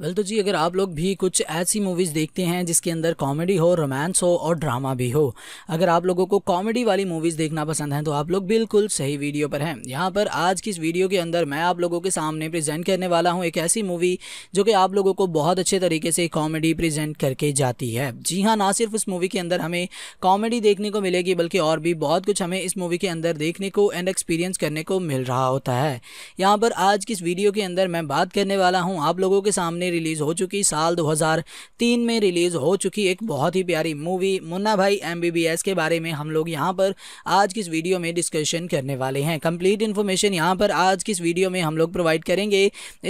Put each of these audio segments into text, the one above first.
well तो जी अगर आप लोग भी कुछ ऐसी मूवीज़ देखते हैं जिसके अंदर कॉमेडी हो रोमांस हो और ड्रामा भी हो अगर आप लोगों को कॉमेडी वाली मूवीज़ देखना पसंद है तो आप लोग बिल्कुल सही वीडियो पर हैं यहाँ पर आज की इस वीडियो के अंदर मैं आप लोगों के सामने प्रेजेंट करने वाला हूँ एक ऐसी मूवी जो कि आप लोगों को बहुत अच्छे तरीके से कॉमेडी प्रेजेंट करके जाती है जी हाँ ना सिर्फ इस मूवी के अंदर हमें कॉमेडी देखने को मिलेगी बल्कि और भी बहुत कुछ हमें इस मूवी के अंदर देखने को एंड एक्सपीरियंस करने को मिल रहा होता है यहाँ पर आज की इस वीडियो के अंदर मैं बात करने वाला हूँ आप लोगों के सामने ने रिलीज़ हो चुकी साल 2003 में रिलीज़ हो चुकी एक बहुत ही प्यारी मूवी मुन्ना भाई एम के बारे में हम लोग यहाँ पर आज की इस वीडियो में डिस्कशन करने वाले हैं कंप्लीट इन्फॉर्मेशन यहाँ पर आज की इस वीडियो में हम लोग प्रोवाइड करेंगे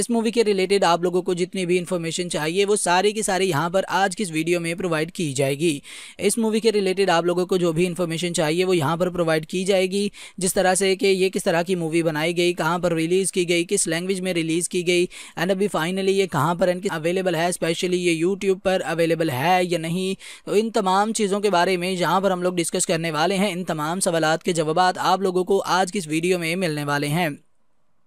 इस मूवी के रिलेटेड आप लोगों को जितनी भी इन्फॉर्मेशन चाहिए वो सारी की सारी यहाँ पर आज की इस वीडियो में प्रोवाइड की जाएगी इस मूवी के रिलेटेड आप लोगों को जो भी इन्फॉर्मेशन चाहिए वो यहाँ पर प्रोवाइड की जाएगी जिस तरह से कि ये किस तरह की मूवी बनाई गई कहाँ पर रिलीज़ की गई किस लैंग्वेज में रिलीज़ की गई एंड अभी फाइनली ये कहाँ पर पर इनकी अवेलेबल है स्पेशली ये यूट्यूब पर अवेलेबल है या नहीं तो इन तमाम चीज़ों के बारे में यहाँ पर हम लोग डिस्कस करने वाले हैं इन तमाम सवाल के जवाब आप लोगों को आज की इस वीडियो में मिलने वाले हैं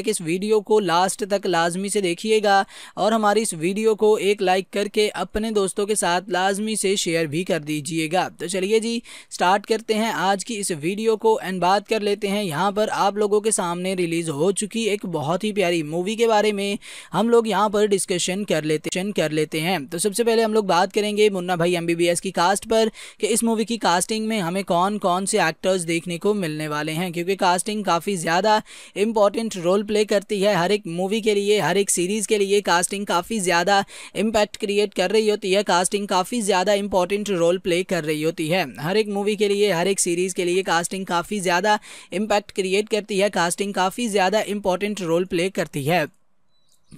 है कि इस वीडियो को लास्ट तक लाजमी से देखिएगा और हमारी इस वीडियो को एक लाइक करके अपने दोस्तों के साथ लाजमी से शेयर भी कर दीजिएगा तो चलिए जी स्टार्ट करते हैं आज की इस वीडियो को एंड बात कर लेते हैं यहाँ पर आप लोगों के सामने रिलीज हो चुकी एक बहुत ही प्यारी मूवी के बारे में हम लोग यहाँ पर डिस्कशन कर लेते कर लेते हैं तो सबसे पहले हम लोग बात करेंगे मुन्ना भाई एमबीबीएस की कास्ट पर कि इस मूवी की कास्टिंग में हमें कौन कौन से एक्टर्स देखने को मिलने वाले हैं क्योंकि कास्टिंग काफ़ी ज़्यादा इंपॉर्टेंट रोल प्ले करती है हर एक मूवी के लिए हर एक सीरीज़ के लिए कास्टिंग काफ़ी ज़्यादा इम्पैक्ट क्रिएट कर रही होती है कास्टिंग काफ़ी ज़्यादा इंपॉर्टेंट रोल प्ले कर रही होती है हर एक मूवी के लिए हर एक सीरीज़ के लिए कास्टिंग काफ़ी ज़्यादा इम्पैक्ट क्रिएट करती है कास्टिंग काफ़ी ज़्यादा इंपॉर्टेंट रोल प्ले करती है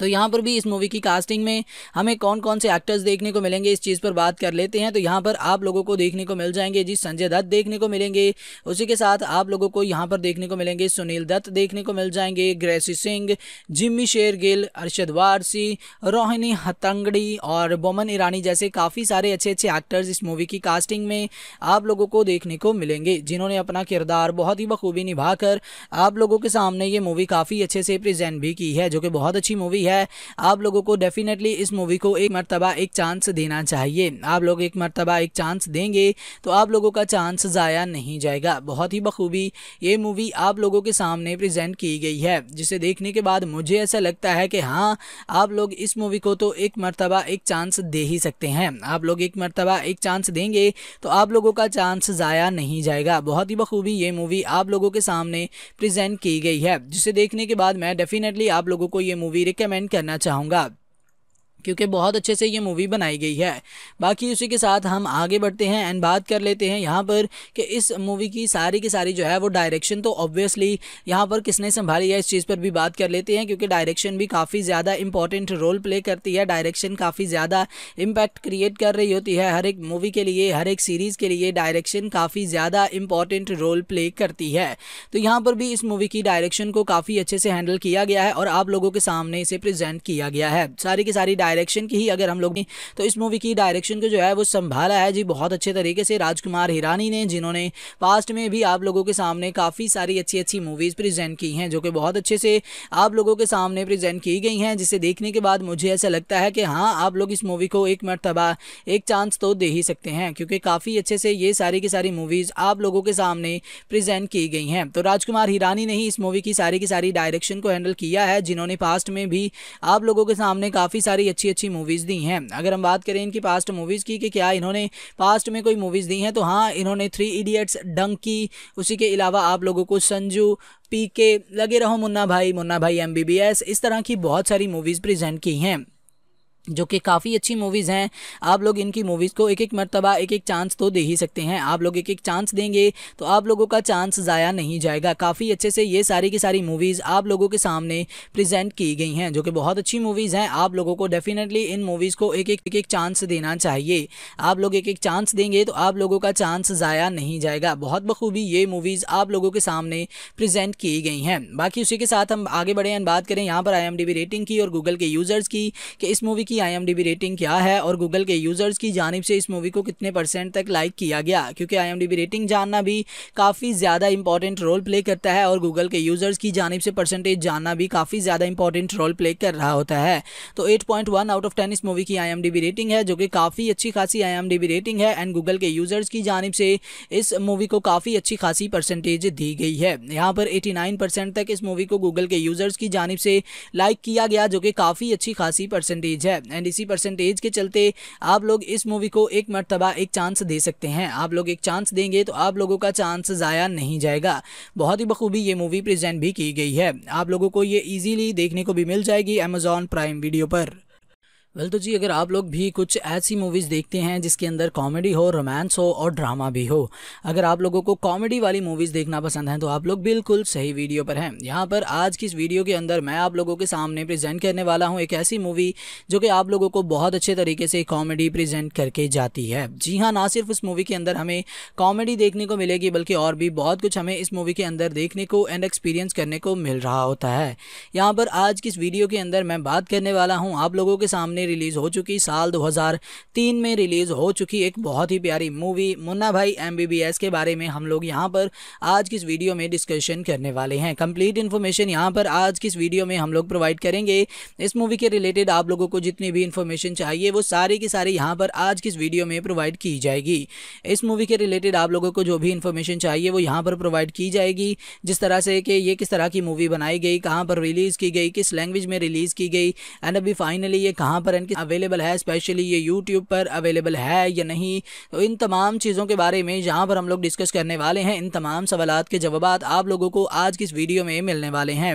तो यहाँ पर भी इस मूवी की कास्टिंग में हमें कौन कौन से एक्टर्स देखने को मिलेंगे इस चीज़ पर बात कर लेते हैं तो यहाँ पर आप लोगों को देखने को मिल जाएंगे जी संजय दत्त देखने को मिलेंगे उसी के साथ आप लोगों को यहाँ पर देखने को मिलेंगे सुनील दत्त देखने को मिल जाएंगे ग्रेसी सिंह जिम्मी शेरगिल अरशद वारसी रोहिणी हतंगड़ी और बोमन ईरानी जैसे काफ़ी सारे अच्छे अच्छे एक्टर्स इस मूवी की कास्टिंग में आप लोगों को देखने को मिलेंगे जिन्होंने अपना किरदार बहुत ही बखूबी निभाकर आप लोगों के सामने ये मूवी काफ़ी अच्छे से प्रजेंट भी की है जो कि बहुत अच्छी मूवी मूवी है आप लोगों को डेफिनेटली इस मूवी को एक मरतबा एक चांस देना चाहिए आप लोग एक मरतबा एक चांस देंगे तो आप लोगों का चांस ज़ाया नहीं जाएगा बहुत ही बखूबी ये मूवी आप लोगों के सामने प्रजेंट की गई है जिसे देखने के बाद मुझे ऐसा लगता है कि हाँ आप लोग इस मूवी को तो एक मरतबा एक चांस दे ही सकते हैं आप लोग एक मरतबा एक चांस देंगे तो आप लोगों का चांस ज़ाया नहीं जाएगा बहुत ही बखूबी ये मूवी आप लोगों के सामने प्रेजेंट की गई है जिसे देखने के बाद मैं डेफिनेटली आप लोगों को ये मूवी रिकमेंड कमेंट करना चाहूँगा क्योंकि बहुत अच्छे से ये मूवी बनाई गई है बाकी उसी के साथ हम आगे बढ़ते हैं एंड बात कर लेते हैं यहाँ पर कि इस मूवी की सारी की सारी जो है वो डायरेक्शन तो ऑब्वियसली यहाँ पर किसने संभाली है इस चीज़ पर भी बात कर लेते हैं क्योंकि डायरेक्शन भी काफ़ी ज़्यादा इंपॉर्टेंट रोल प्ले करती है डायरेक्शन काफ़ी ज़्यादा इम्पैक्ट क्रिएट कर रही होती है हर एक मूवी के लिए हर एक सीरीज़ के लिए डायरेक्शन काफ़ी ज़्यादा इंपॉर्टेंट रोल प्ले करती है तो यहाँ पर भी इस मूवी की डायरेक्शन को काफ़ी अच्छे से हैंडल किया गया है और आप लोगों के सामने इसे प्रजेंट किया गया है सारी की सारी डायरेक्शन की ही अगर हम लोग तो इस मूवी की डायरेक्शन को जो है वो संभाला है जी बहुत अच्छे तरीके से राजकुमार हिरानी ने जिन्होंने पास्ट में भी आप लोगों के सामने काफ़ी सारी अच्छी अच्छी मूवीज़ प्रेजेंट की हैं जो कि बहुत अच्छे से आप लोगों के सामने प्रेजेंट की गई हैं जिसे देखने के बाद मुझे ऐसा लगता है कि हाँ आप लोग इस मूवी को एक मरतबा एक चांस तो दे ही सकते हैं क्योंकि काफ़ी अच्छे से ये सारी की सारी मूवीज़ आप लोगों के सामने प्रेजेंट की गई हैं तो राजकुमार हिरानी ने ही इस मूवी की सारी की सारी डायरेक्शन को हैंडल किया है जिन्होंने पास्ट में भी आप लोगों के सामने काफ़ी सारी अच्छी अच्छी अच्छी मूवीज़ दी हैं अगर हम बात करें इनकी पास्ट मूवीज़ की कि क्या इन्होंने पास्ट में कोई मूवीज़ दी हैं तो हाँ इन्होंने थ्री इडियट्स डंकी उसी के अलावा आप लोगों को संजू पी के लगे रहो मुन्ना भाई मुन्ना भाई एम इस तरह की बहुत सारी मूवीज़ प्रेजेंट की हैं जो कि काफ़ी अच्छी मूवीज़ हैं आप लोग इनकी मूवीज़ को एक एक मरतबा एक एक चांस तो दे ही सकते हैं आप लोग एक एक चांस देंगे तो आप लोगों का चांस ज़ाया नहीं जाएगा काफ़ी अच्छे से ये सारी की सारी मूवीज़ आप लोगों के सामने प्रेजेंट की गई हैं जो कि बहुत अच्छी मूवीज़ हैं आप लोगों को डेफिनेटली इन मूवीज़ को एक एक एक एक चांस देना चाहिए आप लोग एक एक चांस देंगे तो आप लोगों का चांस ज़ाया नहीं जाएगा बहुत बखूबी ये मूवीज़ आप लोगों के सामने प्रजेंट की गई हैं बाकी उसी के साथ हम आगे बढ़े बात करें यहाँ पर आई रेटिंग की और गूगल के यूज़र्स की कि इस मूवी की आई रेटिंग क्या है और गूगल के यूज़र्स की जानब से इस मूवी को कितने परसेंट तक लाइक किया गया क्योंकि आई रेटिंग जानना भी काफ़ी ज़्यादा इंपॉर्टेंट रोल प्ले करता है और गूगल के यूज़र्स की जानब से परसेंटेज जानना भी काफ़ी ज़्यादा इंपॉर्टेंट रोल प्ले कर रहा होता है तो एट आउट ऑफ टेन इस मूवी की आई रेटिंग है जो कि काफ़ी अच्छी खासी आई रेटिंग है एंड गूगल के यूज़र्स की जानब से इस मूवी को काफ़ी अच्छी खासी परसेंटेज दी गई है यहाँ पर एटी तक इस मूवी को गूगल के यूज़र्स की जानब से लाइक किया गया जो कि काफ़ी अच्छी खासी परसेंटेज है एंड इसी परसेंटेज के चलते आप लोग इस मूवी को एक मरतबा एक चांस दे सकते हैं आप लोग एक चांस देंगे तो आप लोगों का चांस ज़ाया नहीं जाएगा बहुत ही बखूबी ये मूवी प्रेजेंट भी की गई है आप लोगों को ये ईजीली देखने को भी मिल जाएगी अमेजॉन प्राइम वीडियो पर वेल तो जी अगर आप लोग भी कुछ ऐसी मूवीज़ देखते हैं जिसके अंदर कॉमेडी हो रोमांस हो और ड्रामा भी हो अगर आप लोगों को कॉमेडी वाली मूवीज़ देखना पसंद है तो आप लोग बिल्कुल सही वीडियो पर हैं यहाँ पर आज की इस वीडियो के अंदर मैं आप लोगों के सामने प्रेजेंट करने वाला हूँ एक ऐसी मूवी जो कि आप लोगों को बहुत अच्छे तरीके से कॉमेडी प्रजेंट करके जाती है जी हाँ ना सिर्फ उस मूवी के अंदर हमें कॉमेडी देखने को मिलेगी बल्कि और भी बहुत कुछ हमें इस मूवी के अंदर देखने को एंड एक्सपीरियंस करने को मिल रहा होता है यहाँ पर आज की इस वीडियो के अंदर मैं बात करने वाला हूँ आप लोगों के सामने ने रिलीज़ हो चुकी साल 2003 में रिलीज़ हो चुकी एक बहुत ही प्यारी मूवी मुन्ना भाई एम के बारे में हम लोग यहाँ पर आज की इस वीडियो में डिस्कशन करने वाले हैं कंप्लीट इन्फॉर्मेशन यहाँ पर आज की इस वीडियो में हम लोग प्रोवाइड करेंगे इस मूवी के रिलेटेड आप लोगों को जितनी भी इन्फॉर्मेशन चाहिए वो सारी की सारी यहाँ पर आज की इस वीडियो में प्रोवाइड की जाएगी इस मूवी के रिलेटेड आप लोगों को जो भी इन्फॉर्मेशन चाहिए वो यहाँ पर प्रोवाइड की जाएगी जिस तरह से कि ये किस तरह की मूवी बनाई गई कहाँ पर रिलीज़ की गई किस लैंग्वेज में रिलीज़ की गई एंड अभी फाइनली ये कहाँ पर पर इनकी अवेलेबल है स्पेशली ये यूट्यूब पर अवेलेबल है या नहीं तो इन तमाम चीज़ों के बारे में जहाँ पर हम लोग डिस्कस करने वाले हैं इन तमाम सवाल के जवाब आप लोगों को आज की इस वीडियो में मिलने वाले हैं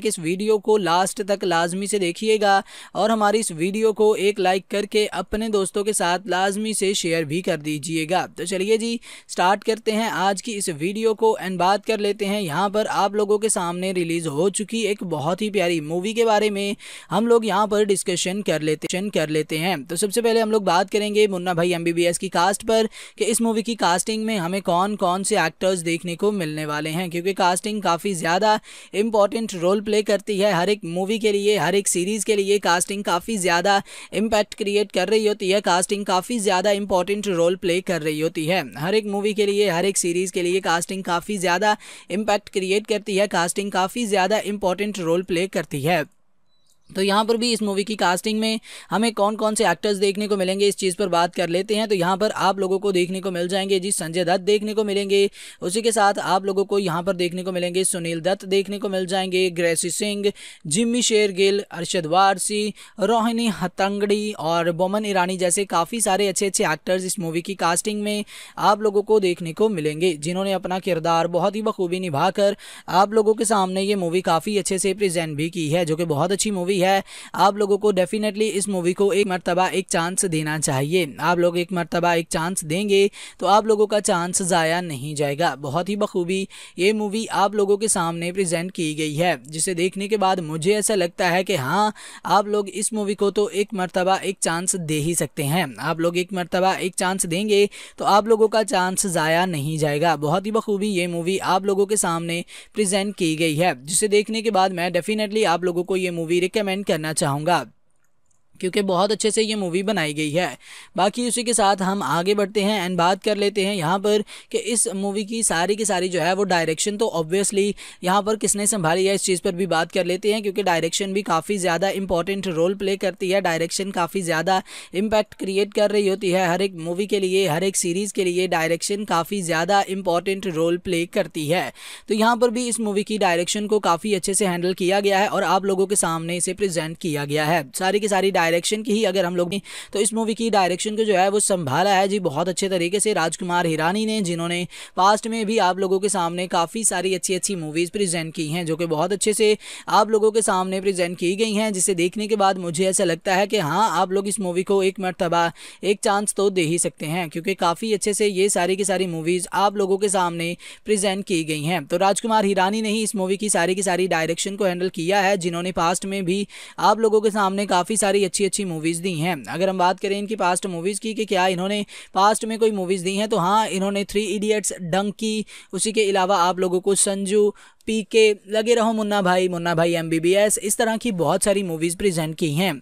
है कि इस वीडियो को लास्ट तक लाजमी से देखिएगा और हमारी इस वीडियो को एक लाइक करके अपने दोस्तों के साथ लाजमी से शेयर भी कर दीजिएगा तो चलिए जी स्टार्ट करते हैं आज की इस वीडियो को एंड बात कर लेते हैं यहाँ पर आप लोगों के सामने रिलीज़ हो चुकी एक बहुत ही प्यारी मूवी के बारे में हम लोग यहाँ पर डिस्कशन कर लेते कर लेते हैं तो सबसे पहले हम लोग बात करेंगे मुन्ना भाई एम की कास्ट पर कि इस मूवी की कास्टिंग में हमें कौन कौन से एक्टर्स देखने को मिलने वाले हैं क्योंकि कास्टिंग काफ़ी ज़्यादा इंपॉर्टेंट रोल प्ले करती है हर एक मूवी के लिए हर एक सीरीज़ के लिए कास्टिंग काफ़ी ज़्यादा इम्पैक्ट क्रिएट कर रही होती है कास्टिंग काफ़ी ज़्यादा इंपॉर्टेंट रोल प्ले कर रही होती है हर एक मूवी के लिए हर एक सीरीज़ के लिए कास्टिंग काफ़ी ज़्यादा इम्पैक्ट क्रिएट करती है कास्टिंग काफ़ी ज़्यादा इंपॉर्टेंट रोल प्ले करती है तो यहाँ पर भी इस मूवी की कास्टिंग में हमें कौन कौन से एक्टर्स देखने को मिलेंगे इस चीज़ पर बात कर लेते हैं तो यहाँ पर आप लोगों को देखने को मिल जाएंगे जी संजय दत्त देखने को मिलेंगे उसी के साथ आप लोगों को यहाँ पर देखने को मिलेंगे सुनील दत्त देखने को मिल जाएंगे ग्रेसी सिंह जिम्मी शेर गिल अरशद वारसी रोहिणी हतंगड़ी और बोमन ईरानी जैसे काफ़ी सारे अच्छे अच्छे एक्टर्स इस मूवी की कास्टिंग में आप लोगों को देखने को मिलेंगे जिन्होंने अपना किरदार बहुत ही बखूबी निभाकर आप लोगों के सामने ये मूवी काफ़ी अच्छे से प्रजेंट भी की है जो कि बहुत अच्छी मूवी मूवी है आप लोगों को डेफिनेटली इस मूवी को एक मरतबा एक चांस देना चाहिए आप लोग एक मरतबा एक चांस देंगे तो आप लोगों का चांस ज़ाया नहीं जाएगा बहुत ही बखूबी ये मूवी आप लोगों के सामने प्रजेंट की गई है जिसे देखने के बाद मुझे ऐसा लगता है कि हाँ आप लोग इस मूवी को तो एक मरतबा एक चांस दे ही सकते हैं आप लोग एक मरतबा एक चांस देंगे तो आप लोगों का चांस ज़ाया नहीं जाएगा बहुत ही बखूबी ये मूवी आप लोगों के सामने प्रेजेंट की गई है जिसे देखने के बाद मैं डेफिनेटली आप लोगों को ये मूवी रिकमेंड कमेंट करना चाहूँगा क्योंकि बहुत अच्छे से ये मूवी बनाई गई है बाकी उसी के साथ हम आगे बढ़ते हैं एंड बात कर लेते हैं यहाँ पर कि इस मूवी की सारी की सारी जो है वो डायरेक्शन तो ऑब्वियसली यहाँ पर किसने संभाली है इस चीज़ पर भी बात कर लेते हैं क्योंकि डायरेक्शन भी काफ़ी ज़्यादा इंपॉर्टेंट रोल प्ले करती है डायरेक्शन काफ़ी ज़्यादा इम्पैक्ट क्रिएट कर रही होती है हर एक मूवी के लिए हर एक सीरीज़ के लिए डायरेक्शन काफ़ी ज़्यादा इंपॉर्टेंट रोल प्ले करती है तो यहाँ पर भी इस मूवी की डायरेक्शन को काफ़ी अच्छे से हैंडल किया गया है और आप लोगों के सामने इसे प्रजेंट किया गया है सारी की सारी डायरेक्शन की ही अगर हम लोग तो इस मूवी की डायरेक्शन को जो है वो संभाला है जी बहुत अच्छे तरीके से राजकुमार हिरानी ने जिन्होंने पास्ट में भी आप लोगों के सामने काफ़ी सारी अच्छी अच्छी मूवीज़ प्रेजेंट की हैं जो कि बहुत अच्छे से आप लोगों के सामने प्रेजेंट की गई हैं जिसे देखने के बाद मुझे ऐसा लगता है कि हाँ आप लोग इस मूवी को एक मरतबा एक चांस तो दे ही सकते हैं क्योंकि काफ़ी अच्छे से ये सारी की सारी मूवीज़ आप लोगों के सामने प्रजेंट की गई हैं तो राजकुमार हिरानी ने ही इस मूवी की सारी की सारी डायरेक्शन को हैंडल किया है जिन्होंने पास्ट में भी आप लोगों के सामने काफ़ी सारी अच्छी अच्छी अच्छी मूवीज़ दी हैं अगर हम बात करें इनकी पास्ट मूवीज़ की कि क्या इन्होंने पास्ट में कोई मूवीज़ दी हैं तो हाँ इन्होंने थ्री इडियट्स डंकी उसी के अलावा आप लोगों को संजू पी के लगे रहो मुन्ना भाई मुन्ना भाई एम इस तरह की बहुत सारी मूवीज़ प्रेजेंट की हैं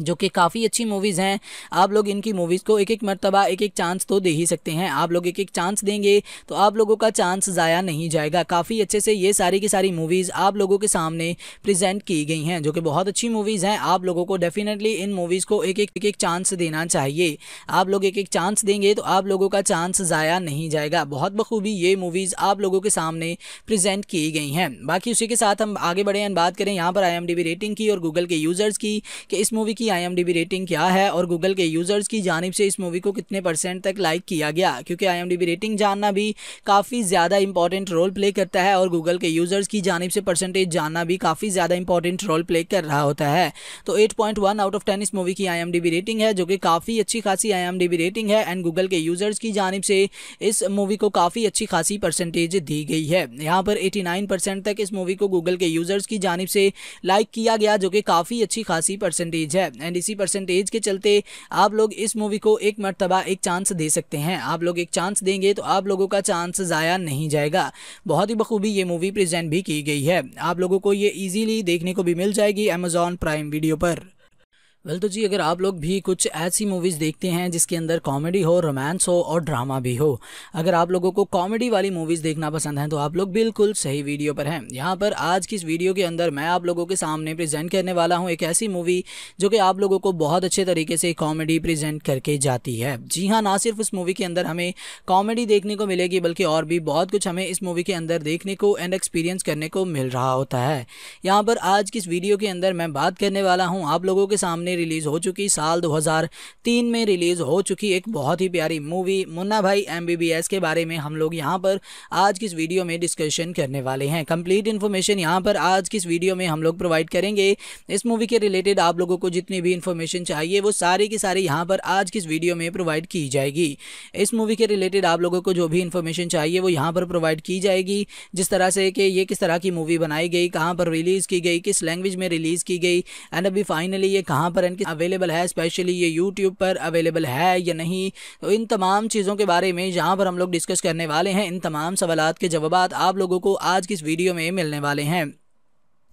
जो कि काफ़ी अच्छी मूवीज़ हैं आप लोग इनकी मूवीज़ को एक एक मरतबा एक एक चांस तो दे ही सकते हैं आप लोग एक एक चांस देंगे तो आप लोगों का चांस ज़ाया नहीं जाएगा काफ़ी अच्छे से ये सारी की सारी मूवीज़ आप लोगों के सामने प्रेजेंट की गई हैं जो कि बहुत अच्छी मूवीज़ हैं आप लोगों को डेफिनेटली इन मूवीज़ को एक एक एक एक चांस देना चाहिए आप लोग एक एक चांस देंगे तो आप लोगों का चांस ज़ाया नहीं जाएगा बहुत बखूबी ये मूवीज़ आप लोगों के सामने प्रजेंट की गई हैं बाकी उसी के साथ हम आगे बढ़े बात करें यहाँ पर आई रेटिंग की और गूगल के यूज़र्स की कि इस मूवी की की आईएमडीबी रेटिंग क्या है और गूगल के यूज़र्स की जानब से इस मूवी को कितने परसेंट तक लाइक किया गया क्योंकि आईएमडीबी रेटिंग जानना भी काफ़ी ज़्यादा इंपॉर्टेंट रोल प्ले करता है और गूगल के यूज़र्स की जानब से परसेंटेज जानना भी काफ़ी ज़्यादा इंपॉर्टेंट रोल प्ले कर रहा होता है तो एट आउट ऑफ टेन इस मूवी की आई रेटिंग है जो कि काफ़ी अच्छी खासी आई रेटिंग है एंड गूगल के यूज़र्स की जानब से इस मूवी को काफ़ी अच्छी खासी परसेंटेज दी गई है यहाँ पर 89 परसेंट तक इस मूवी को गूगल के यूज़र्स की जानब से लाइक किया गया जो कि काफ़ी अच्छी खासी परसेंटेज है एंड इसी परसेंटेज के चलते आप लोग इस मूवी को एक मरतबा एक चांस दे सकते हैं आप लोग एक चांस देंगे तो आप लोगों का चांस ज़ाया नहीं जाएगा बहुत ही बखूबी ये मूवी प्रेजेंट भी की गई है आप लोगों को ये ईजीली देखने को भी मिल जाएगी अमेजॉन प्राइम वीडियो पर वेल तो जी अगर आप लोग भी कुछ ऐसी मूवीज़ देखते हैं जिसके अंदर कॉमेडी हो रोमांस हो और ड्रामा भी हो अगर आप लोगों को कॉमेडी वाली मूवीज़ देखना पसंद है तो आप लोग बिल्कुल सही वीडियो पर हैं यहाँ पर आज की इस वीडियो के अंदर मैं आप लोगों के सामने प्रेजेंट करने वाला हूँ एक ऐसी मूवी जो कि आप लोगों को बहुत अच्छे तरीके से कॉमेडी प्रजेंट करके जाती है जी हाँ ना सिर्फ उस मूवी के अंदर हमें कॉमेडी देखने को मिलेगी बल्कि और भी बहुत कुछ हमें इस मूवी के अंदर देखने को एंड एक्सपीरियंस करने को मिल रहा होता है यहाँ पर आज की इस वीडियो के अंदर मैं बात करने वाला हूँ आप लोगों के सामने में रिलीज़ हो चुकी साल 2003 में रिलीज़ हो चुकी एक बहुत ही प्यारी मूवी मुन्ना भाई एम के बारे में हम लोग यहाँ पर आज की इस वीडियो में डिस्कशन करने वाले हैं कंप्लीट इन्फॉर्मेशन यहाँ पर आज की इस वीडियो में हम लोग प्रोवाइड करेंगे इस मूवी के रिलेटेड आप लोगों को जितनी भी इन्फॉर्मेशन चाहिए वो सारी की सारी यहाँ पर आज की इस वीडियो में प्रोवाइड की जाएगी इस मूवी के रिलेटेड आप लोगों को जो भी इन्फॉर्मेशन चाहिए वो यहाँ पर प्रोवाइड की जाएगी जिस तरह से कि ये किस तरह की मूवी बनाई गई कहाँ पर रिलीज़ की गई किस लैंग्वेज में रिलीज़ की गई एंड अभी फाइनली ये कहाँ पर पर इनकी अवेलेबल है स्पेशली ये यूट्यूब पर अवेलेबल है या नहीं तो इन तमाम चीज़ों के बारे में जहाँ पर हम लोग डिस्कस करने वाले हैं इन तमाम सवाल के जवाब आप लोगों को आज की इस वीडियो में मिलने वाले हैं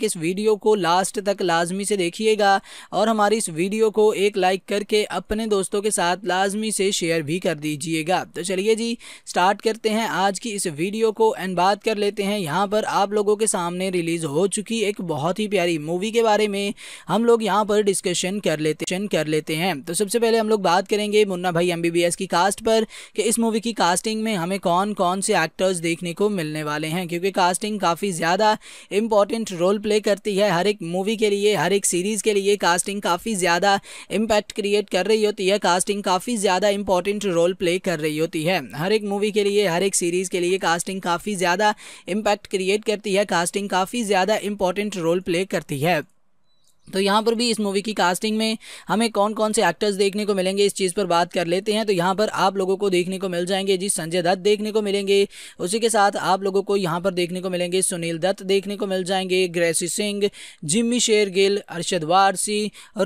तक इस वीडियो को लास्ट तक लाजमी से देखिएगा और हमारी इस वीडियो को एक लाइक करके अपने दोस्तों के साथ लाजमी से शेयर भी कर दीजिएगा तो चलिए जी स्टार्ट करते हैं आज की इस वीडियो को एंड बात कर लेते हैं यहाँ पर आप लोगों के सामने रिलीज हो चुकी एक बहुत ही प्यारी मूवी के बारे में हम लोग यहाँ पर डिस्कशन कर लेते कर लेते हैं तो सबसे पहले हम लोग बात करेंगे मुन्ना भाई एम की कास्ट पर कि इस मूवी की कास्टिंग में हमें कौन कौन से एक्टर्स देखने को मिलने वाले हैं क्योंकि कास्टिंग काफ़ी ज़्यादा इंपॉर्टेंट रोल प्ले करती है हर एक मूवी के लिए हर एक सीरीज़ के लिए कास्टिंग काफ़ी ज़्यादा इम्पैक्ट क्रिएट कर रही होती है कास्टिंग काफ़ी ज़्यादा इंपॉर्टेंट रोल प्ले कर रही होती है हर एक मूवी के लिए हर एक सीरीज़ के लिए कास्टिंग काफ़ी ज़्यादा इम्पैक्ट क्रिएट करती है कास्टिंग काफ़ी ज़्यादा इंपॉर्टेंट रोल प्ले करती है तो यहाँ पर भी इस मूवी की कास्टिंग में हमें कौन कौन से एक्टर्स देखने को मिलेंगे इस चीज़ पर बात कर लेते हैं तो यहाँ पर आप लोगों को देखने को मिल जाएंगे जी संजय दत्त देखने को मिलेंगे उसी के साथ आप लोगों को यहाँ पर देखने को मिलेंगे सुनील दत्त देखने को मिल जाएंगे ग्रेसी सिंह जिम्मी शेर गिल अरशद वारसी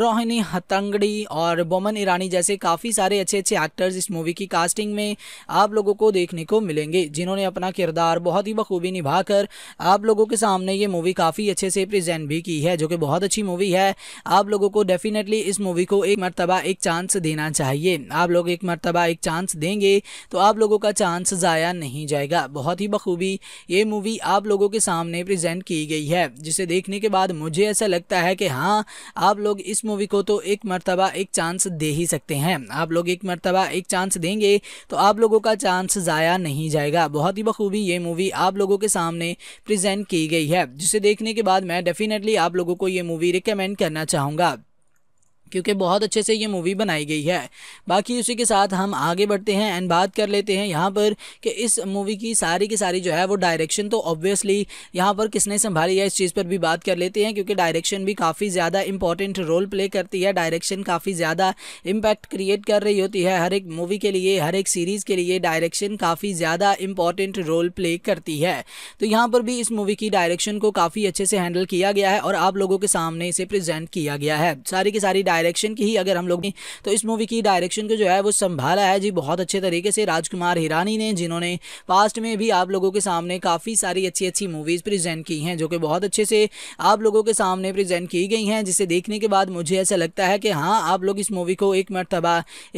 रोहिणी हतंगड़ी और बोमन ईरानी जैसे काफ़ी सारे अच्छे अच्छे एक्टर्स इस मूवी की कास्टिंग में आप लोगों को देखने को मिलेंगे जिन्होंने अपना किरदार बहुत ही बखूबी निभाकर आप लोगों के सामने ये मूवी काफ़ी अच्छे से प्रजेंट भी की है जो कि बहुत अच्छी मूवी है आप लोगों को डेफिनेटली इस मूवी को एक मरतबा एक चांस देना चाहिए आप लोग एक मरतबा एक चांस देंगे तो आप लोगों का चांस ज़ाया नहीं जाएगा बहुत ही बखूबी ये मूवी आप लोगों के सामने प्रजेंट की गई है जिसे देखने के बाद मुझे ऐसा लगता है कि हाँ आप लोग इस मूवी को तो एक मरतबा एक चांस दे ही सकते हैं आप लोग एक मरतबा एक चांस देंगे तो आप लोगों का चांस ज़ाया नहीं जाएगा बहुत ही बखूबी ये मूवी आप लोगों के सामने प्रेजेंट की गई है जिसे देखने के बाद मैं डेफिनेटली आप लोगों को ये मूवी रिकमेंड कमेंट करना चाहूंगा क्योंकि बहुत अच्छे से ये मूवी बनाई गई है बाकी उसी के साथ हम आगे बढ़ते हैं एंड बात कर लेते हैं यहाँ पर कि इस मूवी की सारी की सारी जो है वो डायरेक्शन तो ऑब्वियसली यहाँ पर किसने संभाली है इस चीज़ पर भी बात कर लेते हैं क्योंकि डायरेक्शन भी काफ़ी ज़्यादा इंपॉर्टेंट रोल प्ले करती है डायरेक्शन काफ़ी ज़्यादा इम्पैक्ट क्रिएट कर रही होती है हर एक मूवी के लिए हर एक सीरीज़ के लिए डायरेक्शन काफ़ी ज़्यादा इंपॉर्टेंट रोल प्ले करती है तो यहाँ पर भी इस मूवी की डायरेक्शन को काफ़ी अच्छे से हैंडल किया गया है और आप लोगों के सामने इसे प्रजेंट किया गया है सारी की सारी डायरेक्शन की ही अगर हम लोग तो इस मूवी की डायरेक्शन को जो है वो संभाला है जी बहुत अच्छे तरीके से राजकुमार हिरानी ने जिन्होंने पास्ट में भी आप लोगों के सामने काफ़ी सारी अच्छी अच्छी मूवीज़ प्रेजेंट की हैं जो कि बहुत अच्छे से आप लोगों के सामने प्रेजेंट की गई हैं जिसे देखने के बाद मुझे ऐसा लगता है कि हाँ आप लोग इस मूवी को एक मरतबा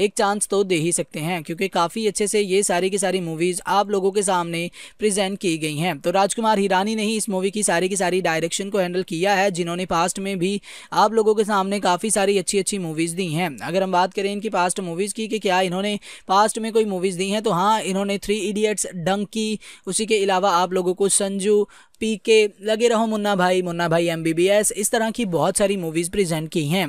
एक चांस तो दे ही सकते हैं क्योंकि काफ़ी अच्छे से ये सारी की सारी मूवीज़ आप लोगों के सामने प्रेजेंट की गई हैं तो राजकुमार हिरानी ने ही इस मूवी की सारी की सारी डायरेक्शन को हैंडल किया है जिन्होंने पास्ट में भी आप लोगों के सामने काफ़ी सारी अच्छी अच्छी मूवीज़ दी हैं अगर हम बात करें इनकी पास्ट मूवीज़ की कि क्या इन्होंने पास्ट में कोई मूवीज़ दी हैं तो हाँ इन्होंने थ्री इडियट्स डंकी उसी के अलावा आप लोगों को संजू पी के लगे रहो मुन्ना भाई मुन्ना भाई एम इस तरह की बहुत सारी मूवीज़ प्रेजेंट की हैं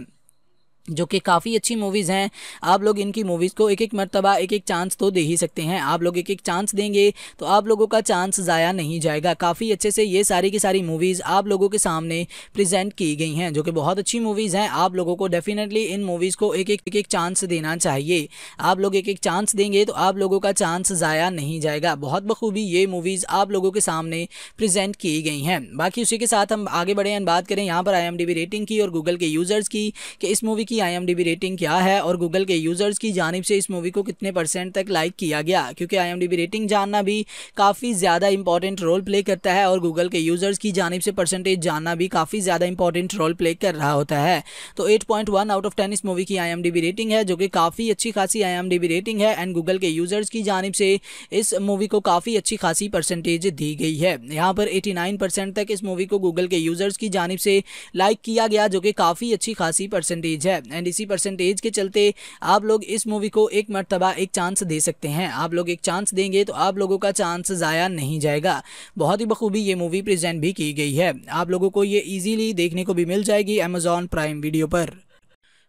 जो कि काफ़ी अच्छी मूवीज़ हैं आप लोग इनकी मूवीज़ को एक एक मरतबा एक एक चांस तो दे ही सकते हैं आप लोग एक एक चांस देंगे तो आप लोगों का चांस ज़ाया नहीं जाएगा काफ़ी अच्छे से ये सारी की सारी मूवीज़ आप लोगों के सामने प्रेजेंट की गई हैं जो कि बहुत अच्छी मूवीज़ हैं आप लोगों को डेफिनेटली इन मूवीज़ को एक एक एक एक चांस देना चाहिए आप लोग एक एक चांस देंगे तो आप लोगों का चांस ज़ाया नहीं जाएगा बहुत बखूबी ये मूवीज़ आप लोगों के सामने प्रजेंट की गई हैं बाकी उसी के साथ हम आगे बढ़े बात करें यहाँ पर आई रेटिंग की और गूगल के यूज़र्स की कि इस मूवी की की आई रेटिंग क्या है और गूगल के यूज़र्स की जानब से इस मूवी को कितने परसेंट तक लाइक किया गया क्योंकि आई रेटिंग जानना भी काफ़ी ज़्यादा इंपॉर्टेंट रोल प्ले करता है और गूगल के यूज़र्स की जानब से परसेंटेज जानना भी काफ़ी ज़्यादा इंपॉर्टेंट रोल प्ले कर रहा होता है तो एट आउट ऑफ टेन इस मूवी की आई रेटिंग है जो कि काफ़ी अच्छी खासी आई रेटिंग है एंड गूगल के यूज़र्स की जानब से इस मूवी को काफ़ी अच्छी खासी परसेंटेज दी गई है यहाँ पर 89 परसेंट तक इस मूवी को गूगल के यूज़र्स की जानब से लाइक किया गया जो कि काफ़ी अच्छी खासी परसेंटेज है एंड इसी परसेंटेज के चलते आप लोग इस मूवी को एक मरतबा एक चांस दे सकते हैं आप लोग एक चांस देंगे तो आप लोगों का चांस ज़ाया नहीं जाएगा बहुत ही बखूबी ये मूवी प्रजेंट भी की गई है आप लोगों को ये ईजीली देखने को भी मिल जाएगी अमेजॉन प्राइम वीडियो पर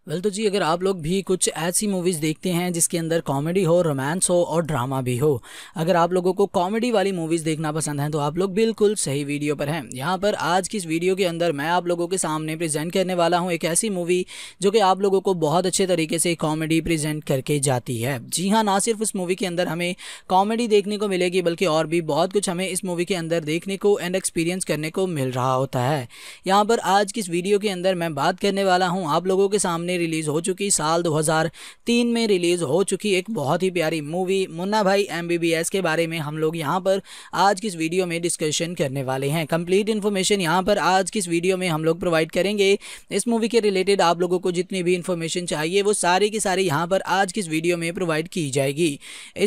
वेल तो जी अगर आप लोग भी कुछ ऐसी मूवीज़ देखते हैं जिसके अंदर कॉमेडी हो रोमांस हो और ड्रामा भी हो अगर आप लोगों को कॉमेडी वाली मूवीज़ देखना पसंद है तो आप लोग बिल्कुल सही वीडियो पर हैं यहाँ पर आज की इस वीडियो के अंदर मैं आप लोगों के सामने प्रेजेंट करने वाला हूँ एक ऐसी मूवी जो कि आप लोगों को बहुत अच्छे तरीके से कॉमेडी प्रजेंट करके जाती है जी हाँ ना सिर्फ उस मूवी के अंदर हमें कॉमेडी देखने को मिलेगी बल्कि और भी बहुत कुछ हमें इस मूवी के अंदर देखने को एंड एक्सपीरियंस करने को मिल रहा होता है यहाँ पर आज की इस वीडियो के अंदर मैं बात करने वाला हूँ आप लोगों के सामने रिलीज़ हो चुकी साल 2003 में रिलीज़ हो चुकी एक बहुत ही प्यारी मूवी मुन्ना भाई एमबीबीएस के बारे में हम लोग यहाँ पर आज की इस वीडियो में डिस्कशन करने वाले हैं कंप्लीट इन्फॉर्मेशन यहाँ पर आज की इस वीडियो में हम लोग प्रोवाइड करेंगे इस मूवी के रिलेटेड आप लोगों को जितनी भी इन्फॉर्मेशन चाहिए वो सारी की सारी यहाँ पर आज की इस वीडियो में प्रोवाइड की जाएगी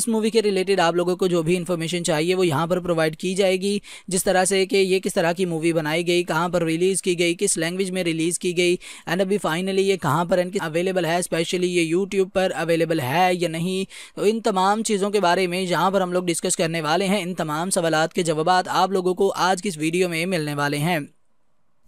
इस मूवी के रिलेटेड आप लोगों को जो भी इन्फॉर्मेशन चाहिए वो यहाँ पर प्रोवाइड की जाएगी जिस तरह से कि ये किस तरह की मूवी बनाई गई कहाँ पर रिलीज़ की गई किस लैंग्वेज में रिलीज़ की गई एंड अभी फाइनली ये कहाँ पर इनकी अवेलेबल है स्पेशली ये यूट्यूब पर अवेलेबल है या नहीं तो इन तमाम चीज़ों के बारे में जहाँ पर हम लोग डिस्कस करने वाले हैं इन तमाम सवाल के जवाब आप लोगों को आज की इस वीडियो में मिलने वाले हैं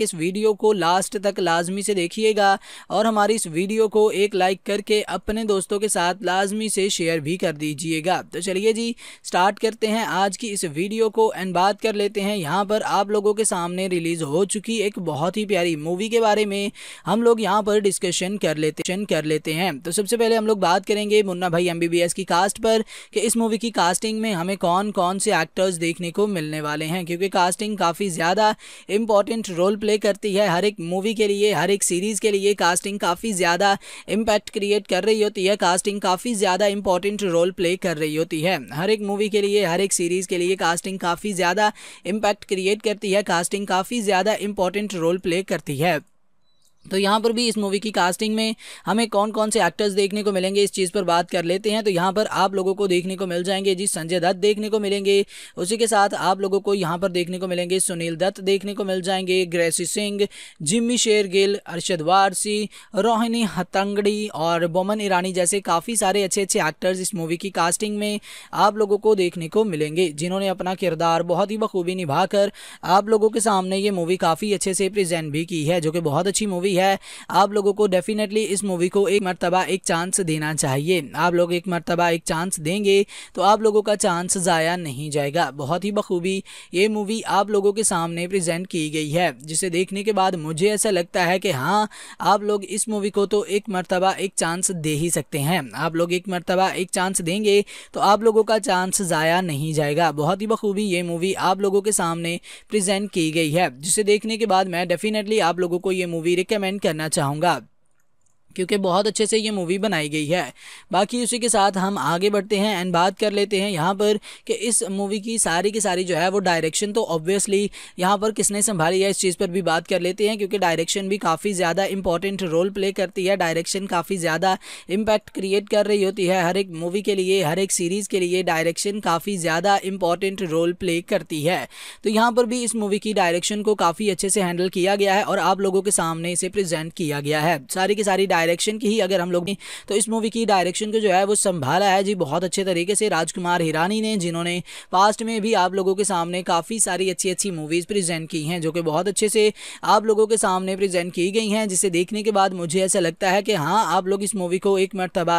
लाइक इस वीडियो को लास्ट तक लाजमी से देखिएगा और हमारी इस वीडियो को एक लाइक करके अपने दोस्तों के साथ लाजमी से शेयर भी कर दीजिएगा तो चलिए जी स्टार्ट करते हैं आज की इस वीडियो को एंड बात कर लेते हैं यहाँ पर आप लोगों के सामने रिलीज़ हो चुकी एक बहुत ही प्यारी मूवी के बारे में हम लोग यहाँ पर डिस्कशन कर लेते कर लेते हैं तो सबसे पहले हम लोग बात करेंगे मुन्ना भाई एमबीबीएस की कास्ट पर कि इस मूवी की कास्टिंग में हमें कौन कौन से एक्टर्स देखने को मिलने वाले हैं क्योंकि कास्टिंग काफ़ी ज़्यादा इंपॉर्टेंट रोल प्ले प्ले करती है हर एक मूवी के लिए हर एक सीरीज़ के लिए कास्टिंग काफ़ी ज़्यादा इम्पैक्ट क्रिएट कर रही होती है कास्टिंग काफ़ी ज़्यादा इंपॉर्टेंट रोल प्ले कर रही होती है हर एक मूवी के लिए हर एक सीरीज़ के लिए कास्टिंग काफ़ी ज़्यादा इम्पैक्ट क्रिएट करती है कास्टिंग काफ़ी ज़्यादा इंपॉर्टेंट रोल प्ले करती है तो यहाँ पर भी इस मूवी की कास्टिंग में हमें कौन कौन से एक्टर्स देखने को मिलेंगे इस चीज़ पर बात कर लेते हैं तो यहाँ पर आप लोगों को देखने को मिल जाएंगे जी संजय दत्त देखने को मिलेंगे उसी के साथ आप लोगों को यहाँ पर देखने को मिलेंगे सुनील दत्त देखने को मिल जाएंगे ग्रेसी सिंह जिम्मी शेर गिल अरशद वारसी रोहिनी हतंगड़ी और बोमन ईरानी जैसे काफ़ी सारे अच्छे अच्छे एक्टर्स इस मूवी की कास्टिंग में आप लोगों को देखने को मिलेंगे जिन्होंने अपना किरदार बहुत ही बखूबी निभाकर आप लोगों के सामने ये मूवी काफ़ी अच्छे से प्रेजेंट भी की है जो कि बहुत अच्छी मूवी मूवी है आप लोगों को डेफिनेटली इस मूवी को एक मरतबा एक चांस देना चाहिए आप लोग एक मरतबा एक चांस देंगे तो आप लोगों का चांस ज़ाया नहीं जाएगा बहुत ही बखूबी ये मूवी आप लोगों के सामने प्रजेंट की गई है जिसे देखने के बाद मुझे ऐसा लगता है कि हाँ आप लोग इस मूवी को तो एक मरतबा एक चांस दे ही सकते हैं आप लोग एक मरतबा एक चांस देंगे तो आप लोगों का चांस ज़ाया नहीं जाएगा बहुत ही बखूबी ये मूवी आप लोगों के सामने प्रेजेंट की गई है जिसे देखने के बाद मैं डेफिनेटली आप लोगों को ये मूवी रिकमेंड रिकमेंड करना चाहूँगा क्योंकि बहुत अच्छे से ये मूवी बनाई गई है बाकी उसी के साथ हम आगे बढ़ते हैं एंड बात कर लेते हैं यहाँ पर कि इस मूवी की सारी की सारी जो है वो डायरेक्शन तो ऑब्वियसली यहाँ पर किसने संभाली है इस चीज़ पर भी बात कर लेते हैं क्योंकि डायरेक्शन भी काफ़ी ज़्यादा इंपॉर्टेंट रोल प्ले करती है डायरेक्शन काफ़ी ज़्यादा इम्पैक्ट क्रिएट कर रही होती है हर एक मूवी के लिए हर एक सीरीज़ के लिए डायरेक्शन काफ़ी ज़्यादा इंपॉर्टेंट रोल प्ले करती है तो यहाँ पर भी इस मूवी की डायरेक्शन को काफ़ी अच्छे से हैंडल किया गया है और आप लोगों के सामने इसे प्रजेंट किया गया है सारी की सारी डायरेक्शन की ही अगर हम लोग तो इस मूवी की डायरेक्शन को जो है वो संभाला है जी बहुत अच्छे तरीके से राजकुमार हिरानी ने जिन्होंने पास्ट में भी आप लोगों के सामने काफ़ी सारी अच्छी अच्छी मूवीज़ प्रेजेंट की हैं जो कि बहुत अच्छे से आप लोगों के सामने प्रेजेंट की गई हैं जिसे देखने के बाद मुझे ऐसा लगता है कि हाँ आप लोग इस मूवी को एक मरतबा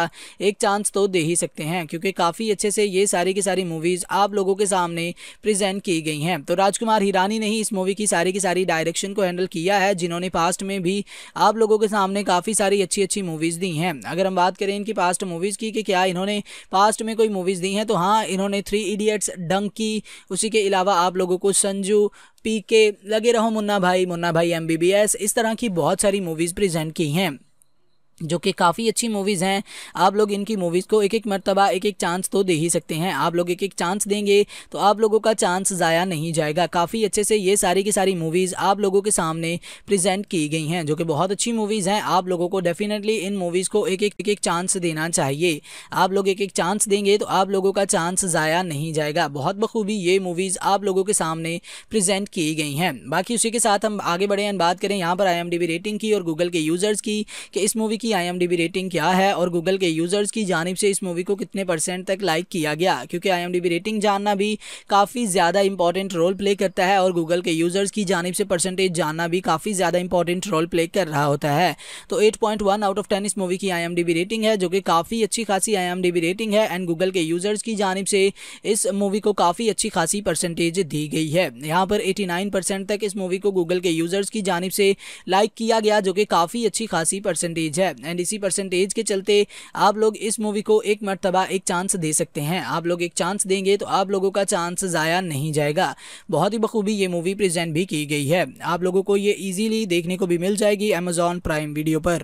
एक चांस तो दे ही सकते हैं क्योंकि काफ़ी अच्छे से ये सारी की सारी मूवीज़ आप लोगों के सामने प्रजेंट की गई हैं तो राजकुमार हिरानी ने ही इस मूवी की सारी की सारी डायरेक्शन को हैंडल किया है जिन्होंने पास्ट में भी आप लोगों के सामने काफ़ी सारी अच्छी अच्छी मूवीज़ दी हैं अगर हम बात करें इनकी पास्ट मूवीज़ की कि क्या इन्होंने पास्ट में कोई मूवीज़ दी हैं तो हाँ इन्होंने थ्री इडियट्स डंकी उसी के अलावा आप लोगों को संजू पी के लगे रहो मुन्ना भाई मुन्ना भाई एम इस तरह की बहुत सारी मूवीज़ प्रेजेंट की हैं जो कि काफ़ी अच्छी मूवीज़ हैं आप लोग इनकी मूवीज़ को एक एक मरतबा एक एक चांस तो दे ही सकते हैं आप लोग एक एक चांस देंगे तो आप लोगों का चांस ज़ाया नहीं जाएगा काफ़ी अच्छे से ये सारी की सारी मूवीज़ आप लोगों के सामने प्रेजेंट की गई हैं जो कि बहुत अच्छी मूवीज़ हैं आप लोगों को डेफिनेटली इन मूवीज़ को एक एक एक एक चांस देना चाहिए आप लोग एक एक चांस देंगे तो आप लोगों का चांस ज़ाया नहीं जाएगा बहुत बखूबी ये मूवीज़ आप लोगों के सामने प्रजेंट की गई हैं बाकी उसी के साथ हम आगे बढ़े बात करें यहाँ पर आई रेटिंग की और गूगल के यूज़र्स की कि इस मूवी की की आईएमडीबी रेटिंग क्या है और गूगल के यूज़र्स की जानब से इस मूवी को कितने परसेंट तक लाइक किया गया क्योंकि आईएमडीबी रेटिंग जानना भी काफ़ी ज़्यादा इंपॉर्टेंट रोल प्ले करता है और गूगल के यूज़र्स की जानब से परसेंटेज जानना भी काफ़ी ज़्यादा इंपॉर्टेंट रोल प्ले कर रहा होता है तो एट आउट ऑफ टेन इस मूवी की आई रेटिंग है जो कि काफ़ी अच्छी खासी आई रेटिंग है एंड गूगल के यूज़र्स की जानब से इस मूवी को काफ़ी अच्छी खासी परसेंटेज दी गई है यहाँ पर परसेंट तक इस मूवी को गूगल के यूज़र्स की जानब से लाइक किया गया जो कि काफ़ी अच्छी खासी परसेंटेज है है एंड इसी परसेंटेज के चलते आप लोग इस मूवी को एक मरतबा एक चांस दे सकते हैं आप लोग एक चांस देंगे तो आप लोगों का चांस ज़ाया नहीं जाएगा बहुत ही बखूबी ये मूवी प्रेजेंट भी की गई है आप लोगों को ये ईजीली देखने को भी मिल जाएगी अमेजॉन प्राइम वीडियो पर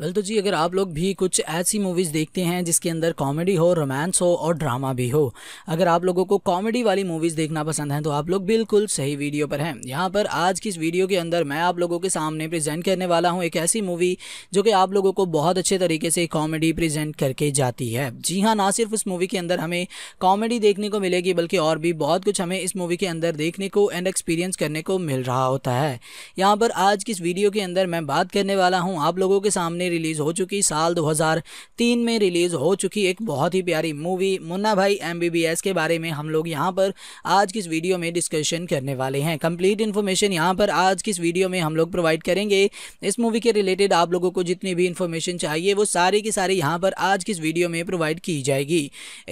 वेल well, तो जी अगर आप लोग भी कुछ ऐसी मूवीज़ देखते हैं जिसके अंदर कॉमेडी हो रोमांस हो और ड्रामा भी हो अगर आप लोगों को कॉमेडी वाली मूवीज़ देखना पसंद है तो आप लोग बिल्कुल सही वीडियो पर हैं यहाँ पर आज की इस वीडियो के अंदर मैं आप लोगों के सामने प्रेजेंट करने वाला हूँ एक ऐसी मूवी जो कि आप लोगों को बहुत अच्छे तरीके से कॉमेडी प्रजेंट करके जाती है जी हाँ ना सिर्फ उस मूवी के अंदर हमें कॉमेडी देखने को मिलेगी बल्कि और भी बहुत कुछ हमें इस मूवी के अंदर देखने को एंड एक्सपीरियंस करने को मिल रहा होता है यहाँ पर आज की इस वीडियो के अंदर मैं बात करने वाला हूँ आप लोगों के सामने ने रिलीज़ हो चुकी साल 2003 में रिलीज़ हो चुकी एक बहुत ही प्यारी मूवी मुन्ना भाई एम के बारे में हम लोग यहाँ पर आज की इस वीडियो में डिस्कशन करने वाले हैं कंप्लीट इन्फॉर्मेशन यहाँ पर आज की इस वीडियो में हम लोग प्रोवाइड करेंगे इस मूवी के रिलेटेड आप लोगों को जितनी भी इन्फॉर्मेशन चाहिए वो सारी की सारी यहाँ पर आज की इस वीडियो में प्रोवाइड की जाएगी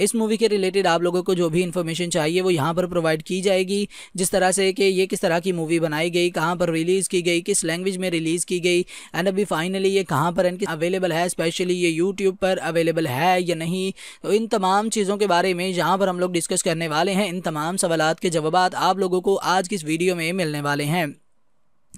इस मूवी के रिलेटेड आप लोगों को जो भी इन्फॉर्मेशन चाहिए वो यहाँ पर प्रोवाइड की जाएगी जिस तरह से कि ये किस तरह की मूवी बनाई गई कहाँ पर रिलीज़ की गई किस लैंग्वेज में रिलीज़ की गई एंड अभी फाइनली ये कहाँ पर पर इनकी अवेलेबल है स्पेशली ये यूट्यूब पर अवेलेबल है या नहीं तो इन तमाम चीज़ों के बारे में यहाँ पर हम लोग डिस्कस करने वाले हैं इन तमाम सवाल के जवाब आप लोगों को आज की इस वीडियो में मिलने वाले हैं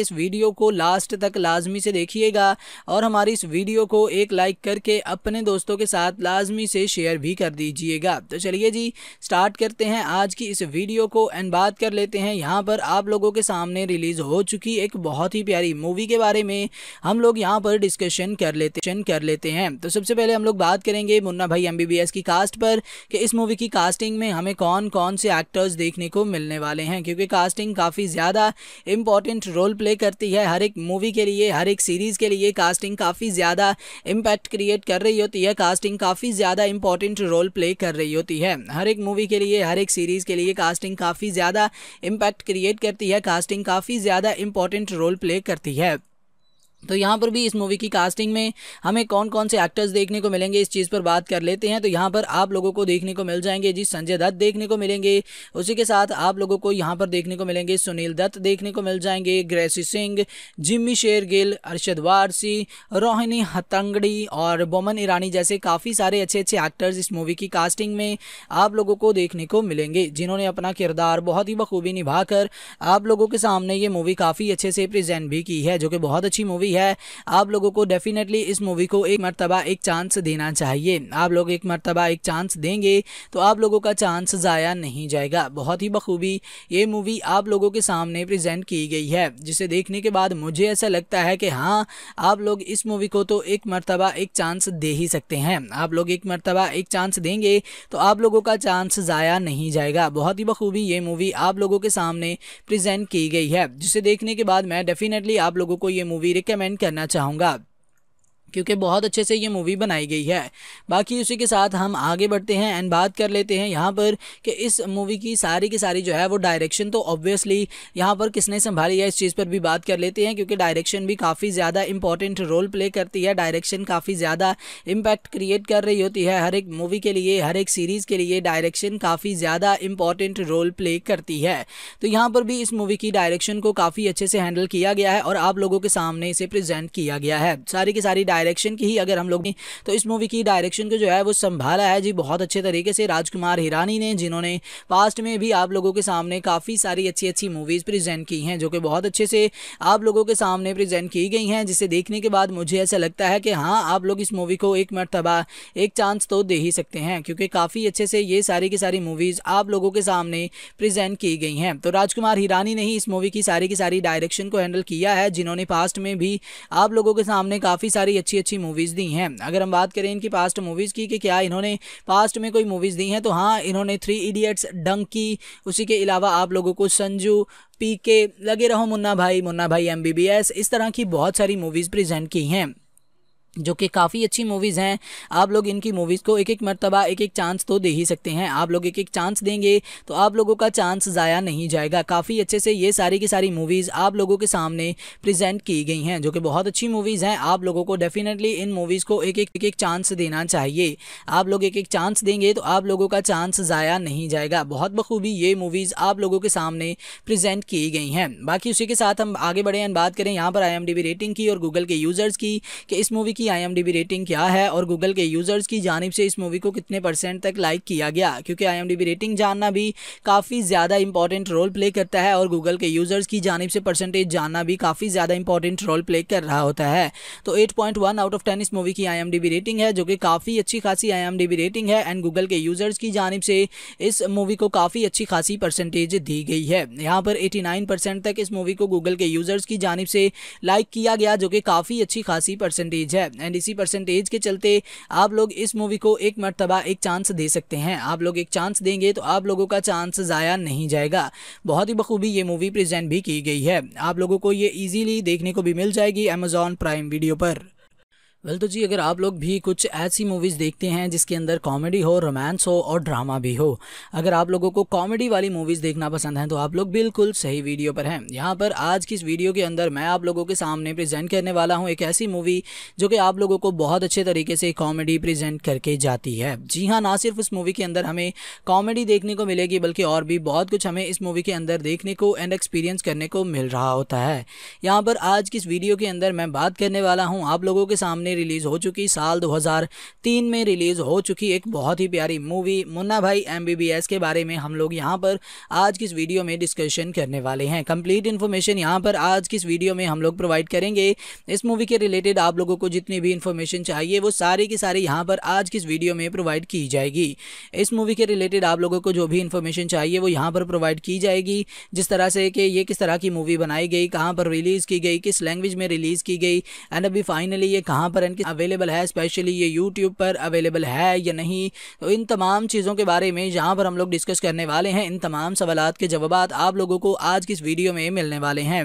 इस वीडियो को लास्ट तक लाजमी से देखिएगा और हमारी इस वीडियो को एक लाइक करके अपने दोस्तों के साथ लाजमी से शेयर भी कर दीजिएगा तो चलिए जी स्टार्ट करते हैं आज की इस वीडियो को एंड बात कर लेते हैं यहाँ पर आप लोगों के सामने रिलीज हो चुकी एक बहुत ही प्यारी मूवी के बारे में हम लोग यहाँ पर डिस्कशन कर लेते कर लेते हैं तो सबसे पहले हम लोग बात करेंगे मुन्ना भाई एम की कास्ट पर कि इस मूवी की कास्टिंग में हमें कौन कौन से एक्टर्स देखने को मिलने वाले हैं क्योंकि कास्टिंग काफ़ी ज़्यादा इंपॉर्टेंट रोल प्ले प्ले करती है हर एक मूवी के लिए हर एक सीरीज़ के लिए कास्टिंग काफ़ी ज़्यादा इम्पैक्ट क्रिएट कर रही होती है कास्टिंग काफ़ी ज़्यादा इंपॉर्टेंट रोल प्ले कर रही होती है हर एक मूवी के लिए हर एक सीरीज़ के लिए कास्टिंग काफ़ी ज़्यादा इम्पैक्ट क्रिएट करती है कास्टिंग काफ़ी ज़्यादा इंपॉर्टेंट रोल प्ले करती है तो यहाँ पर भी इस मूवी की कास्टिंग में हमें कौन कौन से एक्टर्स देखने को मिलेंगे इस चीज़ पर बात कर लेते हैं तो यहाँ पर आप लोगों को देखने को मिल जाएंगे जी संजय दत्त देखने को मिलेंगे उसी के साथ आप लोगों को यहाँ पर देखने को मिलेंगे सुनील दत्त देखने को मिल जाएंगे ग्रेसी सिंह जिम्मी शेरगिल अरशद वारसी रोहिणी हतंगड़ी और बोमन ईरानी जैसे काफ़ी सारे अच्छे अच्छे एक्टर्स इस मूवी की कास्टिंग में आप लोगों को देखने को मिलेंगे जिन्होंने अपना किरदार बहुत ही बखूबी निभाकर आप लोगों के सामने ये मूवी काफ़ी अच्छे से प्रजेंट भी की है जो कि बहुत अच्छी मूवी मूवी है आप लोगों को डेफिनेटली इस मूवी को एक मरतबा एक चांस देना चाहिए आप लोग एक मरतबा एक चांस देंगे तो आप लोगों का चांस ज़ाया नहीं जाएगा बहुत ही बखूबी ये मूवी आप लोगों के सामने प्रजेंट की गई है जिसे देखने के बाद मुझे ऐसा लगता है कि हाँ आप लोग इस मूवी को तो एक मरतबा एक चांस दे ही सकते हैं आप लोग एक मरतबा एक चांस देंगे तो आप लोगों का चांस ज़ाया नहीं जाएगा बहुत ही बखूबी ये मूवी आप लोगों के सामने प्रेजेंट की गई है जिसे देखने के बाद मैं डेफिनेटली आप लोगों को ये मूवी रिकमेंड रिकमेंड करना चाहूँगा क्योंकि बहुत अच्छे से ये मूवी बनाई गई है बाकी उसी के साथ हम आगे बढ़ते हैं एंड बात कर लेते हैं यहाँ पर कि इस मूवी की सारी की सारी जो है वो डायरेक्शन तो ऑब्वियसली यहाँ पर किसने संभाली है इस चीज़ पर भी बात कर लेते हैं क्योंकि डायरेक्शन भी काफ़ी ज़्यादा इंपॉर्टेंट रोल प्ले करती है डायरेक्शन काफ़ी ज़्यादा इम्पैक्ट क्रिएट कर रही होती है हर एक मूवी के लिए हर एक सीरीज़ के लिए डायरेक्शन काफ़ी ज़्यादा इंपॉर्टेंट रोल प्ले करती है तो यहाँ पर भी इस मूवी की डायरेक्शन को काफ़ी अच्छे से हैंडल किया गया है और आप लोगों के सामने इसे प्रजेंट किया गया है सारी की सारी डायरेक्शन की ही अगर हम लोग तो इस मूवी की डायरेक्शन को जो है वो संभाला है जी बहुत अच्छे तरीके से राजकुमार हिरानी ने जिन्होंने पास्ट में भी आप लोगों के सामने काफ़ी सारी अच्छी अच्छी मूवीज़ प्रेजेंट की हैं जो कि बहुत अच्छे से आप लोगों के सामने प्रेजेंट की गई हैं जिसे देखने के बाद मुझे ऐसा लगता है कि हाँ आप लोग इस मूवी को एक मरतबा एक चांस तो दे ही सकते हैं क्योंकि काफ़ी अच्छे से ये सारी की सारी मूवीज़ आप लोगों के सामने प्रजेंट की गई हैं तो राजकुमार हिरानी ने ही इस मूवी की सारी की सारी डायरेक्शन को हैंडल किया है जिन्होंने पास्ट में भी आप लोगों के सामने काफ़ी सारी अच्छी अच्छी अच्छी मूवीज़ दी हैं अगर हम बात करें इनकी पास्ट मूवीज़ की कि क्या इन्होंने पास्ट में कोई मूवीज़ दी हैं तो हाँ इन्होंने थ्री इडियट्स डंकी उसी के अलावा आप लोगों को संजू पी के लगे रहो मुन्ना भाई मुन्ना भाई एम इस तरह की बहुत सारी मूवीज़ प्रेजेंट की हैं जो कि काफ़ी अच्छी मूवीज़ हैं आप लोग इनकी मूवीज़ को एक एक मरतबा एक एक चांस तो दे ही सकते हैं आप लोग एक एक चांस देंगे तो आप लोगों का चांस ज़ाया नहीं जाएगा काफ़ी अच्छे से ये सारी की सारी मूवीज़ आप लोगों के सामने प्रेजेंट की गई हैं जो कि बहुत अच्छी मूवीज़ हैं आप लोगों को डेफिनेटली इन मूवीज़ को एक एक एक एक चांस देना चाहिए आप लोग एक एक चांस देंगे तो आप लोगों का चांस ज़ाया नहीं जाएगा बहुत बखूबी ये मूवीज़ आप लोगों के सामने प्रजेंट की गई हैं बाकी उसी के साथ हम आगे बढ़े बात करें यहाँ पर आई रेटिंग की और गूगल के यूज़र्स की कि इस मूवी की आई रेटिंग क्या है और गूगल के यूज़र्स की जानब से इस मूवी को कितने परसेंट तक लाइक किया गया क्योंकि आई रेटिंग जानना भी काफ़ी ज़्यादा इंपॉर्टेंट रोल प्ले करता है और गूगल के यूज़र्स की जानब से परसेंटेज जानना भी काफ़ी ज़्यादा इंपॉर्टेंट रोल प्ले कर रहा होता है तो एट आउट ऑफ टेन इस मूवी की आई रेटिंग है जो कि काफ़ी अच्छी खासी आई रेटिंग है एंड गूगल के यूज़र्स की जानब से इस मूवी को काफ़ी अच्छी खासी परसेंटेज दी गई है यहाँ पर नाइन परसेंट तक इस मूवी को गूगल के यूज़र्स की जानब से लाइक किया गया जो कि काफ़ी अच्छी खासी परसेंटेज है एंड इसी परसेंटेज के चलते आप लोग इस मूवी को एक मरतबा एक चांस दे सकते हैं आप लोग एक चांस देंगे तो आप लोगों का चांस ज़ाया नहीं जाएगा बहुत ही बखूबी ये मूवी प्रेजेंट भी की गई है आप लोगों को ये ईजीली देखने को भी मिल जाएगी अमेजॉन प्राइम वीडियो पर वेल तो जी अगर आप लोग भी कुछ ऐसी मूवीज़ देखते हैं जिसके अंदर कॉमेडी हो रोमांस हो और ड्रामा भी हो अगर आप लोगों को कॉमेडी वाली मूवीज़ देखना पसंद है तो आप लोग बिल्कुल सही वीडियो पर हैं यहाँ पर आज की इस वीडियो के अंदर मैं आप लोगों के सामने प्रेजेंट करने वाला हूँ एक ऐसी मूवी जो कि आप लोगों को बहुत अच्छे तरीके से कॉमेडी प्रेजेंट करके जाती है जी हाँ ना सिर्फ उस मूवी के अंदर हमें कॉमेडी देखने को मिलेगी बल्कि और भी बहुत कुछ हमें इस मूवी के अंदर देखने को एंड एक्सपीरियंस करने को मिल रहा होता है यहाँ पर आज की इस वीडियो के अंदर मैं बात करने वाला हूँ आप लोगों के सामने ने रिलीज़ हो चुकी साल 2003 में रिलीज़ हो चुकी एक बहुत ही प्यारी मूवी मुन्ना भाई एम के बारे में हम लोग यहाँ पर आज की इस वीडियो में डिस्कशन करने वाले हैं कंप्लीट इन्फॉर्मेशन यहाँ पर आज की इस वीडियो में हम लोग प्रोवाइड करेंगे इस मूवी के रिलेटेड आप लोगों को जितनी भी इन्फॉर्मेशन चाहिए वो सारी की सारी यहाँ पर आज की इस वीडियो में प्रोवाइड की जाएगी इस मूवी के रिलेटेड आप लोगों को जो भी इन्फॉर्मेशन चाहिए वो यहाँ पर प्रोवाइड की जाएगी जिस तरह से कि ये किस तरह की मूवी बनाई गई कहाँ पर रिलीज़ की गई किस लैंग्वेज में रिलीज़ की गई एंड अभी फाइनली ये कहाँ पर पर इनकी अवेलेबल है स्पेशली ये यूट्यूब पर अवेलेबल है या नहीं तो इन तमाम चीज़ों के बारे में जहाँ पर हम लोग डिस्कस करने वाले हैं इन तमाम सवाल के जवाब आप लोगों को आज की इस वीडियो में मिलने वाले हैं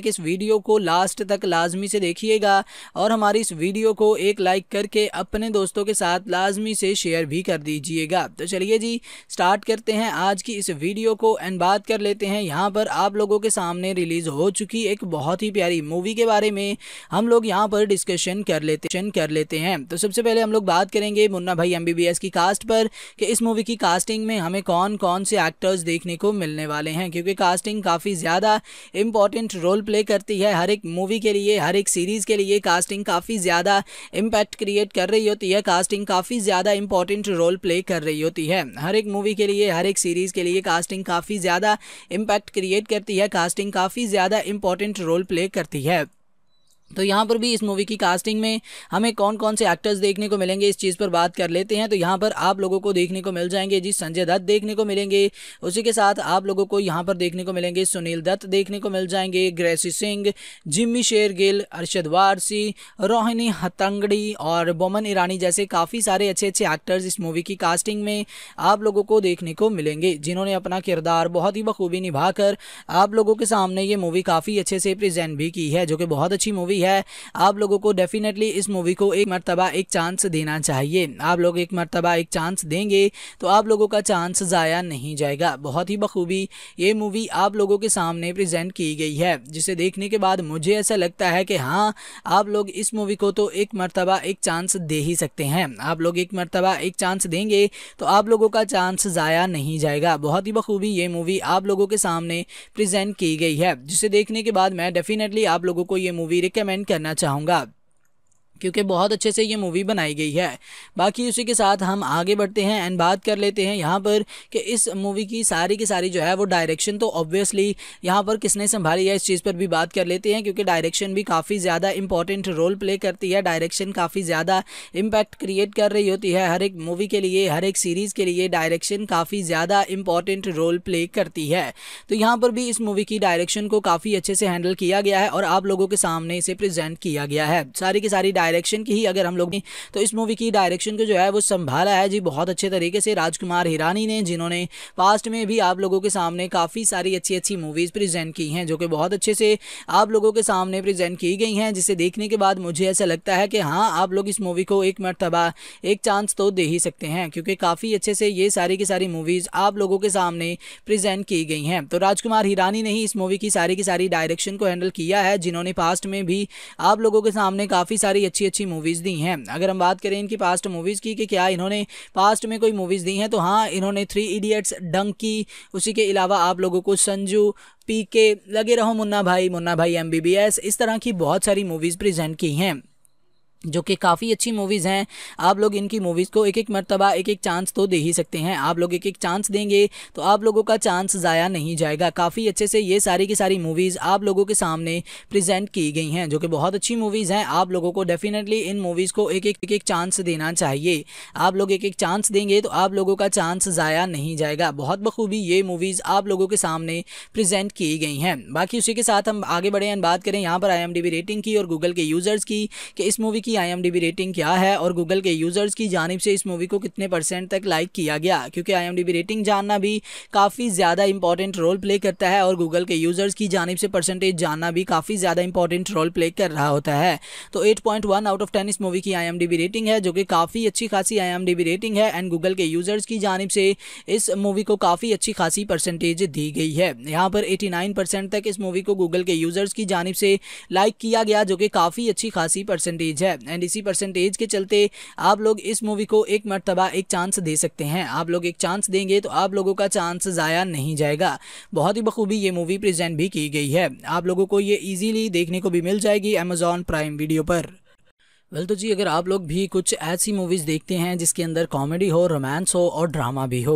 है कि इस वीडियो को लास्ट तक लाजमी से देखिएगा और हमारी इस वीडियो को एक लाइक करके अपने दोस्तों के साथ लाजमी से शेयर भी कर दीजिएगा तो चलिए जी स्टार्ट करते हैं आज की इस वीडियो को एंड बात कर लेते हैं यहाँ पर आप लोगों के सामने रिलीज हो चुकी एक बहुत ही प्यारी मूवी के बारे में हम लोग यहाँ पर डिस्कशन कर लेते कर लेते हैं तो सबसे पहले हम लोग बात करेंगे मुन्ना भाई एम की कास्ट पर कि इस मूवी की कास्टिंग में हमें कौन कौन से एक्टर्स देखने को मिलने वाले हैं क्योंकि कास्टिंग काफ़ी ज़्यादा इंपॉर्टेंट रोल प्ले करती है हर एक मूवी के लिए हर एक सीरीज़ के लिए कास्टिंग काफ़ी ज़्यादा इम्पैक्ट क्रिएट कर रही होती है कास्टिंग काफ़ी ज़्यादा इंपॉर्टेंट रोल प्ले कर रही होती है हर एक मूवी के लिए हर एक सीरीज़ के लिए कास्टिंग काफ़ी ज़्यादा इम्पैक्ट क्रिएट करती है कास्टिंग काफ़ी ज़्यादा इंपॉर्टेंट रोल प्ले करती है तो यहाँ पर भी इस मूवी की कास्टिंग में हमें कौन कौन से एक्टर्स देखने को मिलेंगे इस चीज़ पर बात कर लेते हैं तो यहाँ पर आप लोगों को देखने को मिल जाएंगे जी संजय दत्त देखने को मिलेंगे उसी के साथ आप लोगों को यहाँ पर देखने को मिलेंगे सुनील दत्त देखने को मिल जाएंगे ग्रेसी सिंह जिम्मी शेर गिल अरशद वारसी रोहिणी हतंगड़ी और बोमन ईरानी जैसे काफ़ी सारे अच्छे अच्छे एक्टर्स इस मूवी की कास्टिंग में आप लोगों को देखने को मिलेंगे जिन्होंने अपना किरदार बहुत ही बखूबी निभा आप लोगों के सामने ये मूवी काफ़ी अच्छे से प्रजेंट भी की है जो कि बहुत अच्छी मूवी मूवी है आप लोगों को डेफिनेटली इस मूवी को एक मरतबा एक चांस देना चाहिए आप लोग एक मरतबा एक चांस देंगे तो आप लोगों का चांस ज़ाया नहीं जाएगा बहुत ही बखूबी ये मूवी आप लोगों के सामने प्रजेंट की गई है जिसे देखने के बाद मुझे ऐसा लगता है कि हाँ आप लोग इस मूवी को तो एक मरतबा एक चांस दे ही सकते हैं आप लोग एक मरतबा एक चांस देंगे तो आप लोगों का चांस ज़ाया नहीं जाएगा बहुत ही बखूबी ये मूवी आप लोगों के सामने प्रेजेंट की गई है जिसे देखने के बाद मैं डेफिनेटली आप लोगों को ये मूवी रिकमेंड कमेंट करना चाहूँगा क्योंकि बहुत अच्छे से ये मूवी बनाई गई है बाकी उसी के साथ हम आगे बढ़ते हैं एंड बात कर लेते हैं यहाँ पर कि इस मूवी की सारी की सारी जो है वो डायरेक्शन तो ऑब्वियसली यहाँ पर किसने संभाली है इस चीज़ पर भी बात कर लेते हैं क्योंकि डायरेक्शन भी काफ़ी ज़्यादा इंपॉर्टेंट रोल प्ले करती है डायरेक्शन काफ़ी ज़्यादा इम्पैक्ट क्रिएट कर रही होती है हर एक मूवी के लिए हर एक सीरीज़ के लिए डायरेक्शन काफ़ी ज़्यादा इंपॉर्टेंट रोल प्ले करती है तो यहाँ पर भी इस मूवी की डायरेक्शन को काफ़ी अच्छे से हैंडल किया गया है और आप लोगों के सामने इसे प्रजेंट किया गया है सारी की सारी डायरेक्शन की ही अगर हम लोग तो इस मूवी की डायरेक्शन को जो है वो संभाला है जी बहुत अच्छे तरीके से राजकुमार हिरानी ने जिन्होंने पास्ट में भी आप लोगों के सामने काफ़ी सारी अच्छी अच्छी मूवीज़ प्रेजेंट की हैं जो कि बहुत अच्छे से आप लोगों के सामने प्रेजेंट की गई हैं जिसे देखने के बाद मुझे ऐसा लगता है कि हाँ आप लोग इस मूवी को एक मरतबा एक चांस तो दे ही सकते हैं क्योंकि काफ़ी अच्छे से ये सारी की सारी मूवीज़ आप लोगों के सामने प्रजेंट की गई हैं तो राजकुमार हिरानी ने ही इस मूवी की सारी की सारी डायरेक्शन को हैंडल किया है जिन्होंने पास्ट में भी आप लोगों के सामने काफ़ी सारी अच्छी अच्छी अच्छी मूवीज़ दी हैं अगर हम बात करें इनकी पास्ट मूवीज़ की कि क्या इन्होंने पास्ट में कोई मूवीज़ दी हैं तो हाँ इन्होंने थ्री इडियट्स डंकी उसी के अलावा आप लोगों को संजू पी के लगे रहो मुन्ना भाई मुन्ना भाई एम इस तरह की बहुत सारी मूवीज़ प्रेजेंट की हैं जो कि काफ़ी अच्छी मूवीज़ हैं आप लोग इनकी मूवीज़ को एक एक मरतबा एक एक चांस तो दे ही सकते हैं आप लोग एक एक चांस देंगे तो आप लोगों का चांस ज़ाया नहीं जाएगा काफ़ी अच्छे से ये सारी की सारी मूवीज़ आप लोगों के सामने प्रेजेंट की गई हैं जो कि बहुत अच्छी मूवीज़ हैं आप लोगों को डेफिनेटली इन मूवीज़ को एक एक एक एक चांस देना चाहिए आप लोग एक एक चांस देंगे तो आप लोगों का चांस ज़ाया नहीं जाएगा बहुत बखूबी ये मूवीज़ आप लोगों के सामने प्रजेंट की गई हैं बाकी उसी के साथ हम आगे बढ़े बात करें यहाँ पर आई रेटिंग की और गूगल के यूज़र्स की कि इस मूवी की की आई रेटिंग क्या है और गूगल के यूज़र्स की जानब से इस मूवी को कितने परसेंट तक लाइक किया गया क्योंकि आई रेटिंग जानना भी काफ़ी ज़्यादा इंपॉर्टेंट रोल प्ले करता है और गूगल के यूज़र्स की जानब से परसेंटेज जानना भी काफ़ी ज़्यादा इंपॉर्टेंट रोल प्ले कर रहा होता है तो एट आउट ऑफ टेन इस मूवी की आई रेटिंग है जो कि काफ़ी अच्छी खासी आई रेटिंग है एंड गूगल के यूज़र्स की जानब से इस मूवी को काफ़ी अच्छी खासी परसेंटेज दी गई है यहाँ पर नाइन परसेंट तक इस मूवी को गूगल के यूज़र्स की जानब से लाइक किया गया जो कि काफ़ी अच्छी खासी परसेंटेज है एंड इसी परसेंटेज के चलते आप लोग इस मूवी को एक मरतबा एक चांस दे सकते हैं आप लोग एक चांस देंगे तो आप लोगों का चांस ज़ाया नहीं जाएगा बहुत ही बखूबी ये मूवी प्रजेंट भी की गई है आप लोगों को ये ईजीली देखने को भी मिल जाएगी अमेज़ॉन प्राइम वीडियो पर वेल तो जी अगर आप लोग भी कुछ ऐसी मूवीज़ देखते हैं जिसके अंदर कॉमेडी हो रोमांस हो और ड्रामा भी हो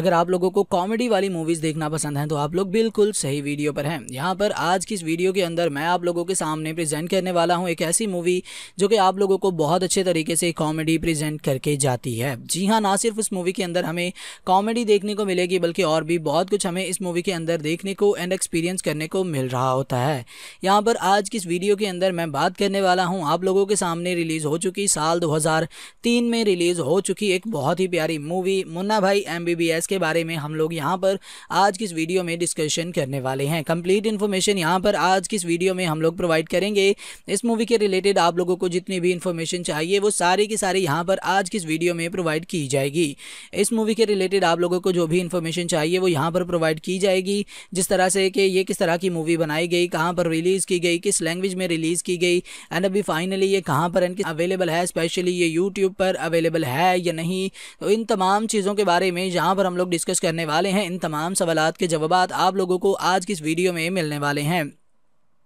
अगर आप लोगों को कॉमेडी वाली मूवीज़ देखना पसंद है तो आप लोग बिल्कुल सही वीडियो पर हैं यहाँ पर आज की इस वीडियो के अंदर मैं आप लोगों के सामने प्रेजेंट करने वाला हूँ एक ऐसी मूवी जो कि आप लोगों को बहुत अच्छे तरीके से कॉमेडी प्रजेंट करके जाती है जी हाँ ना सिर्फ उस मूवी के अंदर हमें कॉमेडी देखने को मिलेगी बल्कि और भी बहुत कुछ हमें इस मूवी के अंदर देखने को एंड एक्सपीरियंस करने को मिल रहा होता है यहाँ पर आज की इस वीडियो के अंदर मैं बात करने वाला हूँ आप लोगों के सामने में रिलीज़ हो चुकी साल 2003 में रिलीज़ हो चुकी एक बहुत ही प्यारी मूवी मुन्ना भाई एम के बारे में हम लोग यहाँ पर आज की इस वीडियो में डिस्कशन करने वाले हैं कंप्लीट इन्फॉर्मेशन यहाँ पर आज की इस वीडियो में हम लोग प्रोवाइड करेंगे इस मूवी के रिलेटेड आप लोगों को जितनी भी इन्फॉर्मेशन चाहिए वो सारी की सारी यहाँ पर आज की इस वीडियो में प्रोवाइड की जाएगी इस मूवी के रिलेटेड आप लोगों को जो भी इन्फॉर्मेशन चाहिए वो यहाँ पर प्रोवाइड की जाएगी जिस तरह से कि ये किस तरह की मूवी बनाई गई कहाँ पर रिलीज़ की गई किस लैंग्वेज में रिलीज़ की गई एंड अभी फाइनली ये कहाँ पर पर इनकी अवेलेबल है स्पेशली ये यूट्यूब पर अवेलेबल है या नहीं तो इन तमाम चीज़ों के बारे में जहाँ पर हम लोग डिस्कस करने वाले हैं इन तमाम सवाल के जवाब आप लोगों को आज की इस वीडियो में मिलने वाले हैं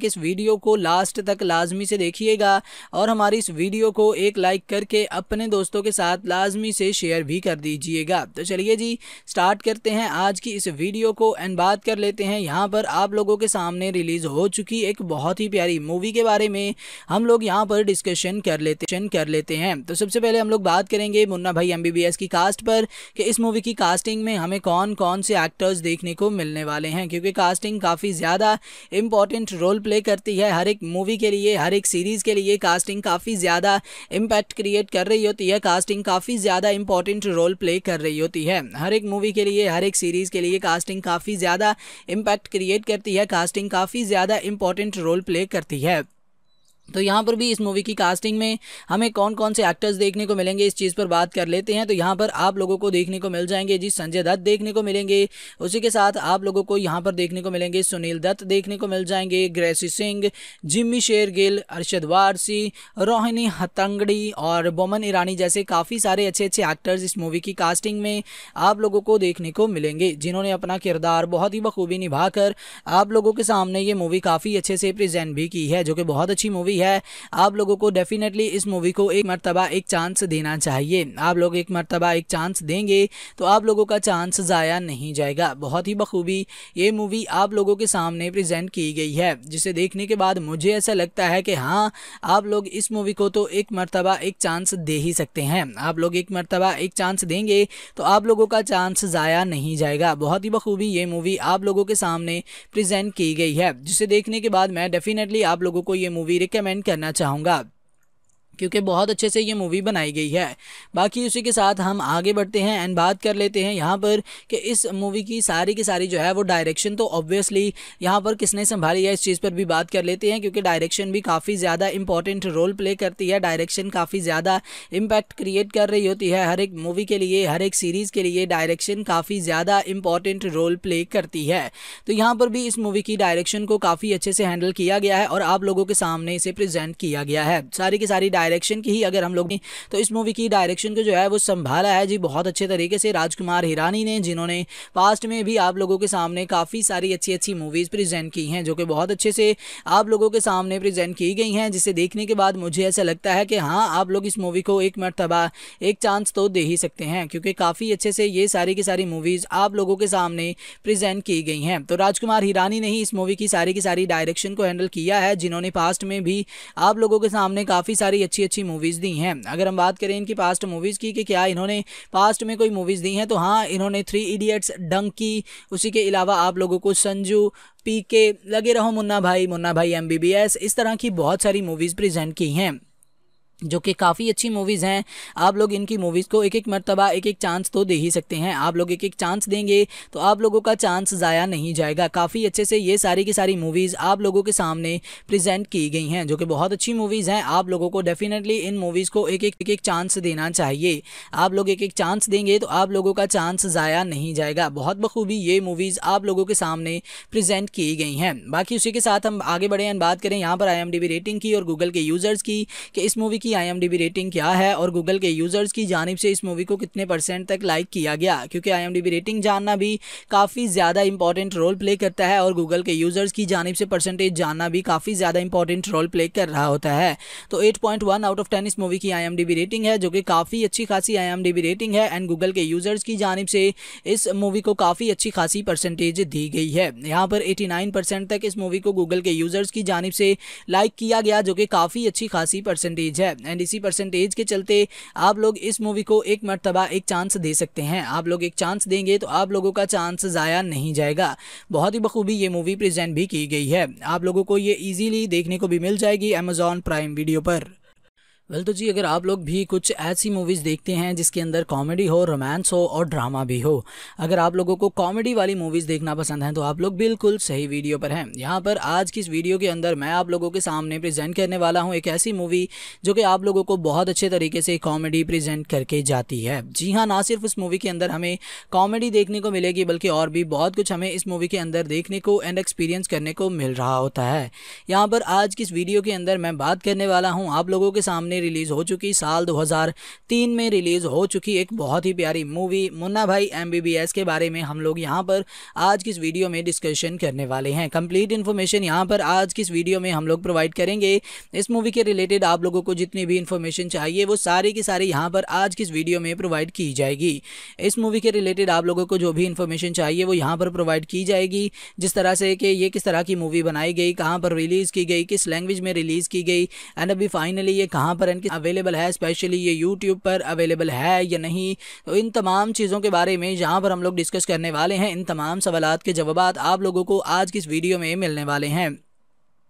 तक इस वीडियो को लास्ट तक लाजमी से देखिएगा और हमारी इस वीडियो को एक लाइक करके अपने दोस्तों के साथ लाजमी से शेयर भी कर दीजिएगा तो चलिए जी स्टार्ट करते हैं आज की इस वीडियो को एंड बात कर लेते हैं यहाँ पर आप लोगों के सामने रिलीज़ हो चुकी एक बहुत ही प्यारी मूवी के बारे में हम लोग यहाँ पर डिस्कशन कर लेते कर लेते हैं तो सबसे पहले हम लोग बात करेंगे मुन्ना भाई एम की कास्ट पर कि इस मूवी की कास्टिंग में हमें कौन कौन से एक्टर्स देखने को मिलने वाले हैं क्योंकि कास्टिंग काफ़ी ज़्यादा इंपॉर्टेंट रोल प्ले करती है हर एक मूवी के लिए हर एक सीरीज़ के लिए कास्टिंग काफ़ी ज़्यादा इम्पैक्ट क्रिएट कर रही होती है कास्टिंग काफ़ी ज़्यादा इंपॉर्टेंट रोल प्ले कर रही होती है हर एक मूवी के लिए हर एक सीरीज़ के लिए कास्टिंग काफ़ी ज़्यादा इम्पैक्ट क्रिएट करती है कास्टिंग काफ़ी ज़्यादा इंपॉर्टेंट रोल प्ले करती है तो यहाँ पर भी इस मूवी की कास्टिंग में हमें कौन कौन से एक्टर्स देखने को मिलेंगे इस चीज़ पर बात कर लेते हैं तो यहाँ पर आप लोगों को देखने को मिल जाएंगे जी संजय दत्त देखने को मिलेंगे उसी के साथ आप लोगों को यहाँ पर देखने को मिलेंगे सुनील दत्त देखने को मिल जाएंगे ग्रेसी सिंह जिम्मी शेरगिल अरशद वारसी रोहिणी हतंगड़ी और बोमन ईरानी जैसे काफ़ी सारे अच्छे अच्छे एक्टर्स इस मूवी की कास्टिंग में आप लोगों को देखने को मिलेंगे जिन्होंने अपना किरदार बहुत ही बखूबी निभाकर आप लोगों के सामने ये मूवी काफ़ी अच्छे से प्रजेंट भी की है जो कि बहुत अच्छी मूवी है आप लोगों को डेफिनेटली इस मूवी को एक मरतबा एक चांस देना चाहिए आप लोग एक मरतबा एक चांस देंगे तो आप लोगों का चांस ज़ाया नहीं जाएगा बहुत ही बखूबी ये मूवी आप लोगों के सामने प्रजेंट की गई है जिसे देखने के बाद मुझे ऐसा लगता है कि हाँ आप लोग इस मूवी को तो एक मरतबा एक चांस दे ही सकते हैं आप लोग एक मरतबा एक चांस देंगे तो आप लोगों का चांस ज़ाया नहीं जाएगा बहुत ही बखूबी ये मूवी आप लोगों के सामने प्रेजेंट की गई है जिसे देखने के बाद मैं डेफिनेटली आप लोगों को ये मूवी रिकमेंड कमेंट करना चाहूंगा क्योंकि बहुत अच्छे से ये मूवी बनाई गई है बाकी उसी के साथ हम आगे बढ़ते हैं एंड बात कर लेते हैं यहाँ पर कि इस मूवी की सारी की सारी जो है वो डायरेक्शन तो ऑब्वियसली यहाँ पर किसने संभाली है इस चीज़ पर भी बात कर लेते हैं क्योंकि डायरेक्शन भी काफ़ी ज़्यादा इंपॉर्टेंट रोल प्ले करती है डायरेक्शन काफ़ी ज़्यादा इम्पैक्ट क्रिएट कर रही होती है हर एक मूवी के लिए हर एक सीरीज़ के लिए डायरेक्शन काफ़ी ज़्यादा इंपॉर्टेंट रोल प्ले करती है तो यहाँ पर भी इस मूवी की डायरेक्शन को काफ़ी अच्छे से हैंडल किया गया है और आप लोगों के सामने इसे प्रजेंट किया गया है सारी की सारी डायरेक्शन की ही अगर हम लोग तो इस मूवी की डायरेक्शन को जो है वो संभाला है जी बहुत अच्छे तरीके से राजकुमार हिरानी ने जिन्होंने पास्ट में भी आप लोगों के सामने काफ़ी सारी अच्छी अच्छी मूवीज़ प्रेजेंट की हैं जो कि बहुत अच्छे से आप लोगों के सामने प्रेजेंट की गई हैं जिसे देखने के बाद मुझे ऐसा लगता है कि हाँ आप लोग इस मूवी को एक मरतबा एक चांस तो दे ही सकते हैं क्योंकि काफ़ी अच्छे से ये सारी की सारी मूवीज़ आप लोगों के सामने प्रेजेंट की गई हैं तो राजकुमार हिरानी ने ही इस मूवी की सारी की सारी डायरेक्शन को हैंडल किया है जिन्होंने पास्ट में भी आप लोगों के सामने काफ़ी सारी अच्छी अच्छी मूवीज़ दी हैं अगर हम बात करें इनकी पास्ट मूवीज़ की कि क्या इन्होंने पास्ट में कोई मूवीज़ दी हैं तो हाँ इन्होंने थ्री इडियट्स डंकी उसी के अलावा आप लोगों को संजू पी के लगे रहो मुन्ना भाई मुन्ना भाई एम इस तरह की बहुत सारी मूवीज़ प्रेजेंट की हैं जो कि काफ़ी अच्छी मूवीज़ हैं आप लोग इनकी मूवीज़ को एक एक मरतबा एक एक चांस तो दे ही सकते हैं आप लोग एक एक चांस देंगे तो आप लोगों का चांस ज़ाया नहीं जाएगा काफ़ी अच्छे से ये सारी की सारी मूवीज़ आप लोगों के सामने प्रेजेंट की गई हैं जो कि बहुत अच्छी मूवीज़ हैं आप लोगों को डेफिनेटली इन मूवीज़ को एक एक एक एक चांस देना चाहिए आप लोग एक एक चांस देंगे तो आप लोगों का चांस ज़ाया नहीं जाएगा बहुत बखूबी ये मूवीज़ आप लोगों के सामने प्रजेंट की गई हैं बाकी उसी के साथ हम आगे बढ़े बात करें यहाँ पर आई रेटिंग की और गूगल के यूज़र्स की कि इस मूवी की की आई रेटिंग क्या है और गूगल के यूज़र्स की जानब से इस मूवी को कितने परसेंट तक लाइक किया गया क्योंकि आई रेटिंग जानना भी काफ़ी ज़्यादा इंपॉर्टेंट रोल प्ले करता है और गूगल के यूज़र्स की जानब से परसेंटेज जानना भी काफ़ी ज़्यादा इंपॉर्टेंट रोल प्ले कर रहा होता है तो एट आउट ऑफ टेन इस मूवी की आई रेटिंग है जो कि काफ़ी अच्छी खासी आई रेटिंग है एंड गूगल के यूज़र्स की जानब से इस मूवी को काफ़ी अच्छी खासी परसेंटेज दी गई है यहाँ पर परसेंट तक इस मूवी को गूगल के यूज़र्स की जानब से लाइक किया गया जो कि काफ़ी अच्छी खासी परसेंटेज है एंड इसी परसेंटेज के चलते आप लोग इस मूवी को एक मरतबा एक चांस दे सकते हैं आप लोग एक चांस देंगे तो आप लोगों का चांस ज़ाया नहीं जाएगा बहुत ही बखूबी ये मूवी प्रेजेंट भी की गई है आप लोगों को ये ईजीली देखने को भी मिल जाएगी अमेजॉन प्राइम वीडियो पर वेल तो जी अगर आप लोग भी कुछ ऐसी मूवीज़ देखते हैं जिसके अंदर कॉमेडी हो रोमांस हो और ड्रामा भी हो अगर आप लोगों को कॉमेडी वाली मूवीज़ देखना पसंद है तो आप लोग बिल्कुल सही वीडियो पर हैं यहाँ पर आज की इस वीडियो के अंदर मैं आप लोगों के सामने प्रेजेंट करने वाला हूँ एक ऐसी मूवी जो कि आप लोगों को बहुत अच्छे तरीके से कॉमेडी प्रजेंट करके जाती है जी हाँ ना सिर्फ उस मूवी के अंदर हमें कॉमेडी देखने को मिलेगी बल्कि और भी बहुत कुछ हमें इस मूवी के अंदर देखने को एंड एक्सपीरियंस करने को मिल रहा होता है यहाँ पर आज की इस वीडियो के अंदर मैं बात करने वाला हूँ आप लोगों के सामने में रिलीज़ हो चुकी साल 2003 में रिलीज़ हो चुकी एक बहुत ही प्यारी मूवी मुन्ना भाई एम के बारे में हम लोग यहाँ पर आज की इस वीडियो में डिस्कशन करने वाले हैं कंप्लीट इन्फॉर्मेशन यहाँ पर आज की इस वीडियो में हम लोग प्रोवाइड करेंगे इस मूवी के रिलेटेड आप लोगों को जितनी भी इन्फॉर्मेशन चाहिए वो सारी की सारी यहाँ पर आज की इस वीडियो में प्रोवाइड की जाएगी इस मूवी के रिलेटेड आप लोगों को जो भी इन्फॉर्मेशन चाहिए वो यहाँ पर प्रोवाइड की जाएगी जिस तरह से कि ये किस तरह की मूवी बनाई गई कहाँ पर रिलीज़ की गई किस लैंग्वेज में रिलीज़ की गई एंड अभी फाइनली ये कहाँ पर इनकी अवेलेबल है स्पेशली ये यूट्यूब पर अवेलेबल है या नहीं तो इन तमाम चीज़ों के बारे में जहाँ पर हम लोग डिस्कस करने वाले हैं इन तमाम सवाल के जवाब आप लोगों को आज की इस वीडियो में मिलने वाले हैं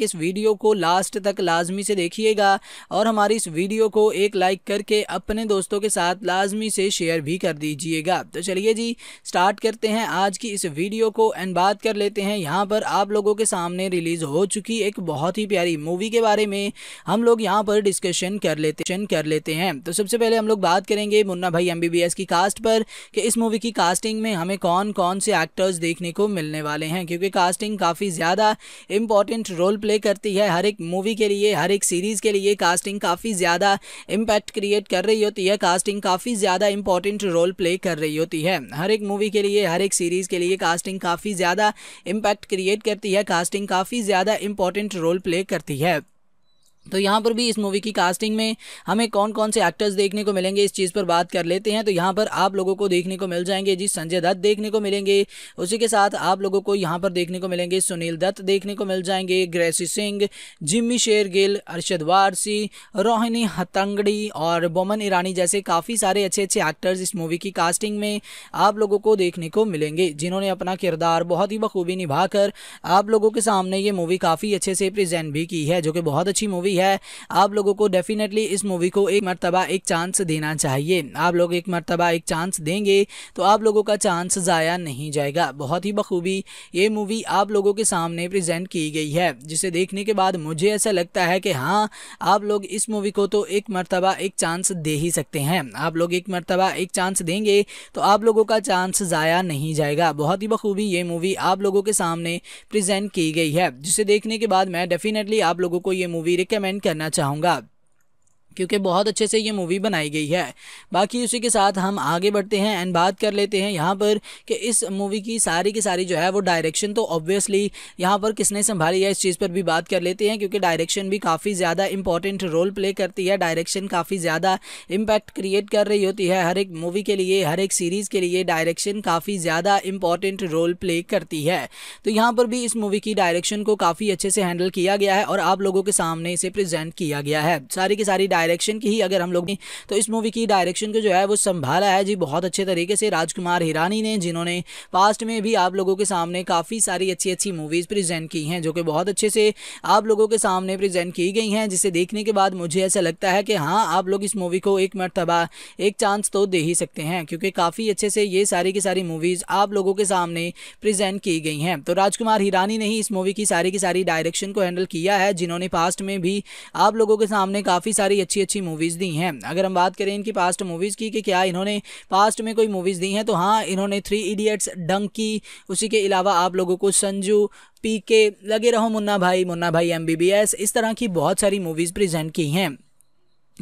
तक इस वीडियो को लास्ट तक लाजमी से देखिएगा और हमारी इस वीडियो को एक लाइक करके अपने दोस्तों के साथ लाजमी से शेयर भी कर दीजिएगा तो चलिए जी स्टार्ट करते हैं आज की इस वीडियो को एंड बात कर लेते हैं यहाँ पर आप लोगों के सामने रिलीज़ हो चुकी एक बहुत ही प्यारी मूवी के बारे में हम लोग यहाँ पर डिस्कशन कर लेते कर लेते हैं तो सबसे पहले हम लोग बात करेंगे मुन्ना भाई एमबीबीएस की कास्ट पर कि इस मूवी की कास्टिंग में हमें कौन कौन से एक्टर्स देखने को मिलने वाले हैं क्योंकि कास्टिंग काफ़ी ज़्यादा इंपॉर्टेंट रोल प्ले प्ले करती है हर एक मूवी के लिए हर एक सीरीज़ के लिए कास्टिंग काफ़ी ज़्यादा इम्पैक्ट क्रिएट कर रही होती है कास्टिंग काफ़ी ज़्यादा इंपॉर्टेंट रोल प्ले कर रही होती है हर एक मूवी के लिए हर एक सीरीज़ के लिए कास्टिंग काफ़ी ज़्यादा इम्पैक्ट क्रिएट करती है कास्टिंग काफ़ी ज़्यादा इंपॉर्टेंट रोल प्ले करती है तो यहाँ पर भी इस मूवी की कास्टिंग में हमें कौन कौन से एक्टर्स देखने को मिलेंगे इस चीज़ पर बात कर लेते हैं तो यहाँ पर आप लोगों को देखने को मिल जाएंगे जी संजय दत्त देखने को मिलेंगे उसी के साथ आप लोगों को यहाँ पर देखने को मिलेंगे सुनील दत्त देखने को मिल जाएंगे ग्रेसी सिंह जिम्मी शेरगिल अरशद वारसी रोहिणी हतंगड़ी और बोमन ईरानी जैसे काफ़ी सारे अच्छे अच्छे एक्टर्स इस मूवी की कास्टिंग में आप लोगों को देखने को मिलेंगे जिन्होंने अपना किरदार बहुत ही बखूबी निभाकर आप लोगों के सामने ये मूवी काफ़ी अच्छे से प्रेजेंट भी की है जो कि बहुत अच्छी मूवी मूवी है आप लोगों को डेफिनेटली इस मूवी को एक मरतबा एक चांस देना चाहिए आप लोग एक मरतबा एक चांस देंगे तो आप लोगों का चांस ज़ाया नहीं जाएगा बहुत ही बखूबी ये मूवी आप लोगों के सामने प्रजेंट की गई है जिसे देखने के बाद मुझे ऐसा लगता है कि हाँ आप लोग इस मूवी को तो एक मरतबा एक चांस दे ही सकते हैं आप लोग एक मरतबा एक चांस देंगे तो आप लोगों का चांस ज़ाया नहीं जाएगा बहुत ही बखूबी ये मूवी आप लोगों के सामने प्रेजेंट की गई है जिसे देखने के बाद मैं डेफिनेटली आप लोगों को ये मूवी रिकमेंड रिकमेंड करना चाहूंगा क्योंकि बहुत अच्छे से ये मूवी बनाई गई है बाकी उसी के साथ हम आगे बढ़ते हैं एंड बात कर लेते हैं यहाँ पर कि इस मूवी की सारी की सारी जो है वो डायरेक्शन तो ऑब्वियसली यहाँ पर किसने संभाली है इस चीज़ पर भी बात कर लेते हैं क्योंकि डायरेक्शन भी काफ़ी ज़्यादा इंपॉर्टेंट रोल प्ले करती है डायरेक्शन काफ़ी ज़्यादा इम्पैक्ट क्रिएट कर रही होती है हर एक मूवी के लिए हर एक सीरीज़ के लिए डायरेक्शन काफ़ी ज़्यादा इंपॉर्टेंट रोल प्ले करती है तो यहाँ पर भी इस मूवी की डायरेक्शन को काफ़ी अच्छे से हैंडल किया गया है और आप लोगों के सामने इसे प्रजेंट किया गया है सारी की सारी डायरेक्शन की ही अगर हम लोग तो इस मूवी की डायरेक्शन को जो है वो संभाला है जी बहुत अच्छे तरीके से राजकुमार हिरानी ने जिन्होंने पास्ट में भी आप लोगों के सामने काफ़ी सारी अच्छी अच्छी मूवीज़ प्रेजेंट की हैं जो कि बहुत अच्छे से आप लोगों के सामने प्रेजेंट की गई हैं जिसे देखने के बाद मुझे ऐसा लगता है कि हाँ आप लोग इस मूवी को एक मरतबा एक चांस तो दे ही सकते हैं क्योंकि काफ़ी अच्छे से ये सारी की सारी मूवीज़ आप लोगों के सामने प्रेजेंट की गई हैं तो राजकुमार हिरानी ने ही इस मूवी की सारी की सारी डायरेक्शन को हैंडल किया है जिन्होंने पास्ट में भी आप लोगों के सामने काफ़ी सारी अच्छी अच्छी मूवीज़ दी हैं अगर हम बात करें इनकी पास्ट मूवीज़ की कि क्या इन्होंने पास्ट में कोई मूवीज़ दी हैं तो हाँ इन्होंने थ्री इडियट्स डंकी उसी के अलावा आप लोगों को संजू पी के लगे रहो मुन्ना भाई मुन्ना भाई एम इस तरह की बहुत सारी मूवीज़ प्रेजेंट की हैं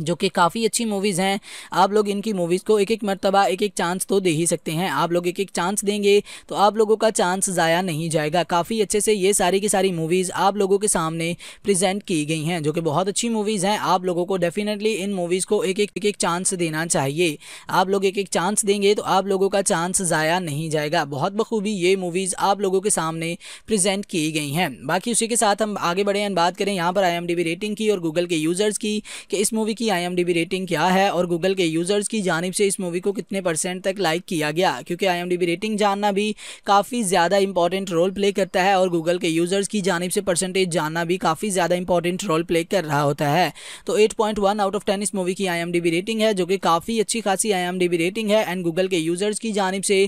जो कि काफ़ी अच्छी मूवीज़ हैं आप लोग इनकी मूवीज़ को एक एक मरतबा एक एक चांस तो दे ही सकते हैं आप लोग एक एक चांस देंगे तो आप लोगों का चांस ज़ाया नहीं जाएगा काफ़ी अच्छे से ये सारी की सारी मूवीज़ आप लोगों के सामने प्रेजेंट की गई हैं जो कि बहुत अच्छी मूवीज़ हैं आप लोगों को डेफिनेटली इन मूवीज़ को एक एक एक एक चांस देना चाहिए आप लोग एक एक चांस देंगे तो आप लोगों का चांस ज़ाया नहीं जाएगा बहुत बखूबी ये मूवीज़ आप लोगों के सामने प्रजेंट की गई हैं बाकी उसी के साथ हम आगे बढ़े बात करें यहाँ पर आई रेटिंग की और गूगल के यूज़र्स की कि इस मूवी की की आई रेटिंग क्या है और गूगल के यूज़र्स की जानब से इस मूवी को कितने परसेंट तक लाइक किया गया क्योंकि आई रेटिंग जानना भी काफ़ी ज़्यादा इंपॉर्टेंट रोल प्ले करता है और गूगल के यूज़र्स की जानब से परसेंटेज जानना भी काफ़ी ज़्यादा इंपॉर्टेंट रोल प्ले कर रहा होता है तो एट आउट ऑफ टेन इस मूवी की आई रेटिंग है जो कि काफ़ी अच्छी खासी आई रेटिंग है एंड गूगल के यूज़र्स की जानब से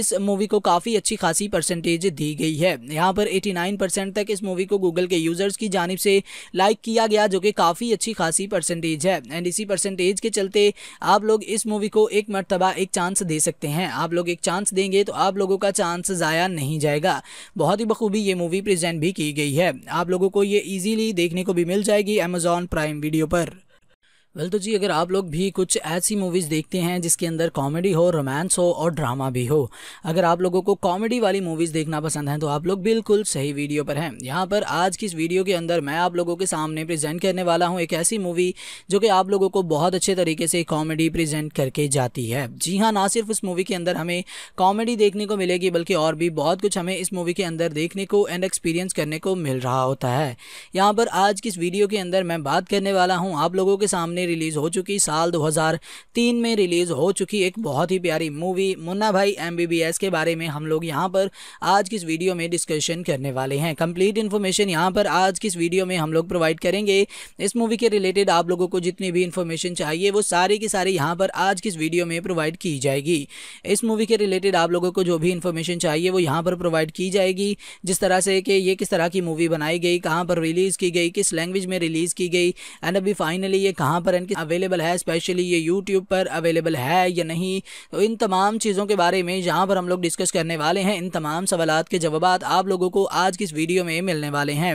इस मूवी को काफ़ी अच्छी खासी परसेंटेज दी गई है यहाँ पर नाइन परसेंट तक इस मूवी को गूगल के यूज़र्स की जानब से लाइक किया गया जो कि काफ़ी अच्छी खासी परसेंटेज है एंड इसी परसेंटेज के चलते आप लोग इस मूवी को एक मरतबा एक चांस दे सकते हैं आप लोग एक चांस देंगे तो आप लोगों का चांस ज़ाया नहीं जाएगा बहुत ही बखूबी ये मूवी प्रेजेंट भी की गई है आप लोगों को ये ईजीली देखने को भी मिल जाएगी अमेजॉन प्राइम वीडियो पर वेल तो जी अगर आप लोग भी कुछ ऐसी मूवीज़ देखते हैं जिसके अंदर कॉमेडी हो रोमांस हो और ड्रामा भी हो अगर आप लोगों को कॉमेडी वाली मूवीज़ देखना पसंद है तो आप लोग बिल्कुल सही वीडियो पर हैं यहाँ पर आज की इस वीडियो के अंदर मैं आप लोगों के सामने प्रेजेंट करने वाला हूँ एक ऐसी मूवी जो कि आप लोगों को बहुत अच्छे तरीके से कॉमेडी प्रेजेंट करके जाती है जी हाँ ना सिर्फ उस मूवी के अंदर हमें कॉमेडी देखने को मिलेगी बल्कि और भी बहुत कुछ हमें इस मूवी के अंदर देखने को एंड एक्सपीरियंस करने को मिल रहा होता है यहाँ पर आज की इस वीडियो के अंदर मैं बात करने वाला हूँ आप लोगों के सामने रिलीज़ हो चुकी साल 2003 में रिलीज़ हो चुकी एक बहुत ही प्यारी मूवी मुन्ना भाई एमबीबीएस के बारे में हम लोग यहाँ पर आज की इस वीडियो में डिस्कशन करने वाले हैं कंप्लीट इन्फॉर्मेशन यहाँ पर आज की इस वीडियो में हम लोग प्रोवाइड करेंगे इस मूवी के रिलेटेड आप लोगों को जितनी भी इन्फॉर्मेशन चाहिए वो सारी की सारी यहाँ पर आज की इस वीडियो में प्रोवाइड की जाएगी इस मूवी के रिलेटेड आप लोगों को जो भी इन्फॉर्मेशन चाहिए वो यहाँ पर प्रोवाइड की जाएगी जिस तरह से कि ये किस तरह की मूवी बनाई गई कहाँ पर रिलीज़ की गई किस लैंग्वेज में रिलीज़ की गई एंड अभी फाइनली ये कहाँ पर इनकी अवेलेबल है स्पेशली ये यूट्यूब पर अवेलेबल है या नहीं तो इन तमाम चीज़ों के बारे में जहाँ पर हम लोग डिस्कस करने वाले हैं इन तमाम सवाल के जवाब आप लोगों को आज की इस वीडियो में मिलने वाले हैं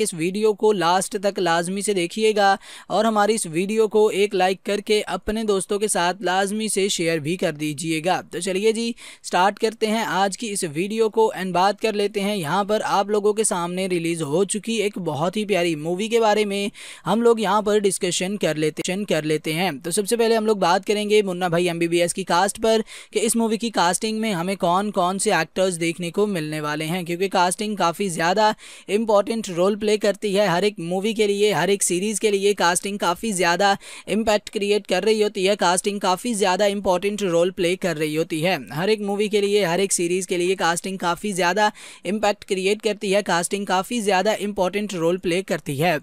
इस वीडियो को लास्ट तक लाजमी से देखिएगा और हमारी इस वीडियो को एक लाइक करके अपने दोस्तों के साथ लाजमी से शेयर भी कर दीजिएगा तो चलिए जी स्टार्ट करते हैं आज की इस वीडियो को एंड बात कर लेते हैं यहाँ पर आप लोगों के सामने रिलीज हो चुकी एक बहुत ही प्यारी मूवी के बारे में हम लोग यहाँ पर डिस्कशन कर लेते कर लेते हैं तो सबसे पहले हम लोग बात करेंगे मुन्ना भाई एमबीबीएस की कास्ट पर कि इस मूवी की कास्टिंग में हमें कौन कौन से एक्टर्स देखने को मिलने वाले हैं क्योंकि कास्टिंग काफ़ी ज़्यादा इंपॉर्टेंट रोल प्ले प्ले करती है हर एक मूवी के लिए हर एक सीरीज़ के लिए कास्टिंग काफ़ी ज़्यादा इम्पैक्ट क्रिएट कर रही होती है कास्टिंग काफ़ी ज़्यादा इंपॉर्टेंट रोल प्ले कर रही होती है हर एक मूवी के लिए हर एक सीरीज़ के लिए कास्टिंग काफ़ी ज़्यादा इम्पैक्ट क्रिएट करती है कास्टिंग काफ़ी ज़्यादा इंपॉर्टेंट रोल प्ले करती है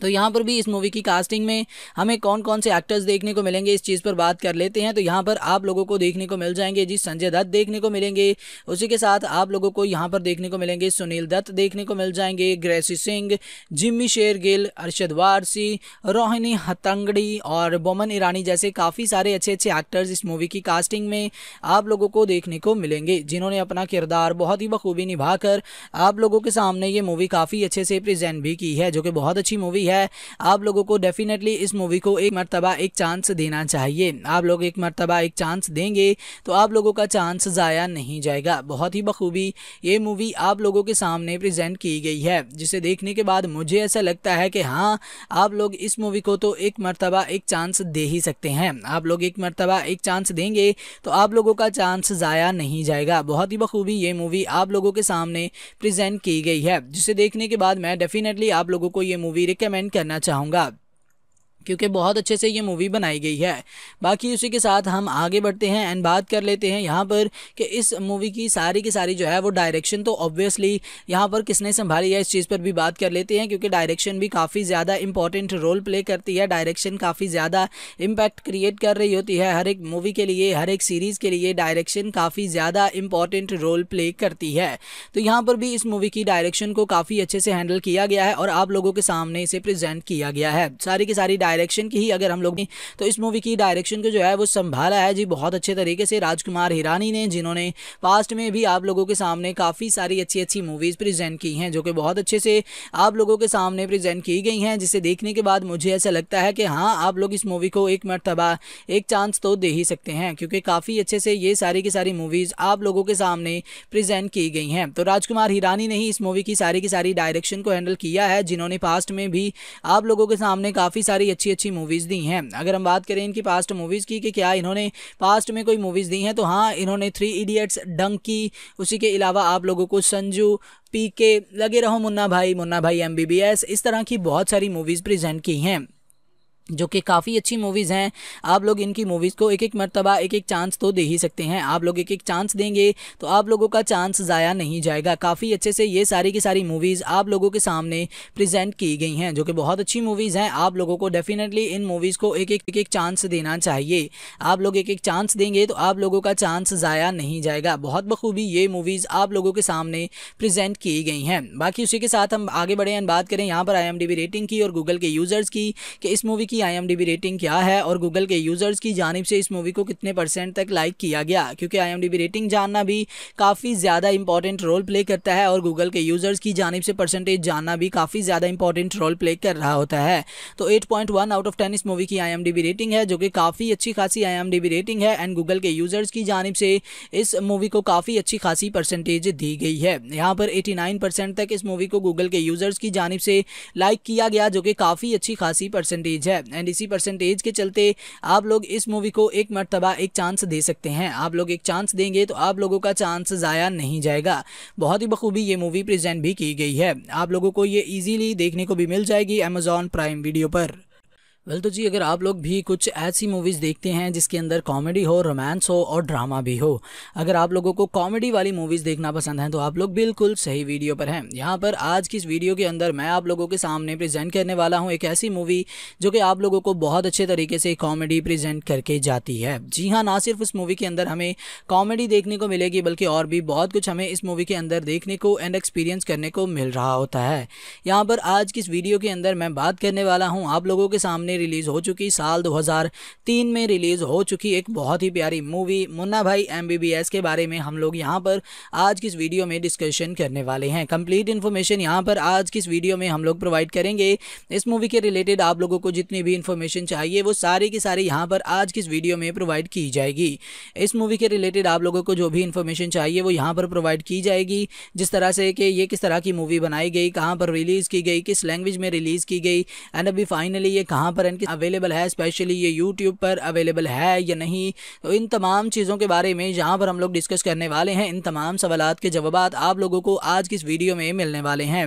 तो यहाँ पर भी इस मूवी की कास्टिंग में हमें कौन कौन से एक्टर्स देखने को मिलेंगे इस चीज़ पर बात कर लेते हैं तो यहाँ पर आप लोगों को देखने को मिल जाएंगे जी संजय दत्त देखने को मिलेंगे उसी के साथ आप लोगों को यहाँ पर देखने को मिलेंगे सुनील दत्त देखने को मिल जाएंगे ग्रेसी सिंह जिम्मी शेरगिल अरशद वारसी रोहिणी हतंगड़ी और बोमन ईरानी जैसे काफ़ी सारे अच्छे अच्छे एक्टर्स इस मूवी की कास्टिंग में आप लोगों को देखने को मिलेंगे जिन्होंने अपना किरदार बहुत ही बखूबी निभाकर आप लोगों के सामने ये मूवी काफ़ी अच्छे से प्रजेंट भी की है जो कि बहुत अच्छी मूवी मूवी है आप लोगों को डेफिनेटली इस मूवी को एक मरतबा एक चांस देना चाहिए आप लोग एक मरतबा एक चांस देंगे तो आप लोगों का चांस ज़ाया नहीं जाएगा बहुत ही बखूबी ये मूवी आप लोगों के सामने प्रजेंट की गई है जिसे देखने के बाद मुझे ऐसा लगता है कि हाँ आप लोग इस मूवी को तो एक मरतबा एक चांस दे ही सकते हैं आप लोग एक मरतबा एक चांस देंगे तो आप लोगों का चांस ज़ाया नहीं जाएगा बहुत ही बखूबी ये मूवी आप लोगों के सामने प्रेजेंट की गई है जिसे देखने के बाद मैं डेफिनेटली आप लोगों को ये मूवी रिकमेंड रिकमेंड करना चाहूँगा क्योंकि बहुत अच्छे से ये मूवी बनाई गई है बाकी उसी के साथ हम आगे बढ़ते हैं एंड बात कर लेते हैं यहाँ पर कि इस मूवी की सारी की सारी जो है वो डायरेक्शन तो ऑब्वियसली यहाँ पर किसने संभाली है इस चीज़ पर भी बात कर लेते हैं क्योंकि डायरेक्शन भी काफ़ी ज़्यादा इंपॉर्टेंट रोल प्ले करती है डायरेक्शन काफ़ी ज़्यादा इम्पैक्ट क्रिएट कर रही होती है हर एक मूवी के लिए हर एक सीरीज़ के लिए डायरेक्शन काफ़ी ज़्यादा इंपॉर्टेंट रोल प्ले करती है तो यहाँ पर भी इस मूवी की डायरेक्शन को काफ़ी अच्छे से हैंडल किया गया है और आप लोगों के सामने इसे प्रजेंट किया गया है सारी की सारी डायरेक्शन की ही अगर हम लोग तो इस मूवी की डायरेक्शन को जो है वो संभाला है जी बहुत अच्छे तरीके से राजकुमार हिरानी ने जिन्होंने पास्ट में भी आप लोगों के सामने काफ़ी सारी अच्छी अच्छी मूवीज़ प्रेजेंट की हैं जो कि बहुत अच्छे से आप लोगों के सामने प्रेजेंट की गई हैं जिसे देखने के बाद मुझे ऐसा लगता है कि हाँ आप लोग इस मूवी को एक मरतबा एक चांस तो दे ही सकते हैं क्योंकि काफ़ी अच्छे से ये सारी की सारी मूवीज़ आप लोगों के सामने प्रजेंट की गई हैं तो राजकुमार हिरानी ने ही इस मूवी की सारी की सारी डायरेक्शन को हैंडल किया है जिन्होंने पास्ट में भी आप लोगों के सामने काफ़ी सारी अच्छी अच्छी अच्छी मूवीज़ दी हैं अगर हम बात करें इनकी पास्ट मूवीज़ की कि क्या इन्होंने पास्ट में कोई मूवीज़ दी हैं तो हाँ इन्होंने थ्री इडियट्स डंकी उसी के अलावा आप लोगों को संजू पी के लगे रहो मुन्ना भाई मुन्ना भाई एम इस तरह की बहुत सारी मूवीज़ प्रेजेंट की हैं जो कि काफ़ी अच्छी मूवीज़ हैं आप लोग इनकी मूवीज़ को एक एक मरतबा एक एक चांस तो दे ही सकते हैं आप लोग एक एक चांस देंगे तो आप लोगों का चांस ज़ाया नहीं जाएगा काफ़ी अच्छे से ये सारी की सारी मूवीज़ आप लोगों के सामने प्रेजेंट की गई हैं जो कि बहुत अच्छी मूवीज़ हैं आप लोगों को डेफिनेटली इन मूवीज़ को एक एक एक एक चांस देना चाहिए आप लोग एक एक चांस देंगे तो आप लोगों का चांस ज़ाया नहीं जाएगा बहुत बखूबी ये मूवीज़ आप लोगों के सामने प्रजेंट की गई हैं बाकी उसी के साथ हम आगे बढ़े बात करें यहाँ पर आई रेटिंग की और गूगल के यूज़र्स की कि इस मूवी की आई रेटिंग क्या है और गूगल के यूज़र्स की जानब से इस मूवी को कितने परसेंट तक लाइक किया गया क्योंकि आई रेटिंग जानना भी काफ़ी ज़्यादा इंपॉर्टेंट रोल प्ले करता है और गूगल के यूज़र्स की जानब से परसेंटेज जानना भी काफ़ी ज़्यादा इंपॉर्टेंट रोल प्ले कर रहा होता है तो एट आउट ऑफ टेन इस मूवी की आई रेटिंग है जो कि काफ़ी अच्छी खासी आई रेटिंग है एंड गूगल के यूज़र्स की जानब से इस मूवी को काफ़ी अच्छी खासी परसेंटेज दी गई है यहाँ पर एटी परसेंट तक इस मूवी को गूगल के यूज़र्स की जानब से लाइक किया गया जो कि काफ़ी अच्छी खासी परसेंटेज है एंड इसी परसेंटेज के चलते आप लोग इस मूवी को एक मरतबा एक चांस दे सकते हैं आप लोग एक चांस देंगे तो आप लोगों का चांस ज़ाया नहीं जाएगा बहुत ही बखूबी ये मूवी प्रेजेंट भी की गई है आप लोगों को ये ईजीली देखने को भी मिल जाएगी अमेजॉन प्राइम वीडियो पर वेल तो जी अगर आप लोग भी कुछ ऐसी मूवीज़ देखते हैं जिसके अंदर कॉमेडी हो रोमांस हो और ड्रामा भी हो अगर आप लोगों को कॉमेडी वाली मूवीज़ देखना पसंद है तो आप लोग बिल्कुल सही वीडियो पर हैं यहाँ पर आज की इस वीडियो के अंदर मैं आप लोगों के सामने प्रेजेंट करने वाला हूँ एक ऐसी मूवी जो कि आप लोगों को बहुत अच्छे तरीके से कॉमेडी प्रेजेंट करके जाती है जी हाँ ना सिर्फ उस मूवी के अंदर हमें कॉमेडी देखने को मिलेगी बल्कि और भी बहुत कुछ हमें इस मूवी के अंदर देखने को एंड एक्सपीरियंस करने को मिल रहा होता है यहाँ पर आज की इस वीडियो के अंदर मैं बात करने वाला हूँ आप लोगों के सामने ने रिलीज़ हो चुकी साल 2003 में रिलीज़ हो चुकी एक बहुत ही प्यारी मूवी मुन्ना भाई एम के बारे में हम लोग यहाँ पर आज की इस वीडियो में डिस्कशन करने वाले हैं कंप्लीट इन्फॉर्मेशन यहाँ पर आज की इस वीडियो में हम लोग प्रोवाइड करेंगे इस मूवी के रिलेटेड आप लोगों को जितनी भी इन्फॉर्मेशन चाहिए वो सारी की सारी यहाँ पर आज की इस वीडियो में प्रोवाइड की जाएगी इस मूवी के रिलेटेड आप लोगों को जो भी इन्फॉर्मेशन चाहिए वो यहाँ पर प्रोवाइड की जाएगी जिस तरह से कि ये किस तरह की मूवी बनाई गई कहाँ पर रिलीज़ की गई किस लैंग्वेज में रिलीज़ की गई एंड अभी फाइनली ये कहाँ पर पर इनकी अवेलेबल है स्पेशली ये यूट्यूब पर अवेलेबल है या नहीं तो इन तमाम चीज़ों के बारे में यहाँ पर हम लोग डिस्कस करने वाले हैं इन तमाम सवाल के जवाब आप लोगों को आज की इस वीडियो में मिलने वाले हैं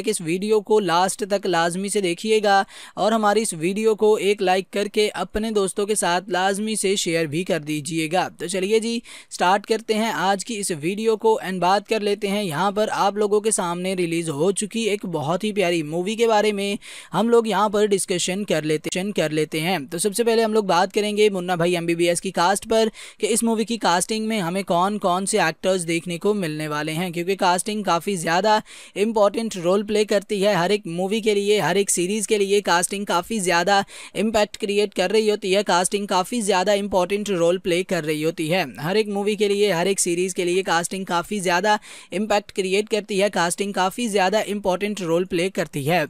कि इस वीडियो को लास्ट तक लाजमी से देखिएगा और हमारी इस वीडियो को एक लाइक करके अपने दोस्तों के साथ लाजमी से शेयर भी कर दीजिएगा तो चलिए जी स्टार्ट करते हैं आज की इस वीडियो को एंड बात कर लेते हैं यहाँ पर आप लोगों के सामने रिलीज हो चुकी एक बहुत ही प्यारी मूवी के बारे में हम लोग यहाँ पर डिस्कशन कर लेते कर लेते हैं तो सबसे पहले हम लोग बात करेंगे मुन्ना भाई एम की कास्ट पर कि इस मूवी की कास्टिंग में हमें कौन कौन से एक्टर्स देखने को मिलने वाले हैं क्योंकि कास्टिंग काफ़ी ज़्यादा इंपॉर्टेंट रोल प्ले करती है हर एक मूवी के लिए हर एक सीरीज़ के लिए कास्टिंग काफ़ी ज़्यादा इम्पैक्ट क्रिएट कर रही होती है कास्टिंग काफ़ी ज़्यादा इंपॉर्टेंट रोल प्ले कर रही होती है हर एक मूवी के लिए हर एक सीरीज़ के लिए कास्टिंग काफ़ी ज़्यादा इम्पैक्ट क्रिएट करती है कास्टिंग काफ़ी ज़्यादा इंपॉर्टेंट रोल प्ले करती है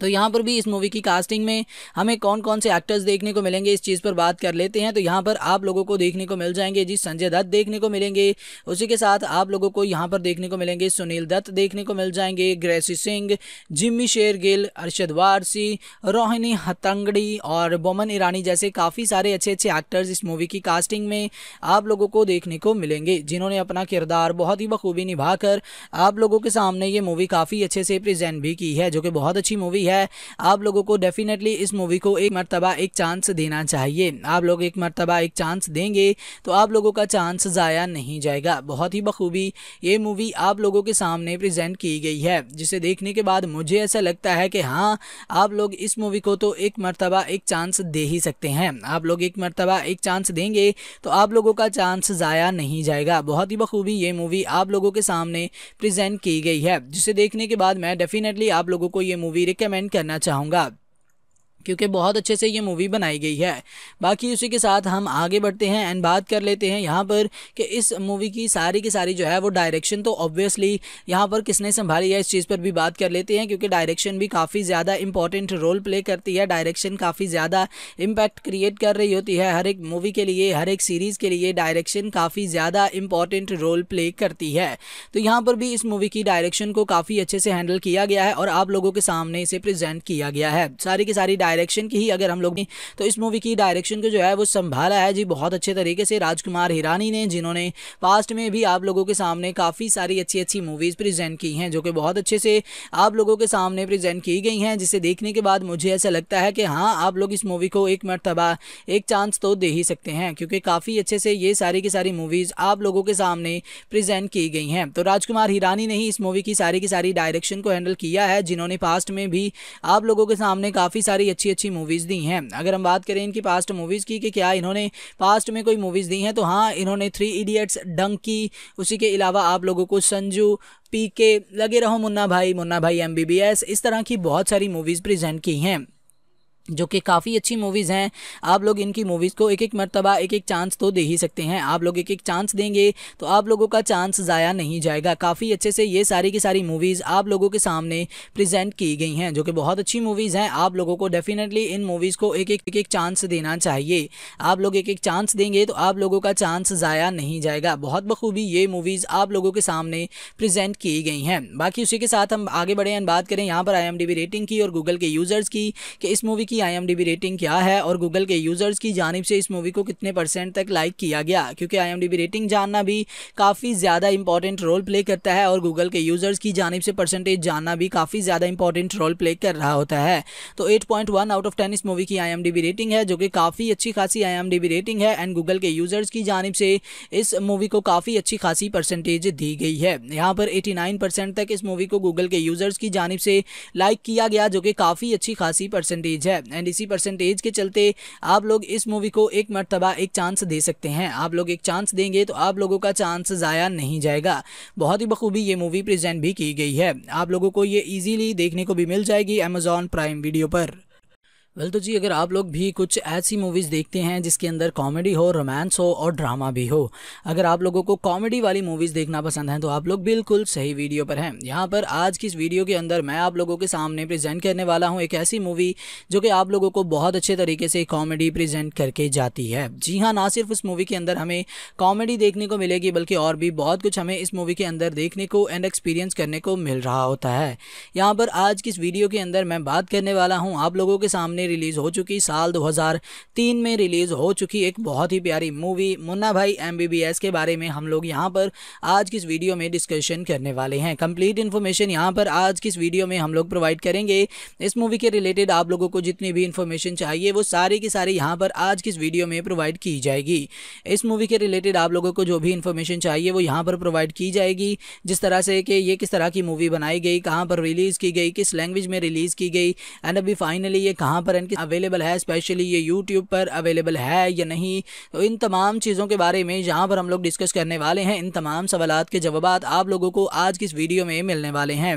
तो यहाँ पर भी इस मूवी की कास्टिंग में हमें कौन कौन से एक्टर्स देखने को मिलेंगे इस चीज़ पर बात कर लेते हैं तो यहाँ पर आप लोगों को देखने को मिल जाएंगे जी संजय दत्त देखने को मिलेंगे उसी के साथ आप लोगों को यहाँ पर देखने को मिलेंगे सुनील दत्त देखने को मिल जाएंगे ग्रेसी सिंह जिम्मी शेर गिल अरशद वारसी रोहिणी हतंगड़ी और बोमन ईरानी जैसे काफ़ी सारे अच्छे अच्छे एक्टर्स इस मूवी की कास्टिंग में आप लोगों को देखने को मिलेंगे जिन्होंने अपना किरदार बहुत ही बखूबी निभाकर आप लोगों के सामने ये मूवी काफ़ी अच्छे से प्रजेंट भी की है जो कि बहुत अच्छी मूवी मूवी है आप लोगों को डेफिनेटली इस मूवी को एक मरतबा एक चांस देना चाहिए आप लोग एक मरतबा एक चांस देंगे तो आप लोगों का चांस ज़ाया नहीं जाएगा बहुत ही बखूबी ये मूवी आप लोगों के सामने प्रजेंट की गई है जिसे देखने के बाद मुझे ऐसा लगता है कि हाँ आप लोग इस मूवी को तो एक मरतबा एक चांस दे ही सकते हैं आप लोग एक मरतबा एक चांस देंगे तो आप लोगों का चांस ज़ाया नहीं जाएगा बहुत ही बखूबी ये मूवी आप लोगों के सामने प्रेजेंट की गई है जिसे देखने के बाद मैं डेफिनेटली आप लोगों को ये मूवी रिकमेंड रिकमेंड करना चाहूँगा क्योंकि बहुत अच्छे से ये मूवी बनाई गई है बाकी उसी के साथ हम आगे बढ़ते हैं एंड बात कर लेते हैं यहाँ पर कि इस मूवी की सारी की सारी जो है वो डायरेक्शन तो ऑब्वियसली यहाँ पर किसने संभाली है इस चीज़ पर भी बात कर लेते हैं क्योंकि डायरेक्शन भी काफ़ी ज़्यादा इंपॉर्टेंट रोल प्ले करती है डायरेक्शन काफ़ी ज़्यादा इम्पैक्ट क्रिएट कर रही होती है हर एक मूवी के लिए हर एक सीरीज़ के लिए डायरेक्शन काफ़ी ज़्यादा इंपॉर्टेंट रोल प्ले करती है तो यहाँ पर भी इस मूवी की डायरेक्शन को काफ़ी अच्छे से हैंडल किया गया है और आप लोगों के सामने इसे प्रजेंट किया गया है सारी की सारी डायरेक्शन की ही अगर हम लोग तो इस मूवी की डायरेक्शन को जो है वो संभाला है जी बहुत अच्छे तरीके से राजकुमार हिरानी ने जिन्होंने पास्ट में भी आप लोगों के सामने काफ़ी सारी अच्छी अच्छी मूवीज़ प्रेजेंट की हैं जो कि बहुत अच्छे से आप लोगों के सामने प्रजेंट की गई हैं जिसे देखने के बाद मुझे ऐसा लगता है कि हाँ आप लोग इस मूवी को एक मरतबा एक चांस तो दे ही सकते हैं क्योंकि काफ़ी अच्छे से ये सारी की सारी मूवीज़ आप लोगों के सामने प्रेजेंट की गई हैं तो राजकुमार हिरानी ने ही इस मूवी की सारी की सारी डायरेक्शन को हैंडल किया है जिन्होंने पास्ट में भी आप लोगों के सामने काफ़ी सारी अच्छी अच्छी अच्छी मूवीज़ दी हैं अगर हम बात करें इनकी पास्ट मूवीज़ की कि क्या इन्होंने पास्ट में कोई मूवीज़ दी हैं तो हाँ इन्होंने थ्री इडियट्स डंकी उसी के अलावा आप लोगों को संजू पी के लगे रहो मुन्ना भाई मुन्ना भाई एम इस तरह की बहुत सारी मूवीज़ प्रेजेंट की हैं जो कि काफ़ी अच्छी मूवीज़ हैं आप लोग इनकी मूवीज़ को एक एक मरतबा एक एक चांस तो दे ही सकते हैं आप लोग एक एक चांस देंगे तो आप लोगों का चांस ज़ाया नहीं जाएगा काफ़ी अच्छे से ये सारी की सारी मूवीज़ आप लोगों के सामने प्रेजेंट की गई हैं जो कि बहुत अच्छी मूवीज़ हैं आप लोगों को डेफिनेटली इन मूवीज़ को एक एक एक एक चांस देना चाहिए आप लोग एक एक चांस देंगे तो आप लोगों का चांस ज़ाया नहीं जाएगा बहुत बखूबी ये मूवीज़ आप लोगों के सामने प्रजेंट की गई हैं बाकी उसी के साथ हम आगे बढ़े बात करें यहाँ पर आई रेटिंग की और गूगल के यूज़र्स की कि इस मूवी की की आई रेटिंग क्या है और गूगल के यूज़र्स की जानब से इस मूवी को कितने परसेंट तक लाइक किया गया क्योंकि आई रेटिंग जानना भी काफ़ी ज़्यादा इंपॉर्टेंट रोल प्ले करता है और गूगल के यूज़र्स की जानब से परसेंटेज जानना भी काफ़ी ज़्यादा इंपॉर्टेंट रोल प्ले कर रहा होता है तो एट आउट ऑफ टेन इस मूवी की आई रेटिंग है जो कि काफ़ी अच्छी खासी आई रेटिंग है एंड गूगल के यूज़र्स की जानब से इस मूवी को काफ़ी अच्छी खासी परसेंटेज दी गई है यहाँ पर एटी परसेंट तक इस मूवी को गूगल के यूज़र्स की जानब से लाइक किया गया जो कि काफ़ी अच्छी खासी परसेंटेज है एंड इसी परसेंटेज के चलते आप लोग इस मूवी को एक मरतबा एक चांस दे सकते हैं आप लोग एक चांस देंगे तो आप लोगों का चांस ज़ाया नहीं जाएगा बहुत ही बखूबी ये मूवी प्रजेंट भी की गई है आप लोगों को ये ईजीली देखने को भी मिल जाएगी अमेजॉन प्राइम वीडियो पर वेल तो जी अगर आप लोग भी कुछ ऐसी मूवीज़ देखते हैं जिसके अंदर कॉमेडी हो रोमांस हो और ड्रामा भी हो अगर आप लोगों को कॉमेडी वाली मूवीज़ देखना पसंद है तो आप लोग बिल्कुल सही वीडियो पर हैं यहाँ पर आज की इस वीडियो के अंदर मैं आप लोगों के सामने प्रेजेंट करने वाला हूँ एक ऐसी मूवी जो कि आप लोगों को बहुत अच्छे तरीके से कॉमेडी प्रजेंट करके जाती है जी हाँ ना सिर्फ उस मूवी के अंदर हमें कॉमेडी देखने को मिलेगी बल्कि और भी बहुत कुछ हमें इस मूवी के अंदर देखने को एंड एक्सपीरियंस करने को मिल रहा होता है यहाँ पर आज की इस वीडियो के अंदर मैं बात करने वाला हूँ आप लोगों के सामने में रिलीज़ हो चुकी साल 2003 में रिलीज़ हो चुकी एक बहुत ही प्यारी मूवी मुन्ना भाई एम के बारे में हम लोग यहाँ पर आज की इस वीडियो में डिस्कशन करने वाले हैं कंप्लीट इन्फॉर्मेशन यहाँ पर आज की इस वीडियो में हम लोग प्रोवाइड करेंगे इस मूवी के रिलेटेड आप लोगों को जितनी भी इन्फॉर्मेशन चाहिए वो सारी की सारी यहाँ पर आज की इस वीडियो में प्रोवाइड की जाएगी इस मूवी के रिलेटेड आप लोगों को जो भी इन्फॉर्मेशन चाहिए वो यहाँ पर प्रोवाइड की जाएगी जिस तरह से कि ये किस तरह की मूवी बनाई गई कहाँ पर रिलीज़ की गई किस लैंग्वेज में रिलीज़ की गई एंड अभी फाइनली ये कहाँ पर पर इनकी अवेलेबल है स्पेशली ये यूट्यूब पर अवेलेबल है या नहीं तो इन तमाम चीज़ों के बारे में जहाँ पर हम लोग डिस्कस करने वाले हैं इन तमाम सवाल के जवाब आप लोगों को आज की इस वीडियो में मिलने वाले हैं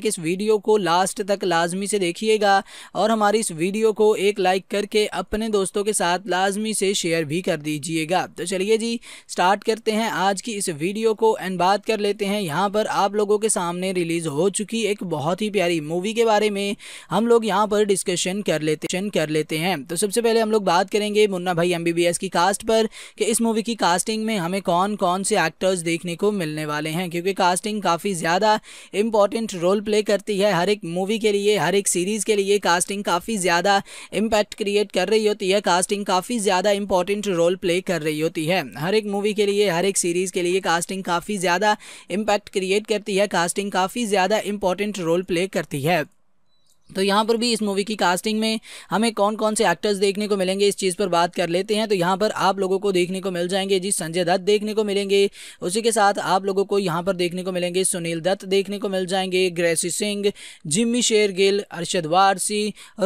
कि इस वीडियो को लास्ट तक लाजमी से देखिएगा और हमारी इस वीडियो को एक लाइक करके अपने दोस्तों के साथ लाजमी से शेयर भी कर दीजिएगा तो चलिए जी स्टार्ट करते हैं आज की इस वीडियो को एंड बात कर लेते हैं यहाँ पर आप लोगों के सामने रिलीज़ हो चुकी एक बहुत ही प्यारी मूवी के बारे में हम लोग यहाँ पर डिस्कशन कर लेते कर लेते हैं तो सबसे पहले हम लोग बात करेंगे मुन्ना भाई एम की कास्ट पर कि इस मूवी की कास्टिंग में हमें कौन कौन से एक्टर्स देखने को मिलने वाले हैं क्योंकि कास्टिंग काफ़ी ज़्यादा इंपॉर्टेंट रोल प्ले करती है हर एक मूवी के लिए हर एक सीरीज़ के लिए कास्टिंग काफ़ी ज़्यादा इम्पैक्ट क्रिएट कर रही होती है कास्टिंग काफ़ी ज़्यादा इंपॉर्टेंट रोल प्ले कर रही होती है हर एक मूवी के लिए हर एक सीरीज़ के लिए कास्टिंग काफ़ी ज़्यादा इम्पैक्ट क्रिएट करती है कास्टिंग काफ़ी ज़्यादा इंपॉर्टेंट रोल प्ले करती है तो यहाँ पर भी इस मूवी की कास्टिंग में हमें कौन कौन से एक्टर्स देखने को मिलेंगे इस चीज़ पर बात कर लेते हैं तो यहाँ पर आप लोगों को देखने को मिल जाएंगे जी संजय दत्त देखने को मिलेंगे उसी के साथ आप लोगों को यहाँ पर देखने को मिलेंगे सुनील दत्त देखने को मिल जाएंगे ग्रेसी सिंह जिम्मी शेरगिल अरशद वारसी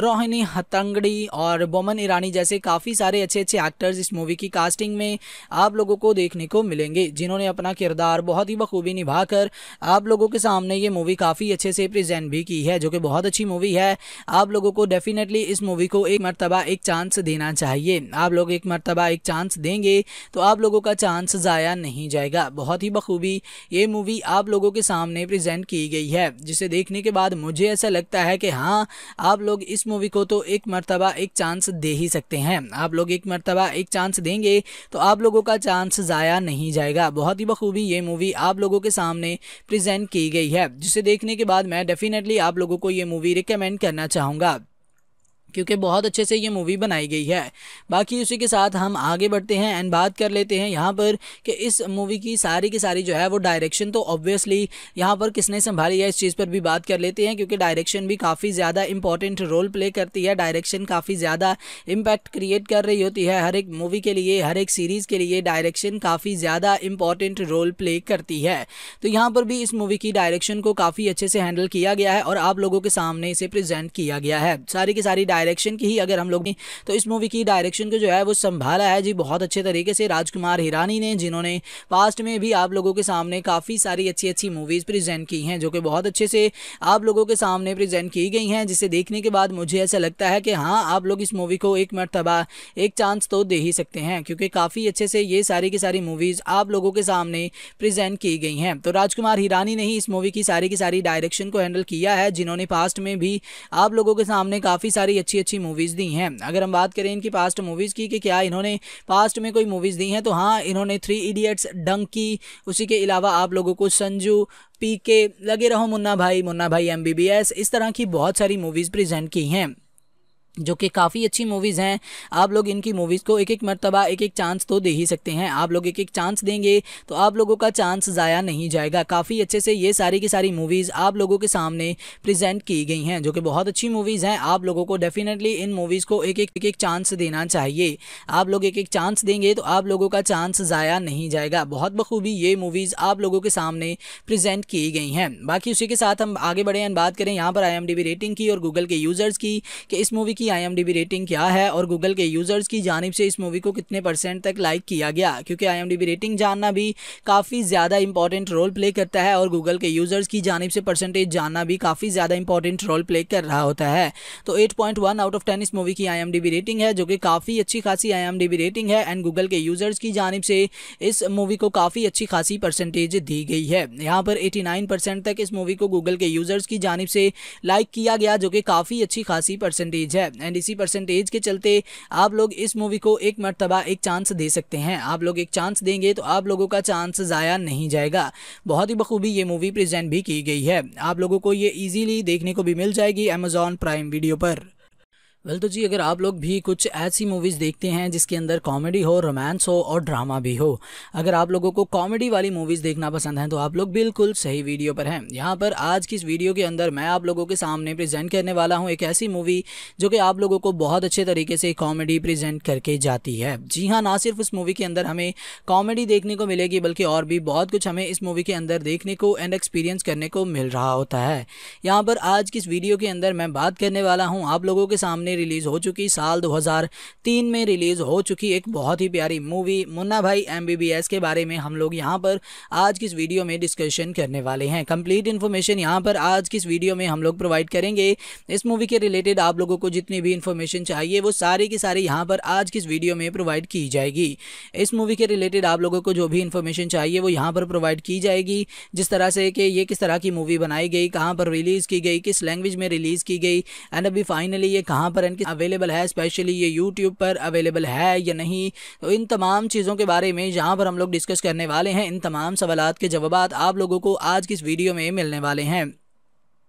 रोहिणी हतंगड़ी और बोमन ईरानी जैसे काफ़ी सारे अच्छे अच्छे एक्टर्स इस मूवी की कास्टिंग में आप लोगों को देखने को मिलेंगे जिन्होंने अपना किरदार बहुत ही बखूबी निभाकर आप लोगों के सामने ये मूवी काफ़ी अच्छे से प्रेजेंट भी की है जो कि बहुत अच्छी मूवी है आप लोगों को डेफिनेटली इस मूवी को एक मरतबा एक चांस देना चाहिए आप लोग एक मरतबा एक चांस देंगे तो आप लोगों का चांस ज़ाया नहीं जाएगा बहुत ही बखूबी ये मूवी आप लोगों के सामने प्रजेंट की गई है जिसे देखने के बाद मुझे ऐसा लगता है कि हाँ आप लोग इस मूवी को तो एक मरतबा एक चांस दे ही सकते हैं आप लोग एक मरतबा एक चांस देंगे तो आप लोगों का चांस ज़ाया नहीं जाएगा बहुत ही बखूबी ये मूवी आप लोगों के सामने प्रेजेंट की गई है जिसे देखने के बाद मैं डेफिनेटली आप लोगों को ये मूवी रिकमेंड कमेंट करना चाहूंगा क्योंकि बहुत अच्छे से ये मूवी बनाई गई है बाकी उसी के साथ हम आगे बढ़ते हैं एंड बात कर लेते हैं यहाँ पर कि इस मूवी की सारी की सारी जो है वो डायरेक्शन तो ऑब्वियसली यहाँ पर किसने संभाली है इस चीज़ पर भी बात कर लेते हैं क्योंकि डायरेक्शन भी काफ़ी ज़्यादा इंपॉर्टेंट रोल प्ले करती है डायरेक्शन काफ़ी ज़्यादा इम्पैक्ट क्रिएट कर रही होती है हर एक मूवी के लिए हर एक सीरीज़ के लिए डायरेक्शन काफ़ी ज़्यादा इंपॉर्टेंट रोल प्ले करती है तो यहाँ पर भी इस मूवी की डायरेक्शन को काफ़ी अच्छे से हैंडल किया गया है और आप लोगों के सामने इसे प्रजेंट किया गया है सारी की सारी डायरेक्शन की ही अगर हम लोग तो इस मूवी की डायरेक्शन को जो है वो संभाला है जी बहुत अच्छे तरीके से राजकुमार हिरानी ने जिन्होंने पास्ट में भी आप लोगों के सामने काफ़ी सारी अच्छी अच्छी मूवीज़ प्रेजेंट की हैं जो कि बहुत अच्छे से आप लोगों के सामने प्रेजेंट की गई हैं जिसे देखने के बाद मुझे ऐसा लगता है कि हाँ आप लोग इस मूवी को एक मरतबा एक चांस तो दे ही सकते हैं क्योंकि काफ़ी अच्छे से ये सारी की सारी मूवीज़ आप लोगों के सामने प्रजेंट की गई हैं तो राजकुमार हिरानी ने ही इस मूवी की सारी की सारी डायरेक्शन को हैंडल किया है जिन्होंने पास्ट में भी आप लोगों के सामने काफ़ी सारी अच्छी अच्छी अच्छी मूवीज़ दी हैं अगर हम बात करें इनकी पास्ट मूवीज़ की कि क्या इन्होंने पास्ट में कोई मूवीज़ दी हैं तो हाँ इन्होंने थ्री इडियट्स डंकी उसी के अलावा आप लोगों को संजू पी के लगे रहो मुन्ना भाई मुन्ना भाई एम इस तरह की बहुत सारी मूवीज़ प्रेजेंट की हैं जो कि काफ़ी अच्छी मूवीज़ हैं आप लोग इनकी मूवीज़ को एक एक मरतबा एक एक चांस तो दे ही सकते हैं आप लोग एक एक चांस देंगे तो आप लोगों का चांस ज़ाया नहीं जाएगा काफ़ी अच्छे से ये सारी की सारी मूवीज़ आप लोगों के सामने प्रेजेंट की गई हैं जो कि बहुत अच्छी मूवीज़ हैं आप लोगों को डेफिनेटली इन मूवीज़ को एक एक एक एक चांस देना चाहिए आप लोग एक एक चांस देंगे तो आप लोगों का चांस ज़ाया नहीं जाएगा बहुत बखूबी ये मूवीज़ आप लोगों के सामने प्रजेंट की गई हैं बाकी उसी के साथ हम आगे बढ़े बात करें यहाँ पर आई रेटिंग की और गूगल के यूज़र्स की कि इस मूवी की की आईएमडीबी रेटिंग क्या है और गूगल के यूज़र्स की जानब से इस मूवी को कितने परसेंट तक लाइक किया गया क्योंकि आईएमडीबी रेटिंग जानना भी काफ़ी ज़्यादा इंपॉर्टेंट रोल प्ले करता है और गूगल के यूज़र्स की जानब से परसेंटेज जानना भी काफ़ी ज़्यादा इंपॉर्टेंट रोल प्ले कर रहा होता है तो एट आउट ऑफ टेन इस मूवी की आई रेटिंग है जो कि काफ़ी अच्छी खासी आई रेटिंग है एंड गूगल के यूज़र्स की जानब से इस मूवी को काफ़ी अच्छी खासी परसेंटेज दी गई है यहाँ पर 89 परसेंट तक इस मूवी को गूगल के यूज़र्स की जानब से लाइक किया गया जो कि काफ़ी अच्छी खासी परसेंटेज है एंड इसी परसेंटेज के चलते आप लोग इस मूवी को एक मरतबा एक चांस दे सकते हैं आप लोग एक चांस देंगे तो आप लोगों का चांस ज़ाया नहीं जाएगा बहुत ही बखूबी ये मूवी प्रजेंट भी की गई है आप लोगों को ये ईजीली देखने को भी मिल जाएगी अमेजॉन प्राइम वीडियो पर वेल तो जी अगर आप लोग भी कुछ ऐसी मूवीज़ देखते हैं जिसके अंदर कॉमेडी हो रोमांस हो और ड्रामा भी हो अगर आप लोगों को कॉमेडी वाली मूवीज़ देखना पसंद है तो आप लोग बिल्कुल सही वीडियो पर हैं यहाँ पर आज की इस वीडियो के अंदर मैं आप लोगों के सामने प्रेजेंट करने वाला हूँ एक ऐसी मूवी जो कि आप लोगों को बहुत अच्छे तरीके से कॉमेडी प्रजेंट करके जाती है जी हाँ ना सिर्फ उस मूवी के अंदर हमें कॉमेडी देखने को मिलेगी बल्कि और भी बहुत कुछ हमें इस मूवी के अंदर देखने को एंड एक्सपीरियंस करने को मिल रहा होता है यहाँ पर आज की इस वीडियो के अंदर मैं बात करने वाला हूँ आप लोगों के सामने में रिलीज़ हो चुकी साल 2003 में रिलीज़ हो चुकी एक बहुत ही प्यारी मूवी मुन्ना भाई एमबीबीएस के बारे में हम लोग यहाँ पर आज की इस वीडियो में डिस्कशन करने वाले हैं कंप्लीट इन्फॉर्मेशन यहाँ पर आज की इस वीडियो में हम लोग प्रोवाइड करेंगे इस मूवी के रिलेटेड आप लोगों को जितनी भी इन्फॉर्मेशन चाहिए वो सारी की सारी यहाँ पर आज की इस वीडियो में प्रोवाइड की जाएगी इस मूवी के रिलेटेड आप लोगों को जो भी इन्फॉर्मेशन चाहिए वो यहाँ पर प्रोवाइड की जाएगी जिस तरह से कि ये किस तरह की मूवी बनाई गई कहाँ पर रिलीज़ की गई किस लैंग्वेज में रिलीज़ की गई एंड अभी फाइनली ये कहाँ पर करंट अवेलेबल है स्पेशली ये यूट्यूब पर अवेलेबल है या नहीं तो इन तमाम चीज़ों के बारे में जहाँ पर हम लोग डिस्कस करने वाले हैं इन तमाम सवाल के जवाब आप लोगों को आज की इस वीडियो में मिलने वाले हैं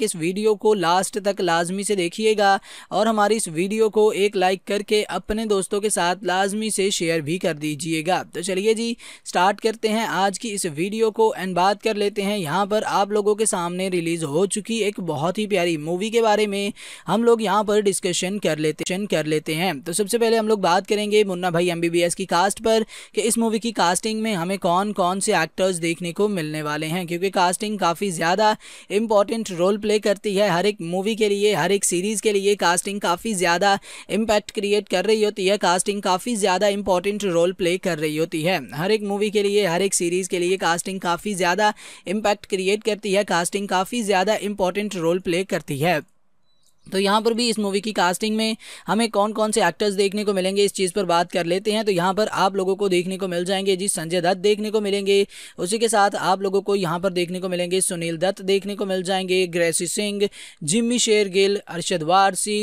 तक इस वीडियो को लास्ट तक लाजमी से देखिएगा और हमारी इस वीडियो को एक लाइक करके अपने दोस्तों के साथ लाजमी से शेयर भी कर दीजिएगा तो चलिए जी स्टार्ट करते हैं आज की इस वीडियो को एंड बात कर लेते हैं यहाँ पर आप लोगों के सामने रिलीज हो चुकी एक बहुत ही प्यारी मूवी के बारे में हम लोग यहाँ पर डिस्कशन कर लेते कर लेते हैं तो सबसे पहले हम लोग बात करेंगे मुन्ना भाई एमबीबीएस की कास्ट पर कि इस मूवी की कास्टिंग में हमें कौन कौन से एक्टर्स देखने को मिलने वाले हैं क्योंकि कास्टिंग काफ़ी ज़्यादा इंपॉर्टेंट रोल प्ले प्ले करती है हर एक मूवी के लिए हर एक सीरीज़ के लिए कास्टिंग काफ़ी ज़्यादा इम्पैक्ट क्रिएट कर रही होती है कास्टिंग काफ़ी ज़्यादा इंपॉर्टेंट रोल प्ले कर रही होती है हर एक मूवी के लिए हर एक सीरीज़ के लिए कास्टिंग काफ़ी ज़्यादा इम्पैक्ट क्रिएट करती है कास्टिंग काफ़ी ज़्यादा इंपॉर्टेंट रोल प्ले करती है तो यहाँ पर भी इस मूवी की कास्टिंग में हमें कौन कौन से एक्टर्स देखने को मिलेंगे इस चीज़ पर बात कर लेते हैं तो यहाँ पर आप लोगों को देखने को मिल जाएंगे जी संजय दत्त देखने को मिलेंगे उसी के साथ आप लोगों को यहाँ पर देखने को मिलेंगे सुनील दत्त देखने को मिल जाएंगे ग्रेसी सिंह जिम्मी शेर गिल अरशद वारसी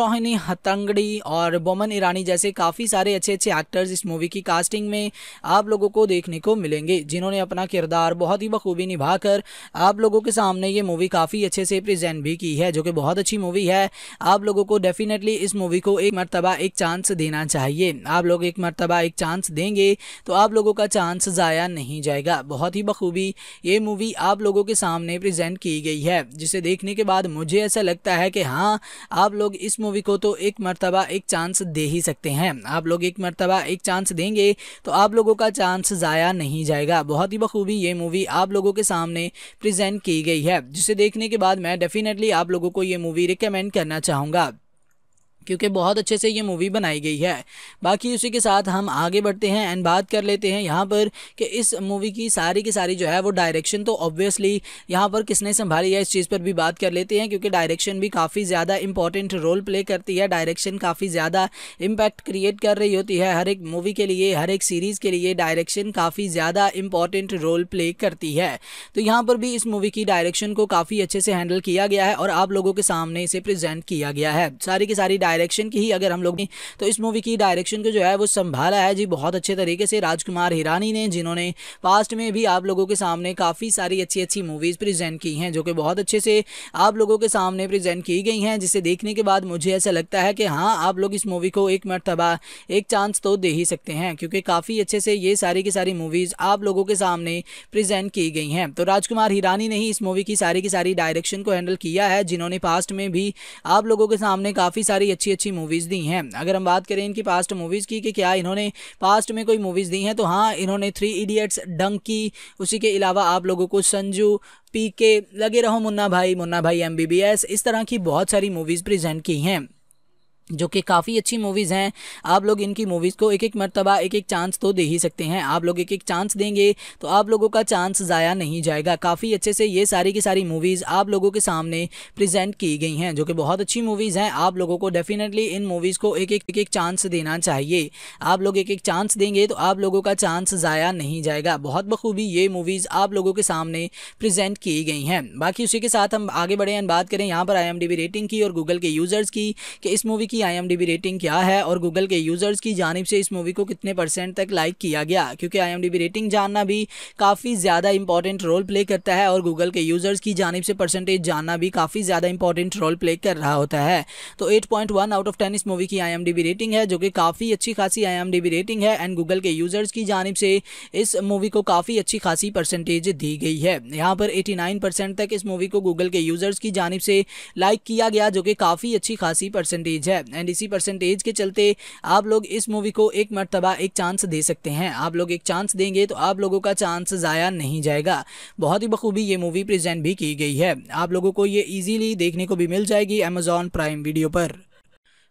रोहिणी हतंगड़ी और बोमन ईरानी जैसे काफ़ी सारे अच्छे अच्छे एक्टर्स इस मूवी की कास्टिंग में आप लोगों को देखने को मिलेंगे जिन्होंने अपना किरदार बहुत ही बखूबी निभाकर आप लोगों के सामने ये मूवी काफ़ी अच्छे से प्रेजेंट भी की है जो कि बहुत अच्छी मूवी है है आप लोगों को डेफिनेटली इस मूवी को एक मरतबा एक चांस देना चाहिए आप लोग एक मरतबा एक चांस देंगे तो आप लोगों का चांस ज़ाया नहीं जाएगा बहुत ही बखूबी ये मूवी आप लोगों के सामने प्रजेंट की गई है जिसे देखने के बाद मुझे ऐसा लगता है कि हाँ आप लोग इस मूवी को तो एक मरतबा एक चांस दे ही सकते हैं आप लोग एक मरतबा एक चांस देंगे तो आप लोगों का चांस ज़ाया नहीं जाएगा बहुत ही बखूबी ये मूवी आप लोगों के सामने प्रेजेंट की गई है जिसे देखने के बाद मैं डेफिनेटली आप लोगों को ये मूवी रिकमेंड कमेंट करना चाहूंगा क्योंकि बहुत अच्छे से ये मूवी बनाई गई है बाकी उसी के साथ हम आगे बढ़ते हैं एंड बात कर लेते हैं यहाँ पर कि इस मूवी की सारी की सारी जो है वो डायरेक्शन तो ऑब्वियसली यहाँ पर किसने संभाली है इस चीज़ पर भी बात कर लेते हैं क्योंकि डायरेक्शन भी काफ़ी ज़्यादा इंपॉर्टेंट रोल प्ले करती है डायरेक्शन काफ़ी ज़्यादा इम्पैक्ट क्रिएट कर रही होती है हर एक मूवी के लिए हर एक सीरीज़ के लिए डायरेक्शन काफ़ी ज़्यादा इंपॉर्टेंट रोल प्ले करती है तो यहाँ पर भी इस मूवी की डायरेक्शन को काफ़ी अच्छे से हैंडल किया गया है और आप लोगों के सामने इसे प्रजेंट किया गया है सारी की सारी डायरेक्शन की ही अगर हम लोग तो इस मूवी की डायरेक्शन को जो है वो संभाला है जी बहुत अच्छे तरीके से राजकुमार हिरानी ने जिन्होंने पास्ट में भी आप लोगों के सामने काफ़ी सारी अच्छी अच्छी मूवीज़ प्रेजेंट की हैं जो कि बहुत अच्छे से आप लोगों के सामने प्रेजेंट की गई हैं जिसे देखने के बाद मुझे ऐसा लगता है कि हाँ आप लोग इस मूवी को एक मरतबा एक चांस तो दे ही सकते हैं क्योंकि काफ़ी अच्छे से ये सारी की सारी मूवीज़ आप लोगों के सामने प्रेजेंट की गई हैं तो राजकुमार हिरानी ने ही इस मूवी की सारी की सारी डायरेक्शन को हैंडल किया है जिन्होंने पास्ट में भी आप लोगों के सामने काफ़ी सारी अच्छी अच्छी मूवीज़ दी हैं अगर हम बात करें इनकी पास्ट मूवीज़ की कि क्या इन्होंने पास्ट में कोई मूवीज़ दी हैं तो हाँ इन्होंने थ्री इडियट्स डंकी उसी के अलावा आप लोगों को संजू पी के लगे रहो मुन्ना भाई मुन्ना भाई एम इस तरह की बहुत सारी मूवीज़ प्रेजेंट की हैं जो कि काफ़ी अच्छी मूवीज़ हैं आप लोग इनकी मूवीज़ को एक एक मरतबा एक एक चांस तो दे ही सकते हैं आप लोग एक एक चांस देंगे तो आप लोगों का चांस ज़ाया नहीं जाएगा काफ़ी अच्छे से ये सारी की सारी मूवीज़ आप लोगों के सामने प्रेजेंट की गई हैं जो कि बहुत अच्छी मूवीज़ हैं आप लोगों को डेफिनेटली इन मूवीज़ को एक एक एक एक चांस देना चाहिए आप लोग एक एक चांस देंगे तो आप लोगों का चांस ज़ाया नहीं जाएगा बहुत बखूबी ये मूवीज़ आप लोगों के सामने प्रजेंट की गई हैं बाकी उसी के साथ हम आगे बढ़े बात करें यहाँ पर आई रेटिंग की और गूगल के यूज़र्स की कि इस मूवी की की आई रेटिंग क्या है और गूगल के यूज़र्स की जानब से इस मूवी को कितने परसेंट तक लाइक किया गया क्योंकि आई रेटिंग जानना भी काफ़ी ज़्यादा इंपॉर्टेंट रोल प्ले करता है और गूगल के यूज़र्स की जानब से परसेंटेज जानना भी काफ़ी ज़्यादा इंपॉर्टेंट रोल प्ले कर रहा होता है तो एट आउट ऑफ टेन इस मूवी की आई रेटिंग है जो कि काफ़ी अच्छी खासी आई रेटिंग है एंड गूगल के यूज़र्स की जानब से इस मूवी को काफ़ी अच्छी खासी परसेंटेज दी गई है यहाँ पर नाइन परसेंट तक इस मूवी को गूगल के यूज़र्स की जानब से लाइक किया गया जो कि काफ़ी अच्छी खासी परसेंटेज है एंड इसी परसेंटेज के चलते आप लोग इस मूवी को एक मरतबा एक चांस दे सकते हैं आप लोग एक चांस देंगे तो आप लोगों का चांस ज़ाया नहीं जाएगा बहुत ही बखूबी ये मूवी प्रजेंट भी की गई है आप लोगों को ये ईजीली देखने को भी मिल जाएगी अमेजॉन प्राइम वीडियो पर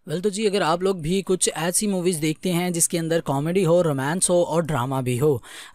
वेल तो जी अगर आप लोग भी कुछ ऐसी मूवीज़ देखते हैं जिसके अंदर कॉमेडी हो रोमांस हो और ड्रामा भी हो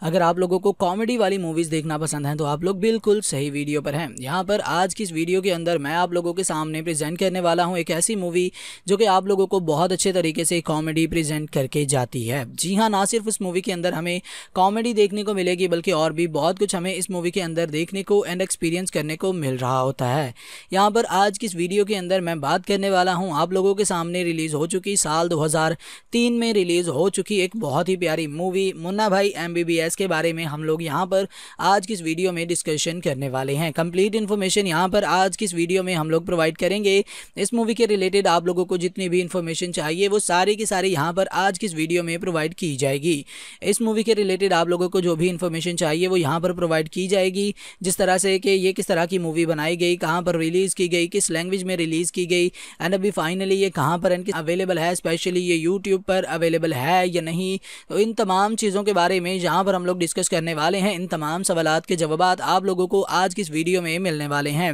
अगर आप लोगों को कॉमेडी वाली मूवीज़ देखना पसंद है तो आप लोग बिल्कुल सही वीडियो पर हैं यहाँ पर आज की इस वीडियो के अंदर मैं आप लोगों के सामने प्रेजेंट करने वाला हूँ एक ऐसी मूवी जो कि आप लोगों को बहुत अच्छे तरीके से कॉमेडी प्रेजेंट करके जाती है जी हाँ ना सिर्फ उस मूवी के अंदर हमें कॉमेडी देखने को मिलेगी बल्कि और भी बहुत कुछ हमें इस मूवी के अंदर देखने को एंड एक्सपीरियंस करने को मिल रहा होता है यहाँ पर आज की इस वीडियो के अंदर मैं बात करने वाला हूँ आप लोगों के सामने रिलीज़ हो चुकी साल 2003 में रिलीज़ हो चुकी एक बहुत ही प्यारी मूवी मुन्ना भाई एमबीबीएस के बारे में हम लोग यहाँ पर आज की इस वीडियो में डिस्कशन करने वाले हैं कंप्लीट इन्फॉर्मेशन यहाँ पर आज की इस वीडियो में हम लोग प्रोवाइड करेंगे इस मूवी के रिलेटेड आप लोगों को जितनी भी इन्फॉर्मेशन चाहिए वो सारी की सारी यहाँ पर आज की इस वीडियो में प्रोवाइड की जाएगी इस मूवी के रिलेटेड आप लोगों को जो भी इन्फॉर्मेशन चाहिए वो यहाँ पर प्रोवाइड की जाएगी जिस तरह से कि ये किस तरह की मूवी बनाई गई कहाँ पर रिलीज़ की गई किस लैंग्वेज में रिलीज़ की गई एंड अभी फाइनली ये कहाँ पर इनकी अवेलेबल है स्पेशली ये यूट्यूब पर अवेलेबल है या नहीं तो इन तमाम चीज़ों के बारे में जहाँ पर हम लोग डिस्कस करने वाले हैं इन तमाम सवाल के जवाब आप लोगों को आज की इस वीडियो में मिलने वाले हैं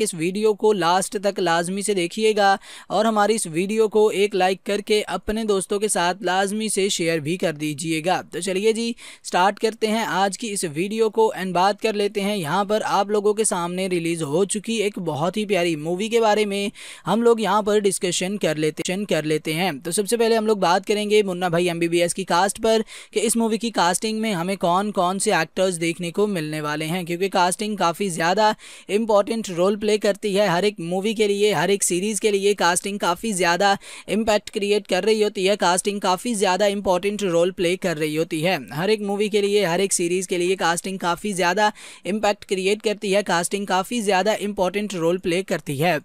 तक इस वीडियो को लास्ट तक लाजमी से देखिएगा और हमारी इस वीडियो को एक लाइक करके अपने दोस्तों के साथ लाजमी से शेयर भी कर दीजिएगा तो चलिए जी स्टार्ट करते हैं आज की इस वीडियो को एंड बात कर लेते हैं यहाँ पर आप लोगों के सामने रिलीज़ हो चुकी एक बहुत ही प्यारी मूवी के बारे में हम लोग यहाँ पर डिस्कशन कर लेते कर लेते हैं तो सबसे पहले हम लोग बात करेंगे मुन्ना भाई एमबीबीएस की कास्ट पर कि इस मूवी की कास्टिंग में हमें कौन कौन से एक्टर्स देखने को मिलने वाले हैं क्योंकि कास्टिंग काफ़ी ज़्यादा इंपॉर्टेंट रोल प्ले प्ले करती है हर एक मूवी के लिए हर एक सीरीज़ के लिए कास्टिंग काफ़ी ज़्यादा इम्पैक्ट क्रिएट कर रही होती है कास्टिंग काफ़ी ज़्यादा इंपॉर्टेंट रोल प्ले कर रही होती है हर एक मूवी के लिए हर एक सीरीज़ के लिए कास्टिंग काफ़ी ज़्यादा इम्पैक्ट क्रिएट करती है कास्टिंग काफ़ी ज़्यादा इंपॉर्टेंट रोल प्ले करती है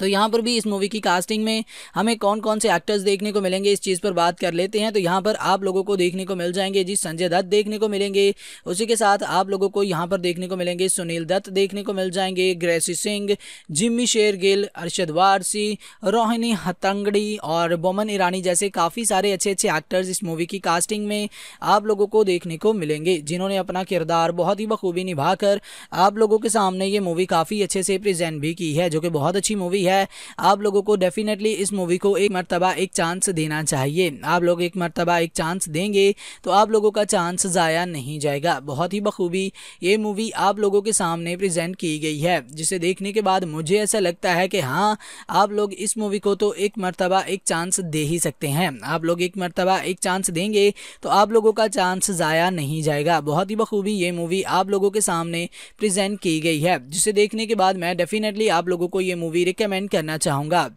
तो यहाँ पर भी इस मूवी की कास्टिंग में हमें कौन कौन से एक्टर्स देखने को मिलेंगे इस चीज़ पर बात कर लेते हैं तो यहाँ पर आप लोगों को देखने को मिल जाएंगे जी संजय दत्त देखने को मिलेंगे उसी के साथ आप लोगों को यहाँ पर देखने को मिलेंगे सुनील दत्त देखने को मिल जाएंगे ग्रेसी सिंह जिम्मी शेरगिल अरशद वारसी रोहिणी हतंगड़ी और बोमन ईरानी जैसे काफ़ी सारे अच्छे अच्छे एक्टर्स इस मूवी की कास्टिंग में आप लोगों को देखने को मिलेंगे जिन्होंने अपना किरदार बहुत ही बखूबी निभाकर आप लोगों के सामने ये मूवी काफ़ी अच्छे से प्रजेंट भी की है जो कि बहुत अच्छी मूवी मूवी है आप लोगों को डेफिनेटली इस मूवी को एक मरतबा एक चांस देना चाहिए आप लोग एक मरतबा एक चांस देंगे तो आप लोगों का चांस ज़ाया नहीं जाएगा बहुत ही बखूबी ये मूवी आप लोगों के सामने प्रजेंट की गई है जिसे देखने के बाद मुझे ऐसा लगता है कि हाँ आप लोग इस मूवी को तो एक मरतबा एक चांस दे ही सकते हैं आप लोग एक मरतबा एक चांस देंगे तो आप लोगों का चांस ज़ाया नहीं जाएगा बहुत ही बखूबी ये मूवी आप लोगों के सामने प्रेजेंट की गई है जिसे देखने के बाद मैं डेफिनेटली आप लोगों को ये मूवी रिकमेंड रिकमेंड करना चाहूँगा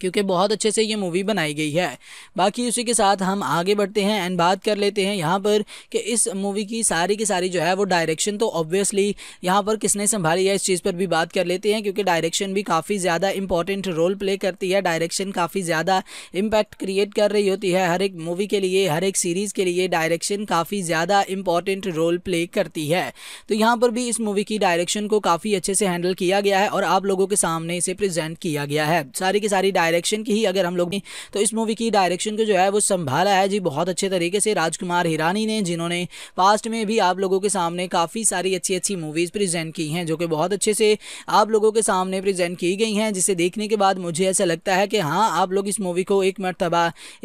क्योंकि बहुत अच्छे से ये मूवी बनाई गई है बाकी उसी के साथ हम आगे बढ़ते हैं एंड बात कर लेते हैं यहाँ पर कि इस मूवी की सारी की सारी जो है वो डायरेक्शन तो ऑब्वियसली यहाँ पर किसने संभाली है इस चीज़ पर भी बात कर लेते हैं क्योंकि डायरेक्शन भी काफ़ी ज़्यादा इंपॉर्टेंट रोल प्ले करती है डायरेक्शन काफ़ी ज़्यादा इम्पैक्ट क्रिएट कर रही होती है हर एक मूवी के लिए हर एक सीरीज़ के लिए डायरेक्शन काफ़ी ज़्यादा इंपॉर्टेंट रोल प्ले करती है तो यहाँ पर भी इस मूवी की डायरेक्शन को काफ़ी अच्छे से हैंडल किया गया है और आप लोगों के सामने इसे प्रजेंट किया गया है सारी की सारी डायरेक्शन की ही अगर हम लोग तो इस मूवी की डायरेक्शन को जो है वो संभाला है जी बहुत अच्छे तरीके से राजकुमार हिरानी ने जिन्होंने पास्ट में भी आप लोगों के सामने काफ़ी सारी अच्छी अच्छी मूवीज़ प्रेजेंट की हैं जो कि बहुत अच्छे से आप लोगों के सामने प्रेजेंट की गई हैं जिसे देखने के बाद मुझे ऐसा लगता है कि हाँ आप लोग इस मूवी को एक मरतबा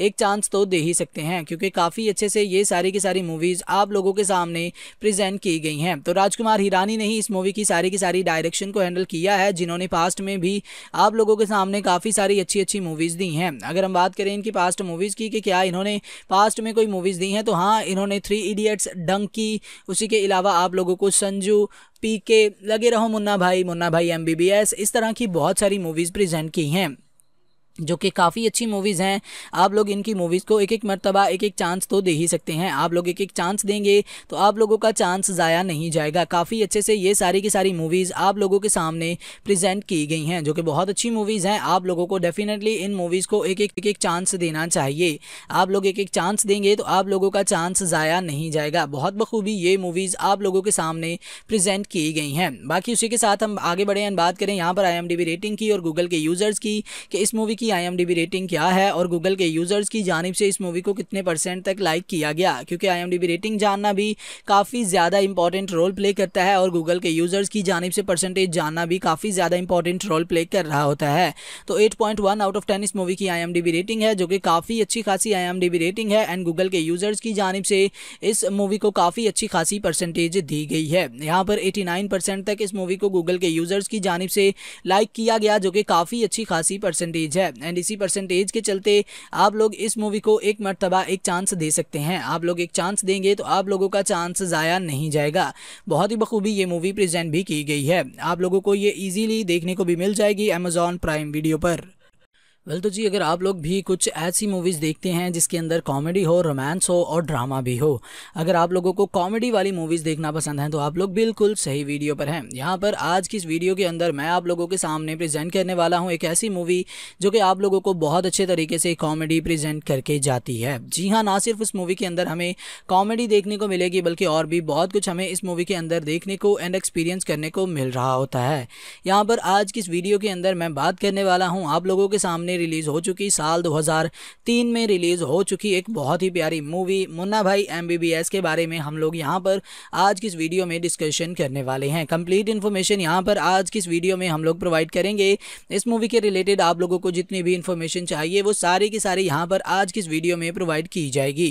एक चांस तो दे ही सकते हैं क्योंकि काफ़ी अच्छे से ये सारी की सारी मूवीज़ आप लोगों के सामने प्रजेंट की गई हैं तो राजकुमार हिरानी ने ही इस मूवी की सारी की सारी डायरेक्शन को हैंडल किया है जिन्होंने पास्ट में भी आप लोगों के सामने काफ़ी सारी अच्छी अच्छी मूवीज़ दी हैं अगर हम बात करें इनकी पास्ट मूवीज़ की कि क्या इन्होंने पास्ट में कोई मूवीज़ दी हैं तो हाँ इन्होंने थ्री इडियट्स डंकी उसी के अलावा आप लोगों को संजू पी के लगे रहो मुन्ना भाई मुन्ना भाई एम इस तरह की बहुत सारी मूवीज़ प्रेजेंट की हैं जो कि काफ़ी अच्छी मूवीज़ हैं आप लोग इनकी मूवीज़ को एक एक मरतबा एक एक चांस तो दे ही सकते हैं आप लोग एक एक चांस देंगे तो आप लोगों का चांस ज़ाया नहीं जाएगा काफ़ी अच्छे से ये सारी की सारी मूवीज़ आप लोगों के सामने प्रेजेंट की गई हैं जो कि बहुत अच्छी मूवीज़ हैं आप लोगों को डेफिनेटली इन मूवीज़ को एक एक एक एक चांस देना चाहिए आप लोग एक एक चांस देंगे तो आप लोगों का चांस ज़ाया नहीं जाएगा बहुत बखूबी ये मूवीज़ आप लोगों के सामने प्रजेंट की गई हैं बाकी उसी के साथ हम आगे बढ़े बात करें यहाँ पर आई रेटिंग की और गूगल के यूज़र्स की कि इस मूवी की आईएमडीबी रेटिंग क्या है और गूगल के यूज़र्स की जानब से इस मूवी को कितने परसेंट तक लाइक किया गया क्योंकि आईएमडीबी रेटिंग जानना भी काफ़ी ज़्यादा इंपॉर्टेंट रोल प्ले करता है और गूगल के यूज़र्स की जानब से परसेंटेज जानना भी काफ़ी ज़्यादा इंपॉर्टेंट रोल प्ले कर रहा होता है तो 8.1 आउट ऑफ टेन इस मूवी की आई रेटिंग है जो कि काफ़ी अच्छी खासी आई रेटिंग है एंड गूगल के यूज़र्स की जानब से इस मूवी को काफ़ी अच्छी खासी परसेंटेज दी गई है यहाँ पर एटी तक इस मूवी को गूगल के यूज़र्स की जानब से लाइक किया गया जो कि काफ़ी अच्छी खासी परसेंटेज है एंड इसी परसेंटेज के चलते आप लोग इस मूवी को एक मरतबा एक चांस दे सकते हैं आप लोग एक चांस देंगे तो आप लोगों का चांस ज़ाया नहीं जाएगा बहुत ही बखूबी ये मूवी प्रेजेंट भी की गई है आप लोगों को ये ईजीली देखने को भी मिल जाएगी अमेजॉन प्राइम वीडियो पर वेल तो जी अगर आप लोग भी कुछ ऐसी मूवीज़ देखते हैं जिसके अंदर कॉमेडी हो रोमांस हो और ड्रामा भी हो अगर आप लोगों को कॉमेडी वाली मूवीज़ देखना पसंद है तो आप लोग बिल्कुल सही वीडियो पर हैं यहाँ पर आज की इस वीडियो के अंदर मैं आप लोगों के सामने प्रेजेंट करने वाला हूँ एक ऐसी मूवी जो कि आप लोगों को बहुत अच्छे तरीके से कॉमेडी प्रेजेंट करके जाती है जी हाँ ना सिर्फ उस मूवी के अंदर हमें कॉमेडी देखने को मिलेगी बल्कि और भी बहुत कुछ हमें इस मूवी के अंदर देखने को एंड एक्सपीरियंस करने को मिल रहा होता है यहाँ पर आज की इस वीडियो के अंदर मैं बात करने वाला हूँ आप लोगों के सामने ने रिलीज़ हो चुकी साल 2003 में रिलीज़ हो चुकी एक बहुत ही प्यारी मूवी मुन्ना भाई एम के बारे में हम लोग यहाँ पर आज की इस वीडियो में डिस्कशन करने वाले हैं कंप्लीट इन्फॉर्मेशन यहाँ पर आज की इस वीडियो में हम लोग प्रोवाइड करेंगे इस मूवी के रिलेटेड आप लोगों को जितनी भी इन्फॉर्मेशन चाहिए वो सारी की सारी यहाँ पर आज की इस वीडियो में प्रोवाइड की जाएगी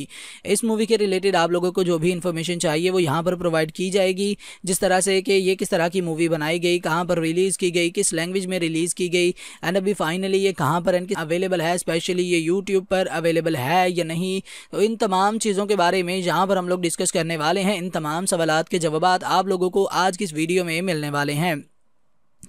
इस मूवी के रिलेटेड आप लोगों को जो भी इन्फॉर्मेशन चाहिए वो यहाँ पर प्रोवाइड की जाएगी जिस तरह से कि ये किस तरह की मूवी बनाई गई कहाँ पर रिलीज़ की गई किस लैंग्वेज में रिलीज़ की गई एंड अभी फाइनली ये कहाँ पर पर इनकी अवेलेबल है स्पेशली ये यूट्यूब पर अवेलेबल है या नहीं तो इन तमाम चीज़ों के बारे में यहाँ पर हम लोग डिस्कस करने वाले हैं इन तमाम सवाल के जवाब आप लोगों को आज की इस वीडियो में मिलने वाले हैं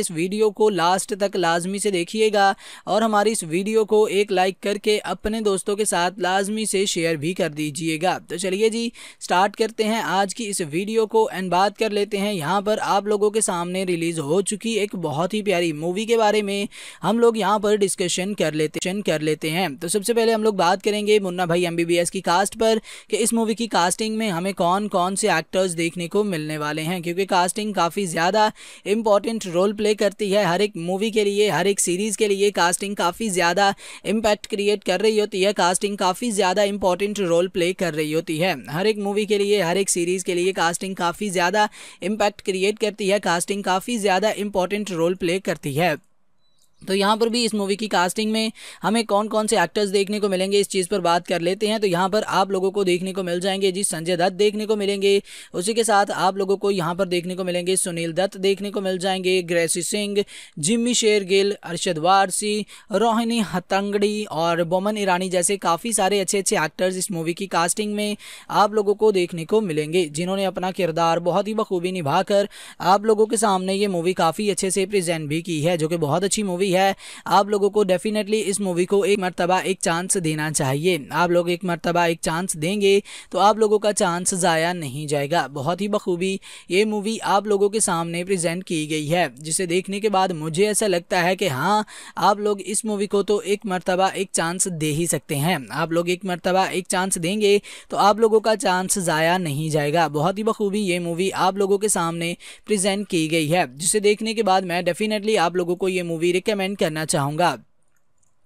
इस वीडियो को लास्ट तक लाजमी से देखिएगा और हमारी इस वीडियो को एक लाइक करके अपने दोस्तों के साथ लाजमी से शेयर भी कर दीजिएगा तो चलिए जी स्टार्ट करते हैं आज की इस वीडियो को एंड बात कर लेते हैं यहाँ पर आप लोगों के सामने रिलीज हो चुकी एक बहुत ही प्यारी मूवी के बारे में हम लोग यहाँ पर डिस्कशन कर लेते कर लेते हैं तो सबसे पहले हम लोग बात करेंगे मुन्ना भाई एमबीबीएस की कास्ट पर कि इस मूवी की कास्टिंग में हमें कौन कौन से एक्टर्स देखने को मिलने वाले हैं क्योंकि कास्टिंग काफ़ी ज़्यादा इंपॉर्टेंट रोल प्ले करती है हर एक मूवी के लिए हर एक सीरीज़ के लिए कास्टिंग काफ़ी ज़्यादा इम्पैक्ट क्रिएट कर रही होती है कास्टिंग काफ़ी ज़्यादा इंपॉर्टेंट रोल प्ले कर रही होती है हर एक मूवी के लिए हर एक सीरीज़ के लिए कास्टिंग काफ़ी ज़्यादा इम्पैक्ट क्रिएट करती है कास्टिंग काफ़ी ज़्यादा इंपॉर्टेंट रोल प्ले करती है तो यहाँ पर भी इस मूवी की कास्टिंग में हमें कौन कौन से एक्टर्स देखने को मिलेंगे इस चीज़ पर बात कर लेते हैं तो यहाँ पर आप लोगों को देखने को मिल जाएंगे जी संजय दत्त देखने को मिलेंगे उसी के साथ आप लोगों को यहाँ पर देखने को मिलेंगे सुनील दत्त देखने को मिल जाएंगे ग्रेसी सिंह जिम्मी शेरगिल अरशद वारसी रोहिणी हतंगड़ी और बोमन ईरानी जैसे काफ़ी सारे अच्छे अच्छे एक्टर्स इस मूवी की कास्टिंग में आप लोगों को देखने को मिलेंगे जिन्होंने अपना किरदार बहुत ही बखूबी निभाकर आप लोगों के सामने ये मूवी काफ़ी अच्छे से प्रजेंट भी की है जो कि बहुत अच्छी मूवी मूवी है आप लोगों को डेफिनेटली इस मूवी को एक मरतबा एक चांस देना चाहिए आप लोग एक मरतबा एक चांस देंगे तो आप लोगों का चांस ज़ाया नहीं जाएगा बहुत ही बखूबी ये मूवी आप लोगों के सामने प्रजेंट की गई है जिसे देखने के बाद मुझे ऐसा लगता है कि हाँ आप लोग इस मूवी को तो एक मरतबा एक चांस दे ही सकते हैं आप लोग एक मरतबा एक चांस देंगे तो आप लोगों का चांस ज़ाया नहीं जाएगा बहुत ही बखूबी ये मूवी आप लोगों के सामने प्रेजेंट की गई है जिसे देखने के बाद मैं डेफिनेटली आप लोगों को ये मूवी रिकमेंड कमेंट करना चाहूँगा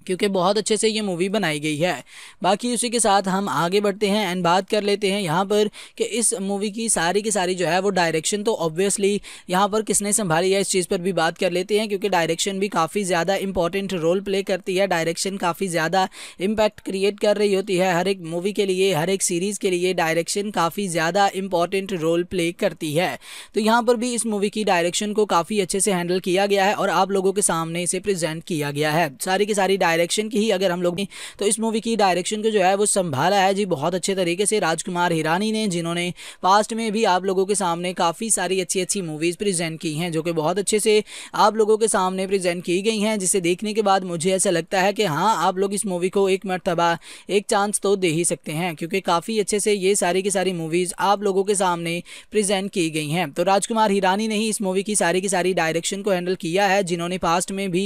क्योंकि बहुत अच्छे से ये मूवी बनाई गई है बाकी उसी के साथ हम आगे बढ़ते हैं एंड बात कर लेते हैं यहाँ पर कि इस मूवी की सारी की सारी जो है वो डायरेक्शन तो ऑब्वियसली यहाँ पर किसने संभाली है इस चीज़ पर भी बात कर लेते हैं क्योंकि डायरेक्शन भी काफ़ी ज़्यादा इंपॉर्टेंट रोल प्ले करती है डायरेक्शन काफ़ी ज़्यादा इम्पैक्ट क्रिएट कर रही होती है हर एक मूवी के लिए हर एक सीरीज़ के लिए डायरेक्शन काफ़ी ज़्यादा इंपॉर्टेंट रोल प्ले करती है तो यहाँ पर भी इस मूवी की डायरेक्शन को काफ़ी अच्छे से हैंडल किया गया है और आप लोगों के सामने इसे प्रजेंट किया गया है सारी की सारी डायरेक्शन की ही अगर हम लोग तो इस मूवी की डायरेक्शन को जो है वो संभाला है जी बहुत अच्छे तरीके से राजकुमार हिरानी ने जिन्होंने पास्ट में भी आप लोगों के सामने काफ़ी सारी अच्छी अच्छी मूवीज़ प्रेजेंट की हैं जो कि बहुत अच्छे से आप लोगों के सामने प्रेजेंट की गई हैं जिसे देखने के बाद मुझे ऐसा लगता है कि हाँ आप लोग इस मूवी को एक मरतबा एक चांस तो दे ही सकते हैं क्योंकि काफ़ी अच्छे से ये सारी की सारी मूवीज़ आप लोगों के सामने प्रेजेंट की गई हैं तो राजकुमार हिरानी ने ही इस मूवी की सारी की सारी डायरेक्शन को हैंडल किया है जिन्होंने पास्ट में भी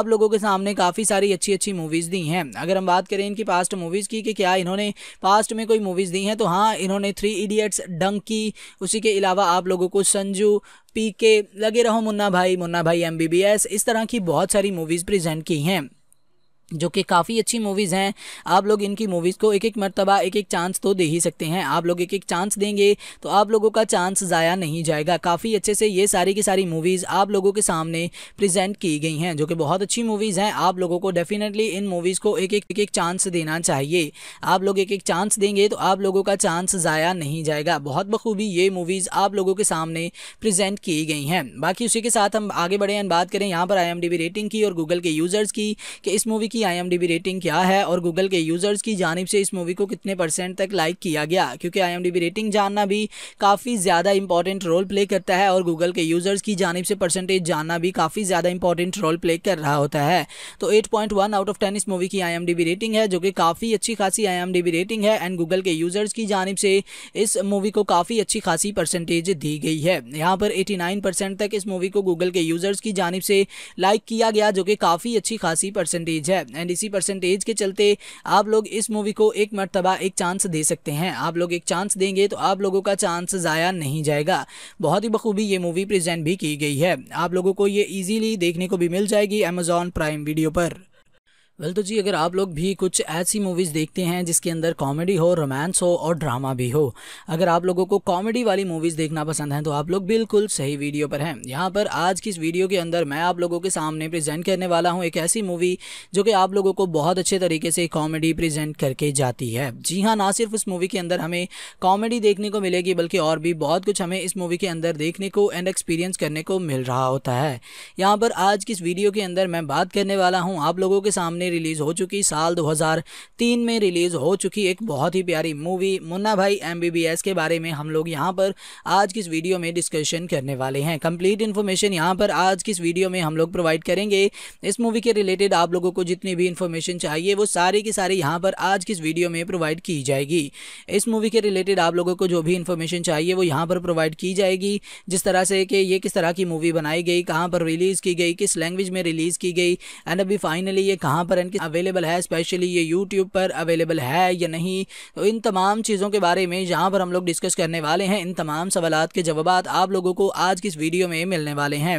आप लोगों के सामने काफ़ी सारी अच्छी अच्छी अच्छी मूवीज़ दी हैं अगर हम बात करें इनकी पास्ट मूवीज़ की कि क्या इन्होंने पास्ट में कोई मूवीज़ दी हैं तो हाँ इन्होंने थ्री इडियट्स डंकी उसी के अलावा आप लोगों को संजू पी के लगे रहो मुन्ना भाई मुन्ना भाई एम इस तरह की बहुत सारी मूवीज़ प्रेजेंट की हैं जो कि काफ़ी अच्छी मूवीज़ हैं आप लोग इनकी मूवीज़ को एक एक मरतबा एक एक चांस तो दे ही सकते हैं आप लोग एक एक चांस देंगे तो आप लोगों का चांस ज़ाया नहीं जाएगा काफ़ी अच्छे से ये सारी की सारी मूवीज़ आप लोगों के सामने प्रेजेंट की गई हैं जो कि बहुत अच्छी मूवीज़ हैं आप लोगों को डेफिनेटली इन मूवीज़ को एक एक एक एक चांस देना चाहिए आप लोग एक एक चांस देंगे तो आप लोगों का चांस ज़ाया नहीं जाएगा बहुत बखूबी ये मूवीज़ आप लोगों के सामने प्रजेंट की गई हैं बाकी उसी के साथ हम आगे बढ़े बात करें यहाँ पर आई रेटिंग की और गूगल के यूज़र्स की कि इस मूवी की आई रेटिंग क्या है और गूगल के यूज़र्स की जानब से इस मूवी को कितने परसेंट तक लाइक किया गया क्योंकि आई रेटिंग जानना भी काफ़ी ज़्यादा इंपॉर्टेंट रोल प्ले करता है और गूगल के यूज़र्स की जानब से परसेंटेज जानना भी काफ़ी ज़्यादा इंपॉर्टेंट रोल प्ले कर रहा होता है तो एट आउट ऑफ टेन इस मूवी की आई रेटिंग है जो कि काफ़ी अच्छी खासी आई रेटिंग है एंड गूगल के यूज़र्स की जानब से इस मूवी को काफ़ी अच्छी खासी परसेंटेज दी गई है यहाँ पर एटी तक इस मूवी को गूगल के यूज़र्स की जानब से लाइक किया गया जो कि काफ़ी अच्छी खासी परसेंटेज है एंड इसी परसेंटेज के चलते आप लोग इस मूवी को एक मरतबा एक चांस दे सकते हैं आप लोग एक चांस देंगे तो आप लोगों का चांस ज़ाया नहीं जाएगा बहुत ही बखूबी ये मूवी प्रजेंट भी की गई है आप लोगों को ये ईजीली देखने को भी मिल जाएगी अमेजॉन प्राइम वीडियो पर वेल तो जी अगर आप लोग भी कुछ ऐसी मूवीज़ देखते हैं जिसके अंदर कॉमेडी हो रोमांस हो और ड्रामा भी हो अगर आप लोगों को कॉमेडी वाली मूवीज़ देखना पसंद है तो आप लोग बिल्कुल सही वीडियो पर हैं यहाँ पर आज की इस वीडियो के अंदर मैं आप लोगों के सामने प्रेजेंट करने वाला हूँ एक ऐसी मूवी जो कि आप लोगों को बहुत अच्छे तरीके से कॉमेडी प्रजेंट करके जाती है जी हाँ ना सिर्फ उस मूवी के अंदर हमें कॉमेडी देखने को मिलेगी बल्कि और भी बहुत कुछ हमें इस मूवी के अंदर देखने को एंड एक्सपीरियंस करने को मिल रहा होता है यहाँ पर आज की इस वीडियो के अंदर मैं बात करने वाला हूँ आप लोगों के सामने ने रिलीज़ हो चुकी साल 2003 में रिलीज़ हो चुकी एक बहुत ही प्यारी मूवी मुन्ना भाई एम के बारे में हम लोग यहाँ पर आज की इस वीडियो में डिस्कशन करने वाले हैं कंप्लीट इन्फॉर्मेशन यहाँ पर आज की इस वीडियो में हम लोग प्रोवाइड करेंगे इस मूवी के रिलेटेड आप लोगों को जितनी भी इन्फॉर्मेशन चाहिए वो सारी की सारी यहाँ पर आज की इस वीडियो में प्रोवाइड की जाएगी इस मूवी के रिलेटेड आप लोगों को जो भी इन्फॉर्मेशन चाहिए वो यहाँ पर प्रोवाइड की जाएगी जिस तरह से कि ये किस तरह की मूवी बनाई गई कहाँ पर रिलीज़ की गई किस लैंग्वेज में रिलीज़ की गई एंड अभी फाइनली ये कहाँ पर पर इनकी अवेलेबल है स्पेशली ये यूट्यूब पर अवेलेबल है या नहीं तो इन तमाम चीज़ों के बारे में जहाँ पर हम लोग डिस्कस करने वाले हैं इन तमाम सवाल के जवाब आप लोगों को आज की इस वीडियो में मिलने वाले हैं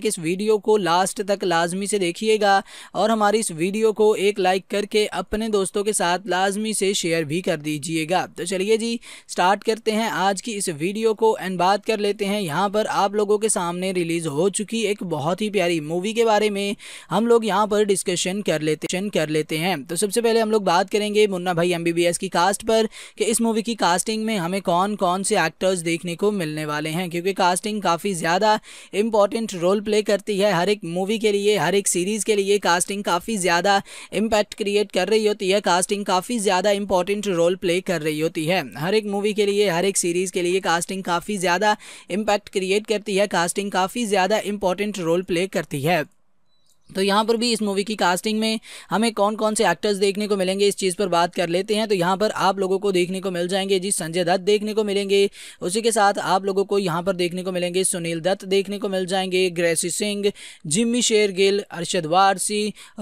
है कि इस वीडियो को लास्ट तक लाजमी से देखिएगा और हमारी इस वीडियो को एक लाइक करके अपने दोस्तों के साथ लाजमी से शेयर भी कर दीजिएगा तो चलिए जी स्टार्ट करते हैं आज की इस वीडियो को एंड बात कर लेते हैं यहाँ पर आप लोगों के सामने रिलीज़ हो चुकी एक बहुत ही प्यारी मूवी के बारे में हम लोग यहाँ पर डिस्कशन कर लेते कर लेते हैं तो सबसे पहले हम लोग बात करेंगे मुन्ना भाई एम की कास्ट पर कि इस मूवी की कास्टिंग में हमें कौन कौन से एक्टर्स देखने को मिलने वाले हैं क्योंकि कास्टिंग काफ़ी ज़्यादा इंपॉर्टेंट रोल प्ले करती है हर एक मूवी के लिए हर एक सीरीज़ के लिए कास्टिंग काफ़ी ज़्यादा इम्पैक्ट क्रिएट कर रही होती है कास्टिंग काफ़ी ज़्यादा इंपॉर्टेंट रोल प्ले कर रही होती है हर एक मूवी के लिए हर एक सीरीज़ के लिए कास्टिंग काफ़ी ज़्यादा इम्पैक्ट क्रिएट करती है कास्टिंग काफ़ी ज़्यादा इंपॉर्टेंट रोल प्ले करती है तो यहाँ पर भी इस मूवी की कास्टिंग में हमें कौन कौन से एक्टर्स देखने को मिलेंगे इस चीज़ पर बात कर लेते हैं तो यहाँ पर आप लोगों को देखने को मिल जाएंगे जी संजय दत्त देखने को मिलेंगे उसी के साथ आप लोगों को यहाँ पर देखने को मिलेंगे सुनील दत्त देखने को मिल जाएंगे ग्रेसी सिंह जिम्मी शेर गिल अरशद वारसी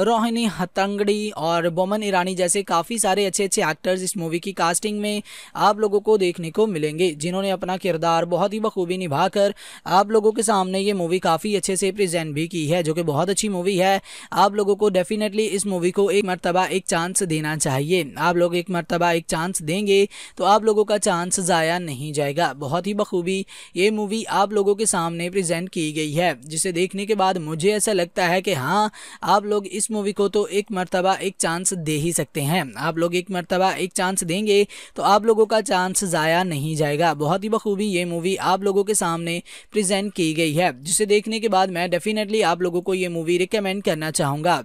रोहिणी हतंगड़ी और बोमन ईरानी जैसे काफ़ी सारे अच्छे अच्छे एक्टर्स इस मूवी की कास्टिंग में आप लोगों को देखने को मिलेंगे जिन्होंने अपना किरदार बहुत ही बखूबी निभाकर आप लोगों के सामने ये मूवी काफ़ी अच्छे से प्रजेंट भी की है जो कि बहुत अच्छी मूवी है आप लोगों को डेफिनेटली इस मूवी को एक मरतबा एक चांस देना चाहिए आप लोग एक मरतबा एक चांस देंगे तो आप लोगों का चांस ज़ाया नहीं जाएगा बहुत ही बखूबी ये मूवी आप लोगों के सामने प्रजेंट की गई है जिसे देखने के बाद मुझे ऐसा लगता है कि हाँ आप लोग इस मूवी को तो एक मरतबा एक चांस दे ही सकते हैं आप लोग एक मरतबा एक चांस देंगे तो आप लोगों का चांस ज़ाया नहीं जाएगा बहुत ही बखूबी ये मूवी आप लोगों के सामने प्रेजेंट की गई है जिसे देखने के बाद मैं डेफिनेटली आप लोगों को ये मूवी रिकमेंड कमेंट करना चाहूँगा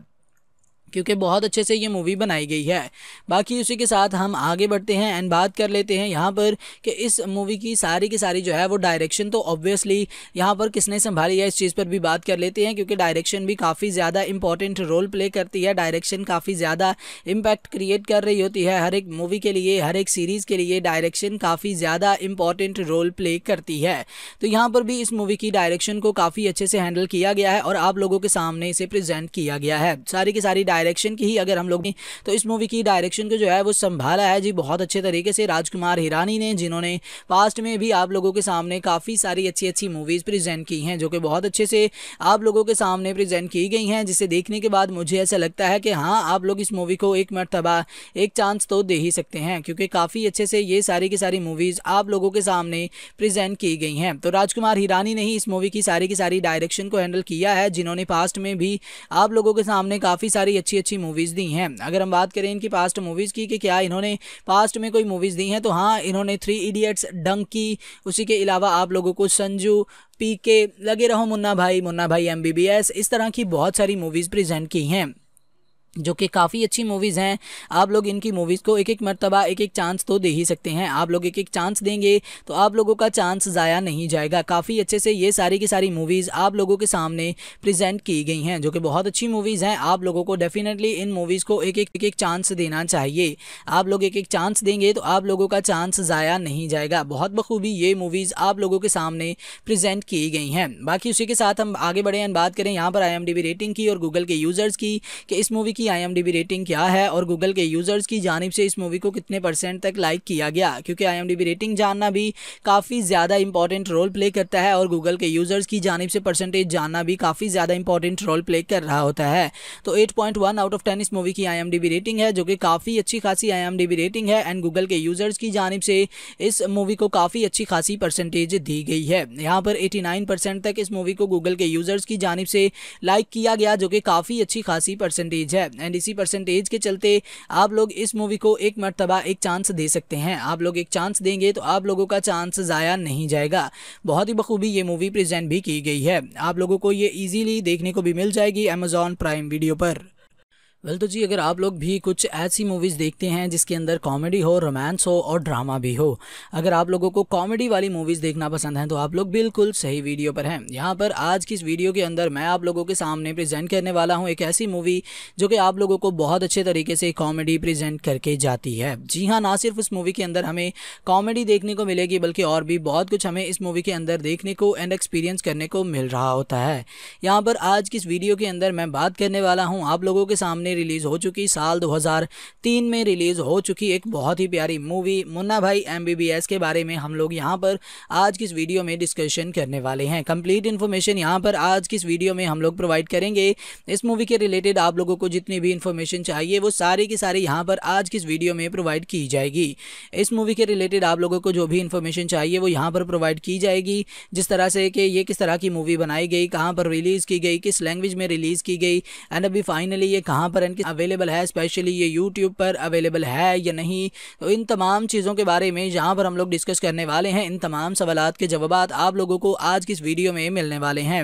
क्योंकि बहुत अच्छे से ये मूवी बनाई गई है बाकी उसी के साथ हम आगे बढ़ते हैं एंड बात कर लेते हैं यहाँ पर कि इस मूवी की सारी की सारी जो है वो डायरेक्शन तो ऑब्वियसली यहाँ पर किसने संभाली है इस चीज़ पर भी बात कर लेते हैं क्योंकि डायरेक्शन भी काफ़ी ज़्यादा इंपॉर्टेंट रोल प्ले करती है डायरेक्शन काफ़ी ज़्यादा इम्पैक्ट क्रिएट कर रही होती है हर एक मूवी के लिए हर एक सीरीज़ के लिए डायरेक्शन काफ़ी ज़्यादा इंपॉर्टेंट रोल प्ले करती है तो यहाँ पर भी इस मूवी की डायरेक्शन को काफ़ी अच्छे से हैंडल किया गया है और आप लोगों के सामने इसे प्रजेंट किया गया है सारी की सारी डायरेक्शन की ही अगर हम लोग तो इस मूवी की डायरेक्शन को जो है वो संभाला है जी बहुत अच्छे तरीके से राजकुमार हिरानी ने जिन्होंने पास्ट में भी आप लोगों के सामने काफ़ी सारी अच्छी अच्छी मूवीज़ प्रेजेंट की हैं जो कि बहुत अच्छे से आप लोगों के सामने प्रेजेंट की गई हैं जिसे देखने के बाद मुझे ऐसा लगता है कि हाँ आप लोग इस मूवी को एक मरतबा एक चांस तो दे ही सकते हैं क्योंकि काफ़ी अच्छे से ये सारी की सारी मूवीज़ आप लोगों के सामने प्रजेंट की गई हैं तो राजकुमार हिरानी ने ही इस मूवी की सारी की सारी डायरेक्शन को हैंडल किया है जिन्होंने पास्ट में भी आप लोगों के सामने काफ़ी सारी अच्छी अच्छी अच्छी मूवीज़ दी हैं अगर हम बात करें इनकी पास्ट मूवीज़ की कि क्या इन्होंने पास्ट में कोई मूवीज़ दी हैं तो हाँ इन्होंने थ्री इडियट्स डंकी उसी के अलावा आप लोगों को संजू पी के लगे रहो मुन्ना भाई मुन्ना भाई एम इस तरह की बहुत सारी मूवीज़ प्रेजेंट की हैं जो कि काफ़ी अच्छी मूवीज़ हैं आप लोग इनकी मूवीज़ को एक एक मरतबा एक एक चांस तो दे ही सकते हैं आप लोग एक एक चांस देंगे तो आप लोगों का चांस ज़ाया नहीं जाएगा काफ़ी अच्छे से ये सारी की सारी मूवीज़ आप लोगों के सामने प्रेजेंट की गई हैं जो कि बहुत अच्छी मूवीज़ हैं आप लोगों को डेफिनेटली इन मूवीज़ को एक एक एक एक चांस देना चाहिए आप लोग एक एक चांस देंगे तो आप लोगों का चांस ज़ाया नहीं जाएगा बहुत बखूबी ये मूवीज़ आप लोगों के सामने प्रजेंट की गई हैं बाकी उसी के साथ हम आगे बढ़े बात करें यहाँ पर आई रेटिंग की और गूगल के यूज़र्स की कि इस मूवी की की आईएमडीबी रेटिंग क्या है और गूगल के यूज़र्स की जानब से इस मूवी को कितने परसेंट तक लाइक किया गया क्योंकि आईएमडीबी रेटिंग जानना भी काफ़ी ज़्यादा इंपॉर्टेंट रोल प्ले करता है और गूगल के यूज़र्स की जानब से परसेंटेज जानना भी काफ़ी ज़्यादा इंपॉर्टेंट रोल प्ले कर रहा होता है तो एट आउट ऑफ टेन इस मूवी की आई रेटिंग है जो कि काफ़ी अच्छी खासी आई रेटिंग है एंड गूगल के यूज़र्स की जानब से इस मूवी को काफ़ी अच्छी खासी परसेंटेज दी गई है यहाँ पर 89 परसेंट तक इस मूवी को गूगल के यूज़र्स की जानब से लाइक किया गया जो कि काफ़ी अच्छी खासी परसेंटेज है एंड इसी परसेंटेज के चलते आप लोग इस मूवी को एक मरतबा एक चांस दे सकते हैं आप लोग एक चांस देंगे तो आप लोगों का चांस ज़ाया नहीं जाएगा बहुत ही बखूबी ये मूवी प्रेजेंट भी की गई है आप लोगों को ये ईजीली देखने को भी मिल जाएगी अमेजॉन प्राइम वीडियो पर वेल तो जी अगर आप लोग भी कुछ ऐसी मूवीज़ देखते हैं जिसके अंदर कॉमेडी हो रोमांस हो और ड्रामा भी हो अगर आप लोगों को कॉमेडी वाली मूवीज़ देखना पसंद है तो आप लोग बिल्कुल सही वीडियो पर हैं यहाँ पर आज की इस वीडियो के अंदर मैं आप लोगों के सामने प्रेजेंट करने वाला हूँ एक ऐसी मूवी जो कि आप लोगों को बहुत अच्छे तरीके से कॉमेडी प्रजेंट करके जाती है जी हाँ ना सिर्फ उस मूवी के अंदर हमें कॉमेडी देखने को मिलेगी बल्कि और भी बहुत कुछ हमें इस मूवी के अंदर देखने को एंड एक्सपीरियंस करने को मिल रहा होता है यहाँ पर आज की इस वीडियो के अंदर मैं बात करने वाला हूँ आप लोगों के सामने में रिलीज़ हो चुकी साल 2003 में रिलीज़ हो चुकी एक बहुत ही प्यारी मूवी मुन्ना भाई एम के बारे में हम लोग यहाँ पर आज की इस वीडियो में डिस्कशन करने वाले हैं कंप्लीट इन्फॉर्मेशन यहाँ पर आज की इस वीडियो में हम लोग प्रोवाइड करेंगे इस मूवी के रिलेटेड आप लोगों को जितनी भी इन्फॉर्मेशन चाहिए वो सारी की सारी यहाँ पर आज की इस वीडियो में प्रोवाइड की जाएगी इस मूवी के रिलेटेड आप लोगों को जो भी इन्फॉर्मेशन चाहिए वो यहाँ पर प्रोवाइड की जाएगी जिस तरह से कि ये किस तरह की मूवी बनाई गई कहाँ पर रिलीज़ की गई किस लैंग्वेज में रिलीज़ की गई एंड अभी फाइनली ये कहाँ पर पर इनकी अवेलेबल है स्पेशली ये यूट्यूब पर अवेलेबल है या नहीं तो इन तमाम चीज़ों के बारे में जहाँ पर हम लोग डिस्कस करने वाले हैं इन तमाम सवाल के जवाब आप लोगों को आज की इस वीडियो में मिलने वाले हैं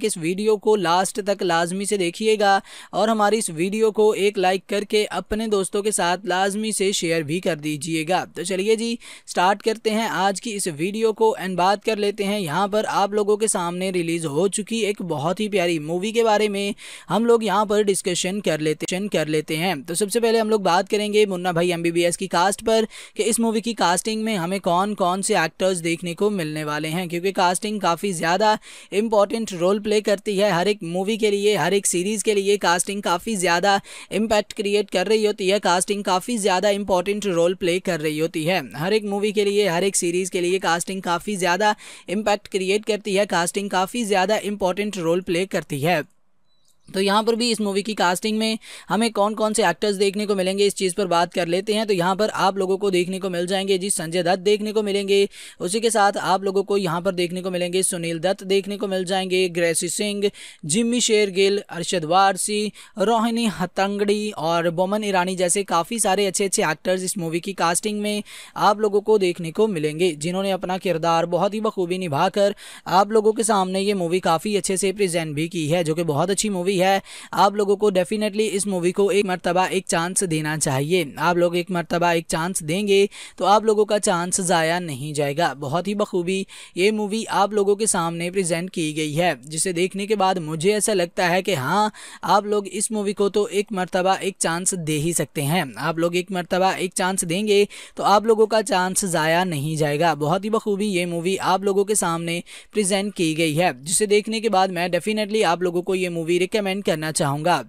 तक इस वीडियो को लास्ट तक लाजमी से देखिएगा और हमारी इस वीडियो को एक लाइक करके अपने दोस्तों के साथ लाजमी से शेयर भी कर दीजिएगा तो चलिए जी स्टार्ट करते हैं आज की इस वीडियो को एंड बात कर लेते हैं यहाँ पर आप लोगों के सामने रिलीज हो चुकी एक बहुत ही प्यारी मूवी के बारे में हम लोग यहाँ पर डिस्कशन कर लेते कर लेते हैं तो सबसे पहले हम लोग बात करेंगे मुन्ना भाई एम की कास्ट पर कि इस मूवी की कास्टिंग में हमें कौन कौन से एक्टर्स देखने को मिलने वाले हैं क्योंकि कास्टिंग काफ़ी ज़्यादा इंपॉर्टेंट रोल प्ले प्ले करती है हर एक मूवी के लिए हर एक सीरीज़ के लिए कास्टिंग काफ़ी ज़्यादा इम्पैक्ट क्रिएट कर रही होती है कास्टिंग काफ़ी ज़्यादा इंपॉर्टेंट रोल प्ले कर रही होती है हर एक मूवी के लिए हर एक सीरीज़ के लिए कास्टिंग काफ़ी ज़्यादा इम्पैक्ट क्रिएट करती है कास्टिंग काफ़ी ज़्यादा इंपॉर्टेंट रोल प्ले करती है तो यहाँ पर भी इस मूवी की कास्टिंग में हमें कौन कौन से एक्टर्स देखने को मिलेंगे इस चीज़ पर बात कर लेते हैं तो यहाँ पर आप लोगों को देखने को मिल जाएंगे जी संजय दत्त देखने को मिलेंगे उसी के साथ आप लोगों को यहाँ पर देखने को मिलेंगे सुनील दत्त देखने को मिल जाएंगे ग्रेसी सिंह जिम्मी शेर गिल अरशद वारसी रोहिणी हतंगड़ी और बोमन ईरानी जैसे काफ़ी सारे अच्छे अच्छे एक्टर्स इस मूवी की कास्टिंग में आप लोगों को देखने को मिलेंगे जिन्होंने अपना किरदार बहुत ही बखूबी निभाकर आप लोगों के सामने ये मूवी काफ़ी अच्छे से प्रेजेंट भी की है जो कि बहुत अच्छी मूवी है आप लोगों को डेफिनेटली इस मूवी को एक मरतबा एक चांस देना चाहिए आप लोग एक मरतबा एक चांस देंगे तो आप लोगों का चांस ज़ाया नहीं जाएगा बहुत ही बखूबी ये मूवी आप लोगों के सामने प्रजेंट की गई है जिसे देखने के बाद मुझे ऐसा लगता है कि हाँ आप लोग इस मूवी को तो एक मरतबा एक चांस दे ही सकते हैं आप लोग एक मरतबा एक चांस देंगे तो आप लोगों का चांस ज़ाया नहीं जाएगा बहुत ही बखूबी ये मूवी आप लोगों के सामने प्रेजेंट की गई है जिसे देखने के बाद मैं डेफिनेटली आप लोगों को ये मूवी रिकमेंड रिकमेंड करना चाहूंगा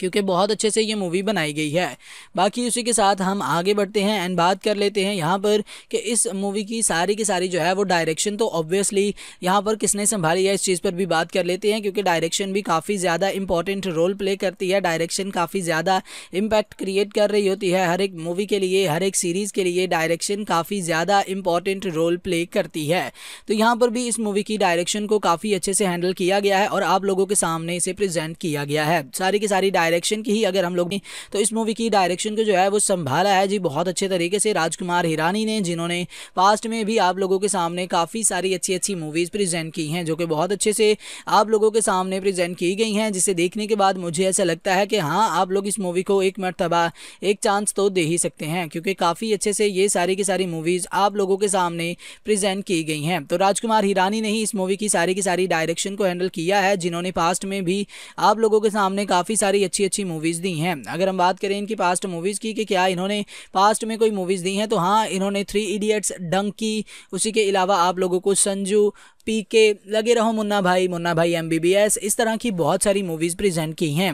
क्योंकि बहुत अच्छे से ये मूवी बनाई गई है बाकी उसी के साथ हम आगे बढ़ते हैं एंड बात कर लेते हैं यहाँ पर कि इस मूवी की सारी की सारी जो है वो डायरेक्शन तो ऑब्वियसली यहाँ पर किसने संभाली है इस चीज़ पर भी बात कर लेते हैं क्योंकि डायरेक्शन भी काफ़ी ज़्यादा इंपॉर्टेंट रोल प्ले करती है डायरेक्शन काफ़ी ज़्यादा इम्पैक्ट क्रिएट कर रही होती है हर एक मूवी के लिए हर एक सीरीज़ के लिए डायरेक्शन काफ़ी ज़्यादा इंपॉर्टेंट रोल प्ले करती है तो यहाँ पर भी इस मूवी की डायरेक्शन को काफ़ी अच्छे से हैंडल किया गया है और आप लोगों के सामने इसे प्रजेंट किया गया है सारी की सारी डायरेक्शन की ही अगर हम लोग तो इस मूवी की डायरेक्शन को जो है वो संभाला है जी बहुत अच्छे तरीके से राजकुमार हिरानी ने जिन्होंने पास्ट में भी आप लोगों के सामने काफ़ी सारी अच्छी अच्छी मूवीज़ प्रेजेंट की हैं जो कि बहुत अच्छे से आप लोगों के सामने प्रेजेंट की गई हैं जिसे देखने के बाद मुझे ऐसा लगता है कि हाँ आप लोग इस मूवी को एक मरतबा एक चांस तो दे ही सकते हैं क्योंकि काफ़ी अच्छे से ये सारी की सारी मूवीज़ आप लोगों के सामने प्रेजेंट की गई हैं तो राजकुमार हिरानी ने ही इस मूवी की सारी की सारी डायरेक्शन को हैंडल किया है जिन्होंने पास्ट में भी आप लोगों के सामने काफ़ी सारी अच्छी अच्छी मूवीज़ दी हैं अगर हम बात करें इनकी पास्ट मूवीज़ की कि क्या इन्होंने पास्ट में कोई मूवीज़ दी हैं तो हाँ इन्होंने थ्री इडियट्स डंकी उसी के अलावा आप लोगों को संजू पी के लगे रहो मुन्ना भाई मुन्ना भाई एम इस तरह की बहुत सारी मूवीज़ प्रेजेंट की हैं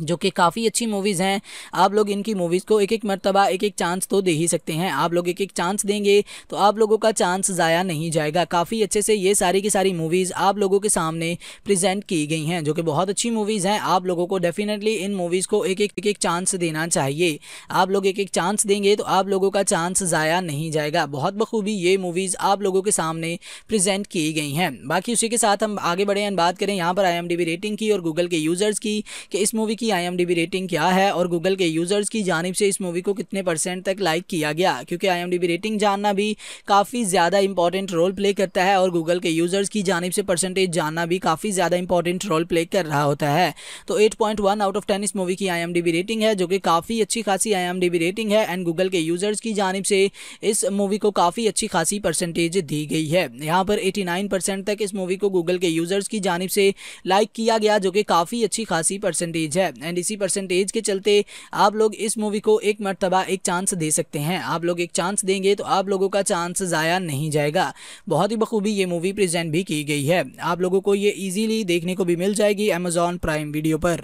जो कि काफ़ी अच्छी मूवीज़ हैं आप लोग इनकी मूवीज़ को एक एक मरतबा एक एक चांस तो दे ही सकते हैं आप लोग एक एक चांस देंगे तो आप लोगों का चांस ज़ाया नहीं जाएगा काफ़ी अच्छे से ये सारी की सारी मूवीज़ आप लोगों के सामने प्रेजेंट की गई हैं जो कि बहुत अच्छी मूवीज़ हैं आप लोगों को डेफिनेटली इन मूवीज़ को एक एक एक एक चांस देना चाहिए आप लोग एक एक चांस देंगे तो आप लोगों का चांस ज़ाया नहीं जाएगा बहुत बखूबी ये मूवीज़ आप लोगों के सामने प्रजेंट की गई हैं बाकी उसी के साथ हम आगे बढ़े बात करें यहाँ पर आई रेटिंग की और गूगल के यूज़र्स की कि इस मूवी की की आई रेटिंग क्या है और गूगल के यूज़र्स की जानब से इस मूवी को कितने परसेंट तक लाइक किया गया क्योंकि आई रेटिंग जानना भी काफ़ी ज़्यादा इंपॉर्टेंट रोल प्ले करता है और गूगल के यूज़र्स की जानब से परसेंटेज जानना भी काफ़ी ज़्यादा इंपॉर्टेंट रोल प्ले कर रहा होता है तो एट आउट ऑफ टेन इस मूवी की आई रेटिंग है जो कि काफ़ी अच्छी खासी आई रेटिंग है एंड गूगल के यूज़र्स की जानब से इस मूवी को काफ़ी अच्छी खासी परसेंटेज दी गई है यहाँ पर 89 परसेंट तक इस मूवी को गूगल के यूज़र्स की जानब से लाइक किया गया जो कि काफ़ी अच्छी खासी परसेंटेज है एंड इसी परसेंटेज के चलते आप लोग इस मूवी को एक मरतबा एक चांस दे सकते हैं आप लोग एक चांस देंगे तो आप लोगों का चांस ज़ाया नहीं जाएगा बहुत ही बखूबी ये मूवी प्रजेंट भी की गई है आप लोगों को ये ईजीली देखने को भी मिल जाएगी अमेजॉन प्राइम वीडियो पर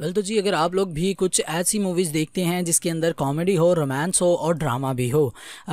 वेल तो जी अगर आप लोग भी कुछ ऐसी मूवीज़ देखते हैं जिसके अंदर कॉमेडी हो रोमांस हो और ड्रामा भी हो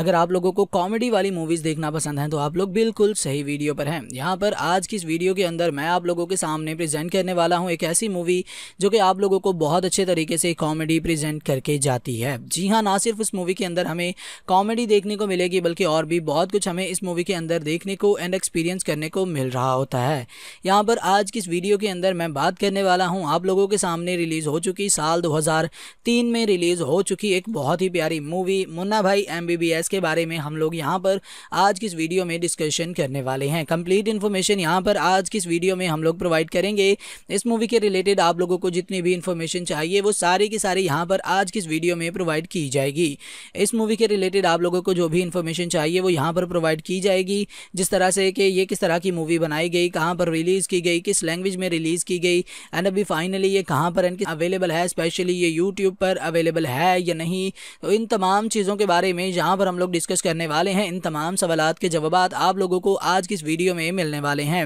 अगर आप लोगों को कॉमेडी वाली मूवीज़ देखना पसंद है तो आप लोग बिल्कुल सही वीडियो पर हैं यहाँ पर आज की इस वीडियो के अंदर मैं आप लोगों के सामने प्रेजेंट करने वाला हूँ एक ऐसी मूवी जो कि आप लोगों को बहुत अच्छे तरीके से कॉमेडी प्रजेंट करके जाती है जी हाँ ना सिर्फ उस मूवी के अंदर हमें कॉमेडी देखने को मिलेगी बल्कि और भी बहुत कुछ हमें इस मूवी के अंदर देखने को एंड एक्सपीरियंस करने को मिल रहा होता है यहाँ पर आज की इस वीडियो के अंदर मैं बात करने वाला हूँ आप लोगों के सामने रिलीज़ हो चुकी साल 2003 में रिलीज़ हो चुकी एक बहुत ही प्यारी मूवी मुन्ना भाई एमबीबीएस के बारे में हम लोग यहाँ पर आज की इस वीडियो में डिस्कशन करने वाले हैं कंप्लीट इन्फॉर्मेशन यहाँ पर आज की इस वीडियो में हम लोग प्रोवाइड करेंगे इस मूवी के रिलेटेड आप लोगों को जितनी भी इन्फॉर्मेशन चाहिए वो सारी की सारी यहाँ पर आज की इस वीडियो में प्रोवाइड की जाएगी इस मूवी के रिलेटेड आप लोगों को जो भी इन्फॉर्मेशन चाहिए वो यहाँ पर प्रोवाइड की जाएगी जिस तरह से कि ये किस तरह की मूवी बनाई गई कहाँ पर रिलीज़ की गई किस लैंग्वेज में रिलीज़ की गई एंड अभी फाइनली ये कहाँ पर पैटर्न की अवेलेबल है स्पेशली ये यूट्यूब पर अवेलेबल है या नहीं तो इन तमाम चीज़ों के बारे में जहाँ पर हम लोग डिस्कस करने वाले हैं इन तमाम सवाल के जवाब आप लोगों को आज की इस वीडियो में मिलने वाले हैं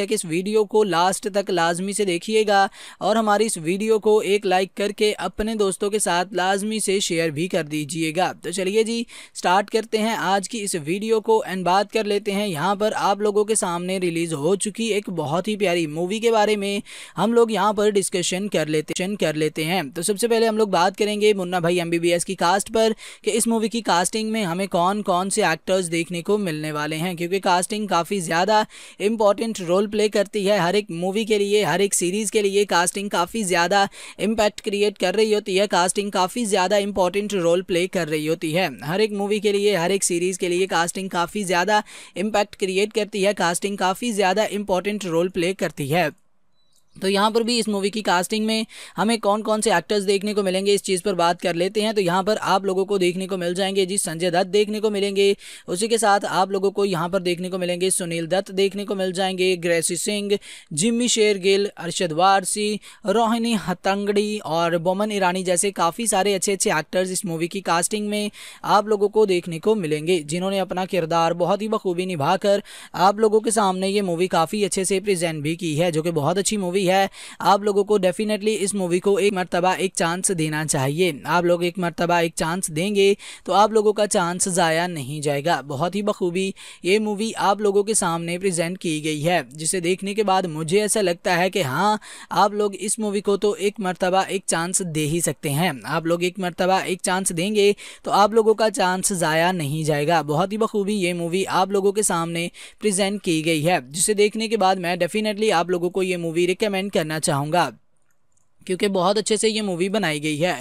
बेशक इस वीडियो को लास्ट तक लाजमी से देखिएगा और हमारी इस वीडियो को एक लाइक करके अपने दोस्तों के साथ लाजमी से शेयर भी कर दीजिएगा तो चलिए जी स्टार्ट करते हैं आज की इस वीडियो को एंड बात कर लेते हैं यहाँ पर आप लोगों के सामने रिलीज़ हो चुकी एक बहुत ही प्यारी मूवी के बारे में हम लोग यहाँ पर डिस्कशन कर लेते कर लेते हैं तो सबसे पहले हम लोग बात करेंगे मुन्ना भाई एमबीबीएस की कास्ट पर कि इस मूवी की कास्टिंग में हमें कौन कौन से एक्टर्स देखने को मिलने वाले हैं क्योंकि कास्टिंग काफ़ी ज़्यादा इंपॉर्टेंट रोल प्ले करती है हर एक मूवी के लिए हर एक सीरीज़ के लिए कास्टिंग काफ़ी ज़्यादा इम्पैक्ट क्रिएट कर रही होती है कास्टिंग काफ़ी ज़्यादा इंपॉर्टेंट रोल प्ले कर रही होती है हर एक मूवी के लिए हर एक सीरीज़ के लिए कास्टिंग काफ़ी ज़्यादा इम्पैक्ट क्रिएट करती है कास्टिंग काफ़ी ज़्यादा इंपॉर्टेंट रोल प्ले करती है तो यहाँ पर भी इस मूवी की कास्टिंग में हमें कौन कौन से एक्टर्स देखने को मिलेंगे इस चीज़ पर बात कर लेते हैं तो यहाँ पर आप लोगों को देखने को मिल जाएंगे जी संजय दत्त देखने को मिलेंगे उसी के साथ आप लोगों को यहाँ पर देखने को मिलेंगे सुनील दत्त देखने को मिल जाएंगे ग्रेसी सिंह जिम्मी शेर गिल अरशद वारसी रोहिनी हतंगड़ी और बोमन ईरानी जैसे काफ़ी सारे अच्छे अच्छे एक्टर्स इस मूवी की कास्टिंग में आप लोगों को देखने को मिलेंगे जिन्होंने अपना किरदार बहुत ही बखूबी निभाकर आप लोगों के सामने ये मूवी काफ़ी अच्छे से प्रजेंट भी की है जो कि बहुत अच्छी मूवी मूवी है आप लोगों को डेफिनेटली इस मूवी को एक मरतबा एक चांस देना चाहिए आप लोग एक मरतबा एक चांस देंगे तो आप लोगों का चांस ज़ाया नहीं जाएगा बहुत ही बखूबी ये मूवी आप लोगों के सामने प्रजेंट की गई है जिसे देखने के बाद मुझे ऐसा लगता है कि हाँ आप लोग इस मूवी को तो एक मरतबा एक चांस दे ही सकते हैं आप लोग एक मरतबा एक चांस देंगे तो आप लोगों का चांस ज़ाया नहीं जाएगा बहुत ही बखूबी ये मूवी आप लोगों के सामने प्रेजेंट की गई है जिसे देखने के बाद मैं डेफिनेटली आप लोगों को ये मूवी रिकमेंड रिकमेंड करना चाहूँगा क्योंकि बहुत अच्छे से ये मूवी बनाई गई है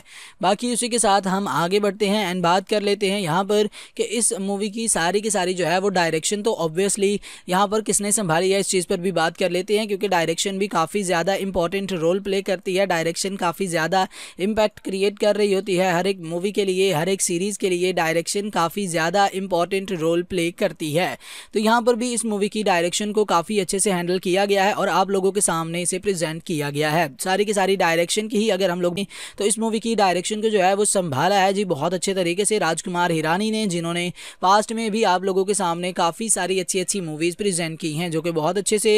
बाकी उसी के साथ हम आगे बढ़ते हैं एंड बात कर लेते हैं यहाँ पर कि इस मूवी की सारी की सारी जो है वो डायरेक्शन तो ऑब्वियसली यहाँ पर किसने संभाली है इस चीज़ पर भी बात कर लेते हैं क्योंकि डायरेक्शन भी काफ़ी ज़्यादा इंपॉर्टेंट रोल प्ले करती है डायरेक्शन काफ़ी ज़्यादा इम्पैक्ट क्रिएट कर रही होती है हर एक मूवी के लिए हर एक सीरीज़ के लिए डायरेक्शन काफ़ी ज़्यादा इंपॉर्टेंट रोल प्ले करती है तो यहाँ पर भी इस मूवी की डायरेक्शन को काफ़ी अच्छे से हैंडल किया गया है और आप लोगों के सामने इसे प्रजेंट किया गया है सारी की सारी डायरेक्शन की ही अगर हम लोग तो इस मूवी की डायरेक्शन को जो है वो संभाला है जी बहुत अच्छे तरीके से राजकुमार हिरानी ने जिन्होंने पास्ट में भी आप लोगों के सामने काफ़ी सारी अच्छी अच्छी मूवीज़ प्रेजेंट की हैं जो कि बहुत अच्छे से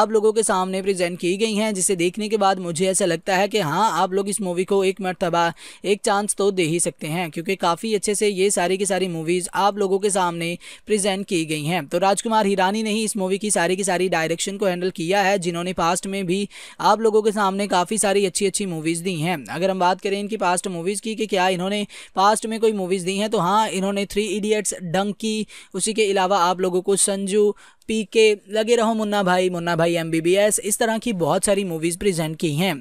आप लोगों के सामने प्रेजेंट की गई हैं जिसे देखने के बाद मुझे ऐसा लगता है कि हाँ आप लोग इस मूवी को एक मरतबा एक चांस तो दे ही सकते हैं क्योंकि काफ़ी अच्छे से ये सारी की सारी मूवीज़ आप लोगों के सामने प्रजेंट की गई हैं तो राजकुमार हिरानी ने ही इस मूवी की सारी की सारी डायरेक्शन को हैंडल किया है जिन्होंने पास्ट में भी आप लोगों के सामने काफ़ी सारी अच्छी अच्छी मूवीज़ दी हैं अगर हम बात करें इनकी पास्ट मूवीज़ की कि क्या इन्होंने पास्ट में कोई मूवीज़ दी हैं तो हाँ इन्होंने थ्री इडियट्स डंकी उसी के अलावा आप लोगों को संजू पी के लगे रहो मुन्ना भाई मुन्ना भाई एम इस तरह की बहुत सारी मूवीज़ प्रेजेंट की हैं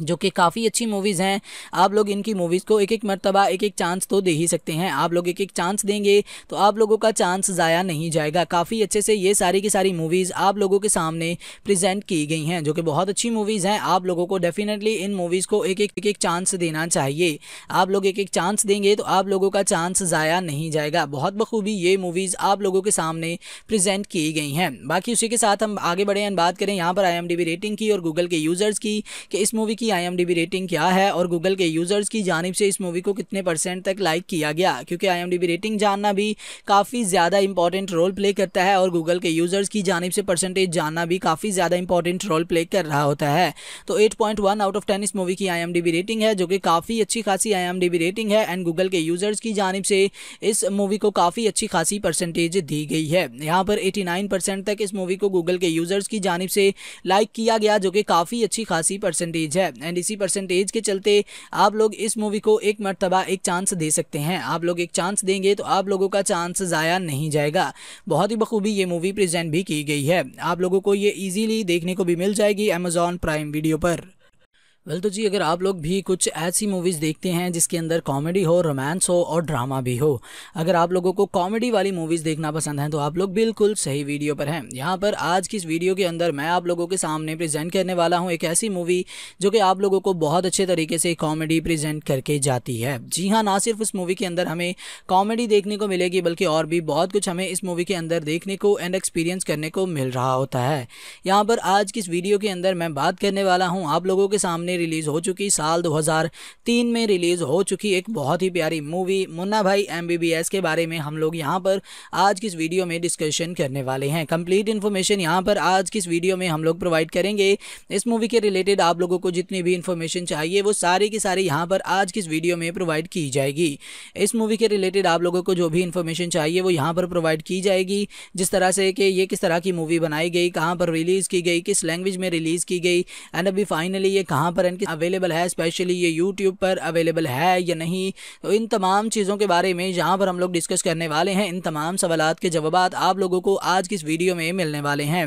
जो कि काफ़ी अच्छी मूवीज़ हैं आप लोग इनकी मूवीज़ को एक एक मरतबा एक एक चांस तो दे ही सकते हैं आप लोग एक एक चांस देंगे तो आप लोगों का चांस ज़ाया नहीं जाएगा काफ़ी अच्छे से ये सारी की सारी मूवीज़ आप लोगों के सामने प्रेजेंट की गई हैं जो कि बहुत अच्छी मूवीज़ हैं आप लोगों को डेफिनेटली इन मूवीज़ को एक एक एक एक चांस देना चाहिए आप लोग एक एक चांस देंगे तो आप लोगों का चांस ज़ाया नहीं जाएगा बहुत बखूबी ये मूवीज़ आप लोगों के सामने प्रेजेंट की गई हैं बाकी उसी के साथ हम आगे बढ़े बात करें यहाँ पर आई रेटिंग की और गूगल के यूज़र्स की कि इस मूवी की आई रेटिंग क्या है और गूगल के यूज़र्स की जानब से इस मूवी को कितने परसेंट तक लाइक किया गया क्योंकि आई रेटिंग जानना भी काफ़ी ज़्यादा इंपॉर्टेंट रोल प्ले करता है और गूगल के यूज़र्स की जानब से परसेंटेज जानना भी काफ़ी ज़्यादा इंपॉर्टेंट रोल प्ले कर रहा होता है तो वन आउट ऑफ टेन इस मूवी की आई रेटिंग है जो कि काफ़ी अच्छी खासी आई रेटिंग है एंड गूगल के यूज़र्स की जानब से इस मूवी को काफ़ी अच्छी खासी परसेंटेज दी गई है यहाँ पर एटी तक इस मूवी को गूगल के यूज़र्स की जानब से लाइक किया गया जो कि काफ़ी अच्छी खासी परसेंटेज है है एंड इसी परसेंटेज के चलते आप लोग इस मूवी को एक मरतबा एक चांस दे सकते हैं आप लोग एक चांस देंगे तो आप लोगों का चांस ज़ाया नहीं जाएगा बहुत ही बखूबी ये मूवी प्रेजेंट भी की गई है आप लोगों को ये ईजीली देखने को भी मिल जाएगी अमेजॉन प्राइम वीडियो पर वेल तो जी अगर आप लोग भी कुछ ऐसी मूवीज़ देखते हैं जिसके अंदर कॉमेडी हो रोमांस हो और ड्रामा भी हो अगर आप लोगों को कॉमेडी वाली मूवीज़ देखना पसंद है तो आप लोग बिल्कुल सही वीडियो पर हैं यहाँ पर आज की इस वीडियो के अंदर मैं आप लोगों के सामने प्रेजेंट करने वाला हूँ एक ऐसी मूवी जो कि आप लोगों को बहुत अच्छे तरीके से कॉमेडी प्रेजेंट करके जाती है जी हाँ ना सिर्फ उस मूवी के अंदर हमें कॉमेडी देखने को मिलेगी बल्कि और भी बहुत कुछ हमें इस मूवी के अंदर देखने को एंड एक्सपीरियंस करने को मिल रहा होता है यहाँ पर आज की इस वीडियो के अंदर मैं बात करने वाला हूँ आप लोगों के सामने रिलीज़ हो चुकी साल 2003 में रिलीज़ हो चुकी एक बहुत ही प्यारी मूवी मुन्ना भाई एम के बारे में हम लोग यहाँ पर आज की इस वीडियो में डिस्कशन करने वाले हैं कंप्लीट इन्फॉर्मेशन यहाँ पर आज की इस वीडियो में हम लोग प्रोवाइड करेंगे इस मूवी के रिलेटेड आप लोगों को जितनी भी इन्फॉर्मेशन चाहिए वो सारी की सारी यहाँ पर आज की इस वीडियो में प्रोवाइड की जाएगी इस मूवी के रिलेटेड आप लोगों को जो भी इन्फॉर्मेशन चाहिए वो यहाँ पर प्रोवाइड की जाएगी जिस तरह से कि ये किस तरह की मूवी बनाई गई कहाँ पर रिलीज़ की गई किस लैंग्वेज में रिलीज़ की गई एंड अभी फाइनली ये कहाँ पर पर इनकी अवेलेबल है स्पेशली ये यूट्यूब पर अवेलेबल है या नहीं तो इन तमाम चीज़ों के बारे में यहाँ पर हम लोग डिस्कस करने वाले हैं इन तमाम सवाल के जवाब आप लोगों को आज की इस वीडियो में मिलने वाले हैं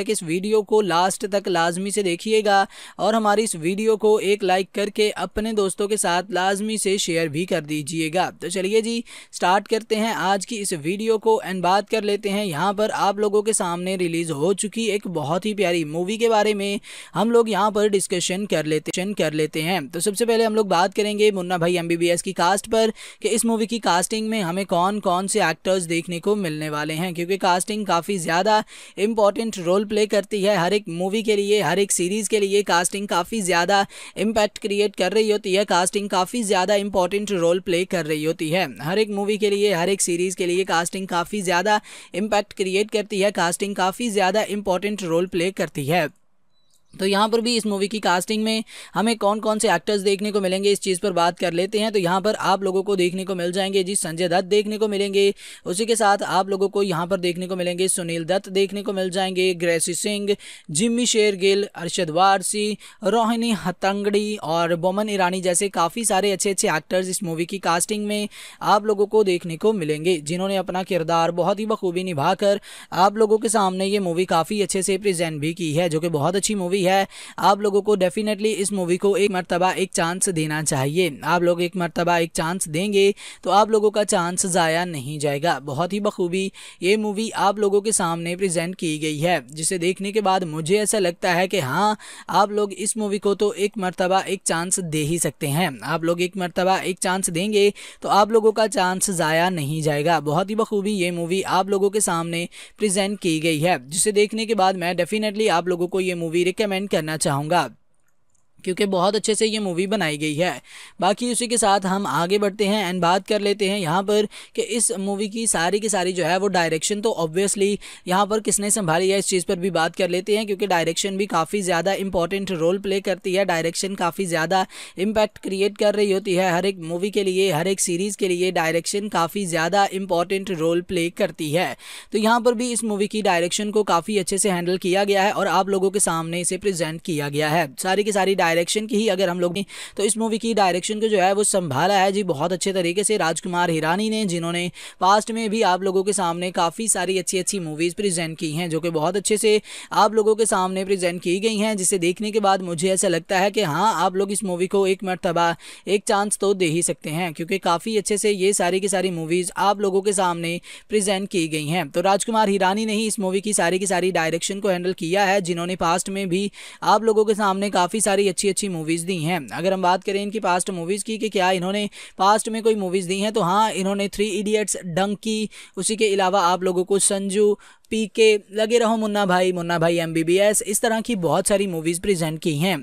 है कि इस वीडियो को लास्ट तक लाजमी से देखिएगा और हमारी इस वीडियो को एक लाइक करके अपने दोस्तों के साथ लाजमी से शेयर भी कर दीजिएगा तो चलिए जी स्टार्ट करते हैं आज की इस वीडियो को एंड बात कर लेते हैं यहाँ पर आप लोगों के सामने रिलीज़ हो चुकी एक बहुत ही प्यारी मूवी के बारे में हम लोग यहाँ पर डिस्कशन कर लेते कर लेते हैं तो सबसे पहले हम लोग बात करेंगे मुन्ना भाई एम की कास्ट पर कि इस मूवी की कास्टिंग में हमें कौन कौन से एक्टर्स देखने को मिलने वाले हैं क्योंकि कास्टिंग काफ़ी ज़्यादा इंपॉर्टेंट रोल प्ले करती है हर एक मूवी के लिए हर एक सीरीज़ के लिए कास्टिंग काफ़ी ज़्यादा इम्पैक्ट क्रिएट कर रही होती है कास्टिंग काफ़ी ज़्यादा इंपॉर्टेंट रोल प्ले कर रही होती है हर एक मूवी के लिए हर एक सीरीज़ के लिए कास्टिंग काफ़ी ज़्यादा इम्पैक्ट क्रिएट करती है कास्टिंग काफ़ी ज़्यादा इंपॉर्टेंट रोल प्ले करती है तो यहाँ पर भी इस मूवी की कास्टिंग में हमें कौन कौन से एक्टर्स देखने को मिलेंगे इस चीज़ पर बात कर लेते हैं तो यहाँ पर आप लोगों को देखने को मिल जाएंगे जी संजय दत्त देखने को मिलेंगे उसी के साथ आप लोगों को यहाँ पर देखने को मिलेंगे सुनील दत्त देखने को मिल जाएंगे ग्रेसी सिंह जिम्मी शेरगिल अरशद वारसी रोहिणी हतंगड़ी और बोमन ईरानी जैसे काफ़ी सारे अच्छे अच्छे एक्टर्स इस मूवी की कास्टिंग में आप लोगों को देखने को मिलेंगे जिन्होंने अपना किरदार बहुत ही बखूबी निभाकर आप लोगों के सामने ये मूवी काफ़ी अच्छे से प्रजेंट भी की है जो कि बहुत अच्छी मूवी मूवी है आप लोगों को डेफिनेटली इस मूवी को एक मरतबा एक चांस देना चाहिए आप लोग एक मरतबा एक चांस देंगे तो आप लोगों का चांस ज़ाया नहीं जाएगा बहुत ही बखूबी ये मूवी आप लोगों के सामने प्रजेंट की गई है जिसे देखने के बाद मुझे ऐसा लगता है कि हाँ आप लोग इस मूवी को तो एक मरतबा एक चांस दे ही सकते हैं आप लोग एक मरतबा एक चांस देंगे तो आप लोगों का चांस ज़ाया नहीं जाएगा बहुत ही बखूबी ये मूवी आप लोगों के सामने प्रेजेंट की गई है जिसे देखने के बाद मैं डेफिनेटली आप लोगों को ये मूवी रिकमेंड रिकमेंड करना चाहूँगा क्योंकि बहुत अच्छे से ये मूवी बनाई गई है बाकी उसी के साथ हम आगे बढ़ते हैं एंड बात कर लेते हैं यहाँ पर कि इस मूवी की सारी की सारी जो है वो डायरेक्शन तो ऑब्वियसली यहाँ पर किसने संभाली है इस चीज़ पर भी बात कर लेते हैं क्योंकि डायरेक्शन भी काफ़ी ज़्यादा इंपॉर्टेंट रोल प्ले करती है डायरेक्शन काफ़ी ज़्यादा इम्पैक्ट क्रिएट कर रही होती है हर एक मूवी के लिए हर एक सीरीज़ के लिए डायरेक्शन काफ़ी ज़्यादा इंपॉर्टेंट रोल प्ले करती है तो यहाँ पर भी इस मूवी की डायरेक्शन को काफ़ी अच्छे से हैंडल किया गया है और आप लोगों के सामने इसे प्रजेंट किया गया है सारी की सारी डायरेक्शन की ही अगर हम लोग तो इस मूवी की डायरेक्शन को जो है वो संभाला है जी बहुत अच्छे तरीके से राजकुमार हिरानी ने जिन्होंने पास्ट में भी आप लोगों के सामने काफ़ी सारी अच्छी अच्छी मूवीज़ प्रेजेंट की हैं जो कि बहुत अच्छे से आप लोगों के सामने प्रेजेंट की गई हैं जिसे देखने के बाद मुझे ऐसा लगता है कि हाँ आप लोग इस मूवी को एक मरतबा एक चांस तो दे ही सकते हैं क्योंकि काफ़ी अच्छे से ये सारी की सारी मूवीज़ आप लोगों के सामने प्रजेंट की गई हैं तो राजकुमार हिरानी ने ही इस मूवी की सारी की सारी डायरेक्शन को हैंडल किया है जिन्होंने पास्ट में भी आप लोगों के सामने काफ़ी सारी अच्छी अच्छी अच्छी मूवीज़ दी हैं अगर हम बात करें इनकी पास्ट मूवीज़ की कि क्या इन्होंने पास्ट में कोई मूवीज़ दी हैं तो हाँ इन्होंने थ्री इडियट्स डंकी उसी के अलावा आप लोगों को संजू पी के लगे रहो मुन्ना भाई मुन्ना भाई एम इस तरह की बहुत सारी मूवीज़ प्रेजेंट की हैं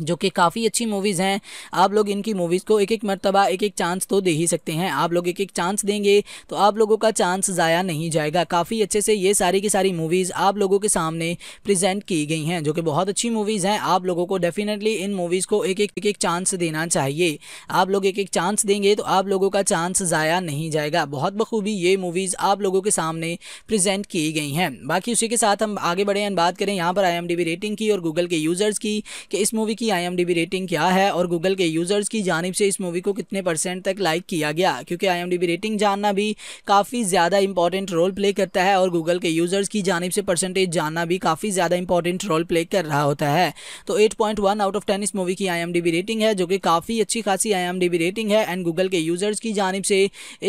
जो कि काफ़ी अच्छी मूवीज़ हैं आप लोग इनकी मूवीज़ को एक एक मरतबा एक एक चांस तो दे ही सकते हैं आप लोग एक एक चांस देंगे तो आप लोगों का चांस ज़ाया नहीं जाएगा काफ़ी अच्छे से ये सारी की सारी मूवीज़ आप लोगों के सामने प्रेजेंट की गई हैं जो कि बहुत अच्छी मूवीज़ हैं आप लोगों को डेफिनेटली इन मूवीज़ को एक एक एक चांस देना चाहिए आप लोग एक एक चांस देंगे तो आप लोगों का चांस ज़ाया नहीं जाएगा बहुत बखूबी ये मूवीज़ आप लोगों के सामने प्रजेंट की गई हैं बाकी उसी के साथ हम आगे बढ़े बात करें यहाँ पर आई रेटिंग की और गूगल के यूज़र्स की कि इस मूवी की आई रेटिंग क्या है और गूगल के यूज़र्स की जानब से इस मूवी को कितने परसेंट तक लाइक किया गया क्योंकि आई रेटिंग जानना भी काफ़ी ज़्यादा इंपॉर्टेंट रोल प्ले करता है और गूगल के यूज़र्स की जानब से परसेंटेज जानना भी काफ़ी ज़्यादा इंपॉर्टेंट रोल प्ले कर रहा होता है तो एट आउट ऑफ टेन इस मूवी की आई रेटिंग है जो कि काफ़ी अच्छी खासी आई रेटिंग है एंड गूगल के यूज़र्स की जानब से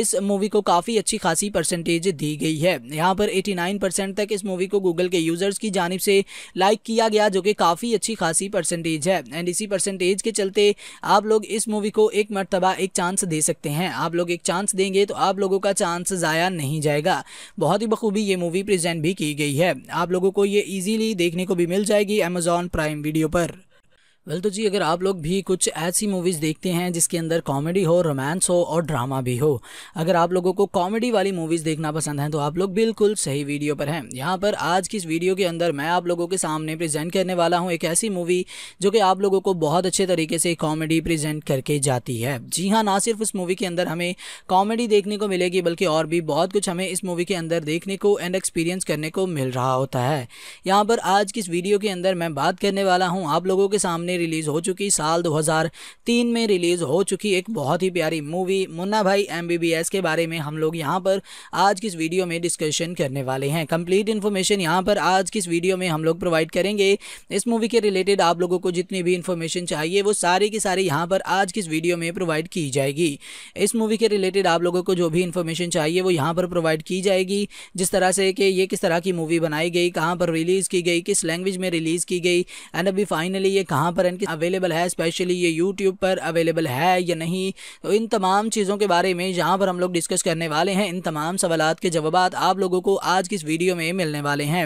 इस मूवी को काफ़ी अच्छी खासी परसेंटेज दी गई है यहाँ पर एटी परसेंट तक इस मूवी को गूगल के यूज़र्स की जानब से लाइक किया गया जो कि काफ़ी अच्छी खासी परसेंटेज है एंड इसी परसेंटेज के चलते आप लोग इस मूवी को एक मरतबा एक चांस दे सकते हैं आप लोग एक चांस देंगे तो आप लोगों का चांस ज़ाया नहीं जाएगा बहुत ही बखूबी ये मूवी प्रेजेंट भी की गई है आप लोगों को ये ईजीली देखने को भी मिल जाएगी अमेजॉन प्राइम वीडियो पर वेल तो जी अगर आप लोग भी कुछ ऐसी मूवीज़ देखते हैं जिसके अंदर कॉमेडी हो रोमांस हो और ड्रामा भी हो अगर आप लोगों को कॉमेडी वाली मूवीज़ देखना पसंद है तो आप लोग बिल्कुल सही वीडियो पर हैं यहाँ पर आज की इस वीडियो के अंदर मैं आप लोगों के सामने प्रेजेंट करने वाला हूँ एक ऐसी मूवी जो कि आप लोगों को बहुत अच्छे तरीके से कॉमेडी प्रजेंट करके जाती है जी हाँ ना सिर्फ उस मूवी के अंदर हमें कॉमेडी देखने को मिलेगी बल्कि और भी बहुत कुछ हमें इस मूवी के अंदर देखने को एंड एक्सपीरियंस करने को मिल रहा होता है यहाँ पर आज की इस वीडियो के अंदर मैं बात करने वाला हूँ आप लोगों के सामने ने रिलीज़ हो चुकी साल 2003 में रिलीज़ हो चुकी एक बहुत ही प्यारी मूवी मुन्ना भाई एम के बारे में हम लोग यहाँ पर आज की इस वीडियो में डिस्कशन करने वाले हैं कंप्लीट इन्फॉर्मेशन यहाँ पर आज की इस वीडियो में हम लोग प्रोवाइड करेंगे इस मूवी के रिलेटेड आप लोगों को जितनी भी इन्फॉर्मेशन चाहिए वो सारी की सारी यहाँ पर आज की इस वीडियो में प्रोवाइड की जाएगी इस मूवी के रिलेटेड आप लोगों को जो भी इन्फॉर्मेशन चाहिए वो यहाँ पर प्रोवाइड की जाएगी जिस तरह से कि ये किस तरह की मूवी बनाई गई कहाँ पर रिलीज़ की गई किस लैंग्वेज में रिलीज़ की गई एंड अभी फाइनली ये कहाँ पर पर इनकी अवेलेबल है स्पेशली ये यूट्यूब पर अवेलेबल है या नहीं तो इन तमाम चीज़ों के बारे में जहाँ पर हम लोग डिस्कस करने वाले हैं इन तमाम सवाल के जवाब आप लोगों को आज की इस वीडियो में मिलने वाले हैं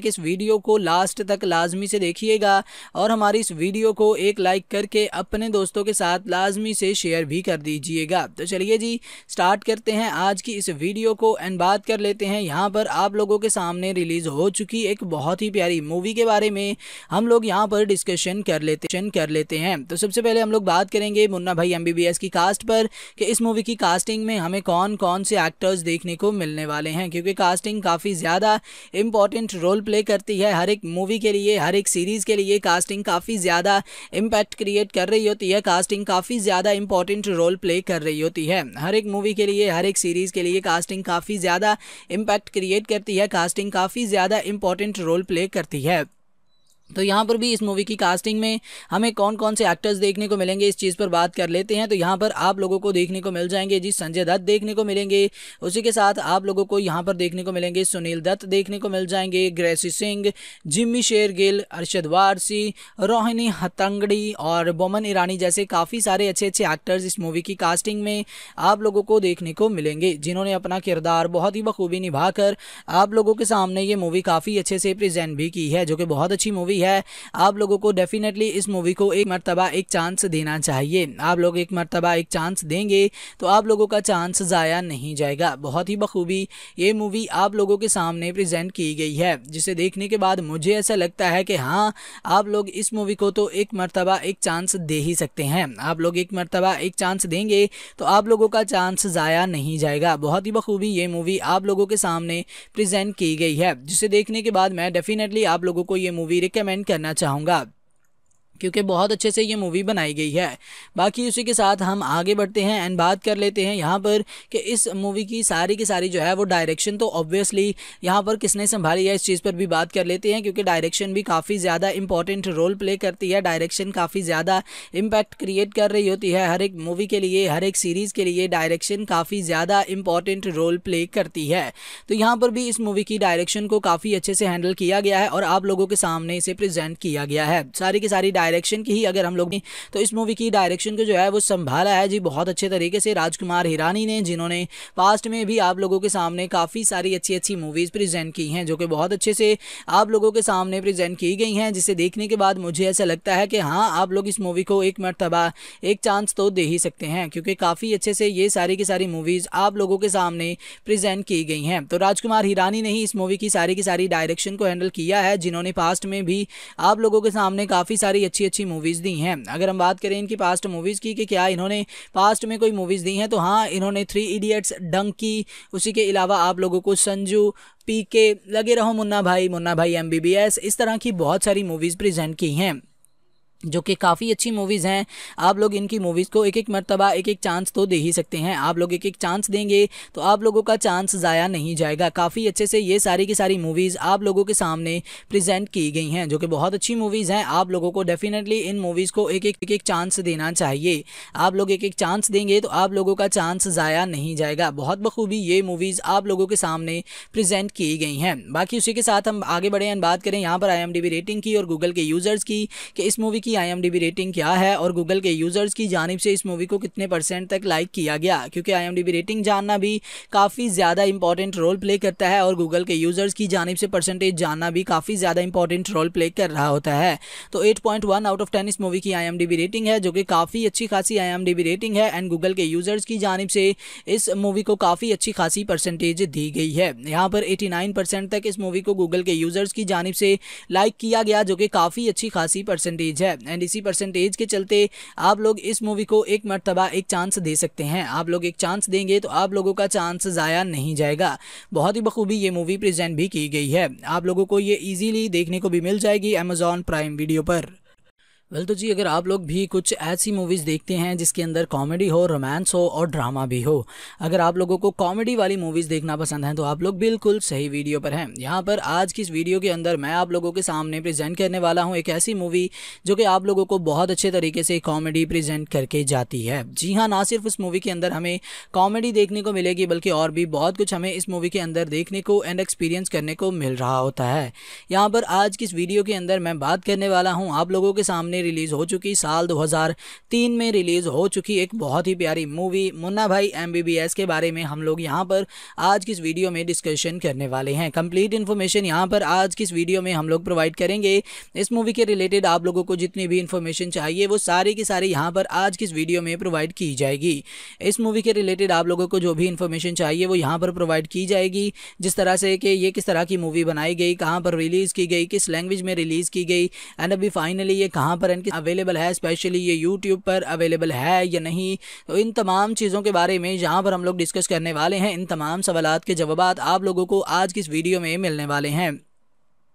है कि इस वीडियो को लास्ट तक लाजमी से देखिएगा और हमारी इस वीडियो को एक लाइक करके अपने दोस्तों के साथ लाजमी से शेयर भी कर दीजिएगा तो चलिए जी स्टार्ट करते हैं आज की इस वीडियो को एंड बात कर लेते हैं यहाँ पर आप लोगों के सामने रिलीज़ हो चुकी एक बहुत ही प्यारी मूवी के बारे में हम लोग यहाँ पर डिस्कशन कर लेते कर लेते हैं तो सबसे पहले हम लोग बात करेंगे मुन्ना भाई एम की कास्ट पर कि इस मूवी की कास्टिंग में हमें कौन कौन से एक्टर्स देखने को मिलने वाले हैं क्योंकि कास्टिंग काफ़ी ज़्यादा इंपॉर्टेंट रोल प्ले करती है हर एक मूवी के लिए हर एक सीरीज़ के लिए कास्टिंग काफ़ी ज़्यादा इम्पैक्ट क्रिएट कर रही होती है कास्टिंग काफ़ी ज़्यादा इंपॉर्टेंट रोल प्ले कर रही होती है हर एक मूवी के लिए हर एक सीरीज़ के लिए कास्टिंग काफ़ी ज़्यादा इम्पैक्ट क्रिएट करती है कास्टिंग काफ़ी ज़्यादा इंपॉर्टेंट रोल प्ले करती है तो यहाँ पर भी इस मूवी की कास्टिंग में हमें कौन कौन से एक्टर्स देखने को मिलेंगे इस चीज़ पर बात कर लेते हैं तो यहाँ पर आप लोगों को देखने को मिल जाएंगे जी संजय दत्त देखने को मिलेंगे उसी के साथ आप लोगों को यहाँ पर देखने को मिलेंगे सुनील दत्त देखने को मिल जाएंगे ग्रेसी सिंह जिम्मी शेर गिल अरशद वारसी रोहिणी हतंगड़ी और बोमन ईरानी जैसे काफ़ी सारे अच्छे अच्छे एक्टर्स इस मूवी की कास्टिंग में आप लोगों को देखने को मिलेंगे जिन्होंने अपना किरदार बहुत ही बखूबी निभा आप लोगों के सामने ये मूवी काफ़ी अच्छे से प्रेजेंट भी की है जो कि बहुत अच्छी मूवी मूवी है आप लोगों को डेफिनेटली इस मूवी को एक मरतबा एक चांस देना चाहिए आप लोग एक मरतबा एक चांस देंगे तो आप लोगों का चांस ज़ाया नहीं जाएगा बहुत ही बखूबी ये मूवी आप लोगों के सामने प्रजेंट की गई है जिसे देखने के बाद मुझे ऐसा लगता है कि हाँ आप लोग इस मूवी को तो एक मरतबा एक चांस दे ही सकते हैं आप लोग एक मरतबा एक चांस देंगे तो आप लोगों का चांस ज़ाया नहीं जाएगा बहुत ही बखूबी ये मूवी आप लोगों के सामने प्रेजेंट की गई है जिसे देखने के बाद मैं डेफिनेटली आप लोगों को ये मूवी रिकमेंड कमेंट करना चाहूँगा क्योंकि बहुत अच्छे से ये मूवी बनाई गई है बाकी उसी के साथ हम आगे बढ़ते हैं एंड बात कर लेते हैं यहाँ पर कि इस मूवी की सारी की सारी जो है वो डायरेक्शन तो ऑब्वियसली यहाँ पर किसने संभाली है इस चीज़ पर भी बात कर लेते हैं क्योंकि डायरेक्शन भी काफ़ी ज़्यादा इंपॉर्टेंट रोल प्ले करती है डायरेक्शन काफ़ी ज़्यादा इम्पैक्ट क्रिएट कर रही होती है हर एक मूवी के लिए हर एक सीरीज़ के लिए डायरेक्शन काफ़ी ज़्यादा इंपॉर्टेंट रोल प्ले करती है तो यहाँ पर भी इस मूवी की डायरेक्शन को काफ़ी अच्छे से हैंडल किया गया है और आप लोगों के सामने इसे प्रजेंट किया गया है सारी की सारी डायरेक्शन की ही अगर हम लोग तो इस मूवी की डायरेक्शन को जो है वो संभाला है जी बहुत अच्छे तरीके से राजकुमार हिरानी ने जिन्होंने पास्ट में भी आप लोगों के सामने काफ़ी सारी अच्छी अच्छी मूवीज़ प्रेजेंट की हैं जो कि बहुत अच्छे से आप लोगों के सामने प्रेजेंट की गई हैं जिसे देखने के बाद मुझे ऐसा लगता है कि हाँ आप लोग इस मूवी को एक मरतबा एक चांस तो दे ही सकते हैं क्योंकि काफ़ी अच्छे से ये सारी की सारी मूवीज़ आप लोगों के सामने प्रजेंट की गई हैं तो राजकुमार हिरानी ने ही इस मूवी की सारी की सारी डायरेक्शन को हैंडल किया है जिन्होंने पास्ट में भी आप लोगों के सामने काफ़ी सारी अच्छी अच्छी अच्छी मूवीज़ दी हैं अगर हम बात करें इनकी पास्ट मूवीज़ की कि क्या इन्होंने पास्ट में कोई मूवीज़ दी हैं तो हाँ इन्होंने थ्री इडियट्स डंकी उसी के अलावा आप लोगों को संजू पी के लगे रहो मुन्ना भाई मुन्ना भाई एम इस तरह की बहुत सारी मूवीज़ प्रेजेंट की हैं जो कि काफ़ी अच्छी मूवीज़ हैं आप लोग इनकी मूवीज़ को एक एक मरतबा एक एक चांस तो दे ही सकते हैं आप लोग एक एक चांस देंगे तो आप लोगों का चांस ज़ाया नहीं जाएगा काफ़ी अच्छे से ये सारी की सारी मूवीज़ आप लोगों के सामने प्रेजेंट की गई हैं जो कि बहुत अच्छी मूवीज़ हैं आप लोगों को डेफिनेटली इन मूवीज़ को एक एक एक एक चांस देना चाहिए आप लोग एक एक चांस देंगे तो आप लोगों का चांस ज़ाया नहीं जाएगा बहुत बखूबी ये मूवीज़ आप लोगों के सामने प्रजेंट की गई हैं बाकी उसी के साथ हम आगे बढ़े बात करें यहाँ पर आई रेटिंग की और गूगल के यूज़र्स की कि इस मूवी की की आई रेटिंग क्या है और गूगल के यूज़र्स की जानब से इस मूवी को कितने परसेंट तक लाइक किया गया क्योंकि आई रेटिंग जानना भी काफ़ी ज़्यादा इंपॉर्टेंट रोल प्ले करता है और गूगल के यूज़र्स की जानब से परसेंटेज जानना भी काफ़ी ज़्यादा इंपॉर्टेंट रोल प्ले कर रहा होता है तो 8.1 आउट ऑफ टेन इस मूवी की आई रेटिंग है जो कि काफ़ी अच्छी खासी आई रेटिंग है एंड गूगल के यूज़र्स की जानब से इस मूवी को काफ़ी अच्छी खासी परसेंटेज दी गई है यहाँ पर 89 परसेंट तक इस मूवी को गूगल के यूज़र्स की जानब से लाइक किया गया जो कि काफ़ी अच्छी खासी परसेंटेज है एंड इसी परसेंटेज के चलते आप लोग इस मूवी को एक मरतबा एक चांस दे सकते हैं आप लोग एक चांस देंगे तो आप लोगों का चांस ज़ाया नहीं जाएगा बहुत ही बखूबी ये मूवी प्रेजेंट भी की गई है आप लोगों को ये ईजीली देखने को भी मिल जाएगी अमेजॉन प्राइम वीडियो पर वेल तो जी अगर आप लोग भी कुछ ऐसी मूवीज़ देखते हैं जिसके अंदर कॉमेडी हो रोमांस हो और ड्रामा भी हो अगर आप लोगों को कॉमेडी वाली मूवीज़ देखना पसंद है तो आप लोग बिल्कुल सही वीडियो पर हैं यहाँ पर आज की इस वीडियो के अंदर मैं आप लोगों के सामने प्रेजेंट करने वाला हूँ एक ऐसी मूवी जो कि आप लोगों को बहुत अच्छे तरीके से कॉमेडी प्रजेंट करके जाती है जी हाँ ना सिर्फ उस मूवी के अंदर हमें कॉमेडी देखने को मिलेगी बल्कि और भी बहुत कुछ हमें इस मूवी के अंदर देखने को एंड एक्सपीरियंस करने को मिल रहा होता है यहाँ पर आज की इस वीडियो के अंदर मैं बात करने वाला हूँ आप लोगों के सामने में रिलीज़ हो चुकी साल 2003 में रिलीज़ हो चुकी एक बहुत ही प्यारी मूवी मुन्ना भाई एम के बारे में हम लोग यहाँ पर आज की इस वीडियो में डिस्कशन करने वाले हैं कंप्लीट इन्फॉर्मेशन यहाँ पर आज की इस वीडियो में हम लोग प्रोवाइड करेंगे इस मूवी के रिलेटेड आप लोगों को जितनी भी इन्फॉर्मेशन चाहिए वो सारी की सारी यहाँ पर आज की इस वीडियो में प्रोवाइड की जाएगी इस मूवी के रिलेटेड आप लोगों को जो भी इन्फॉर्मेशन चाहिए वो यहाँ पर प्रोवाइड की जाएगी जिस तरह से कि ये किस तरह की मूवी बनाई गई कहाँ पर रिलीज़ की गई किस लैंग्वेज में रिलीज़ की गई एंड अभी फाइनली ये कहाँ पर पर इनकी अवेलेबल है स्पेशली ये यूट्यूब पर अवेलेबल है या नहीं तो इन तमाम चीज़ों के बारे में जहाँ पर हम लोग डिस्कस करने वाले हैं इन तमाम सवाल के जवाब आप लोगों को आज की इस वीडियो में मिलने वाले हैं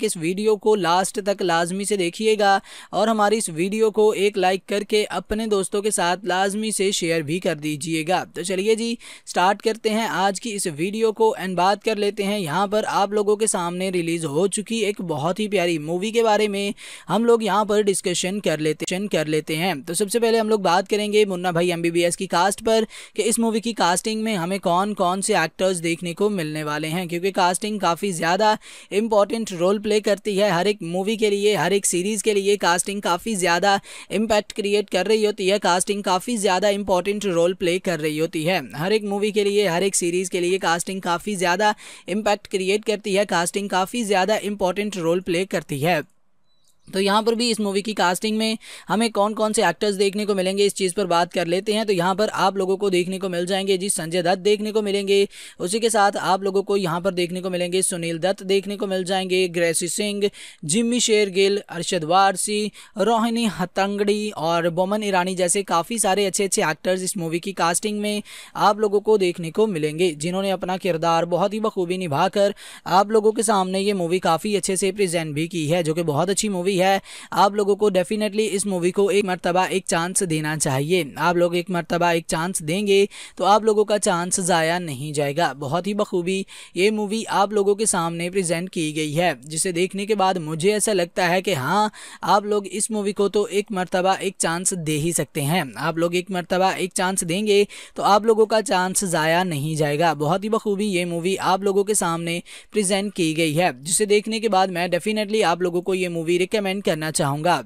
तक इस वीडियो को लास्ट तक लाजमी से देखिएगा और हमारी इस वीडियो को एक लाइक करके अपने दोस्तों के साथ लाजमी से शेयर भी कर दीजिएगा तो चलिए जी स्टार्ट करते हैं आज की इस वीडियो को एंड बात कर लेते हैं यहाँ पर आप लोगों के सामने रिलीज हो चुकी एक बहुत ही प्यारी मूवी के बारे में हम लोग यहाँ पर डिस्कशन कर लेते कर लेते हैं तो सबसे पहले हम लोग बात करेंगे मुन्ना भाई एम की कास्ट पर कि इस मूवी की कास्टिंग में हमें कौन कौन से एक्टर्स देखने को मिलने वाले हैं क्योंकि कास्टिंग काफ़ी ज़्यादा इंपॉर्टेंट रोल प्ले करती है हर एक मूवी के लिए हर एक सीरीज़ के लिए कास्टिंग काफ़ी ज़्यादा इम्पैक्ट क्रिएट कर रही होती है कास्टिंग काफ़ी ज़्यादा इंपॉर्टेंट रोल प्ले कर रही होती है हर एक मूवी के लिए हर एक सीरीज़ के लिए कास्टिंग काफ़ी ज़्यादा इम्पैक्ट क्रिएट करती है कास्टिंग काफ़ी ज़्यादा इंपॉर्टेंट रोल प्ले करती है तो यहाँ पर भी इस मूवी की कास्टिंग में हमें कौन कौन से एक्टर्स देखने को मिलेंगे इस चीज़ पर बात कर लेते हैं तो यहाँ पर आप लोगों को देखने को मिल जाएंगे जी संजय दत्त देखने को मिलेंगे उसी के साथ आप लोगों को यहाँ पर देखने को मिलेंगे सुनील दत्त देखने को मिल जाएंगे ग्रेसी सिंह जिम्मी शेरगिल अरशद वारसी रोहिणी हतंगड़ी और बोमन ईरानी जैसे काफ़ी सारे अच्छे अच्छे एक्टर्स इस मूवी की कास्टिंग में आप लोगों को देखने को मिलेंगे जिन्होंने अपना किरदार बहुत ही बखूबी निभाकर आप लोगों के सामने ये मूवी काफ़ी अच्छे से प्रजेंट भी की है जो कि बहुत अच्छी मूवी मूवी है आप लोगों को डेफिनेटली इस मूवी को एक मरतबा एक चांस देना चाहिए आप लोग एक मरतबा एक चांस देंगे तो आप लोगों का चांस ज़ाया नहीं जाएगा बहुत ही बखूबी ये मूवी आप लोगों के सामने प्रजेंट की गई है जिसे देखने के बाद मुझे ऐसा लगता है कि हाँ आप लोग इस मूवी को तो एक मरतबा एक चांस दे ही सकते हैं आप लोग एक मरतबा एक चांस देंगे तो आप लोगों का चांस ज़ाया नहीं जाएगा बहुत ही बखूबी ये मूवी आप लोगों के सामने प्रेजेंट की गई है जिसे देखने के बाद मैं डेफिनेटली आप लोगों को ये मूवी रिकमेंड रिकमेंड करना चाहूँगा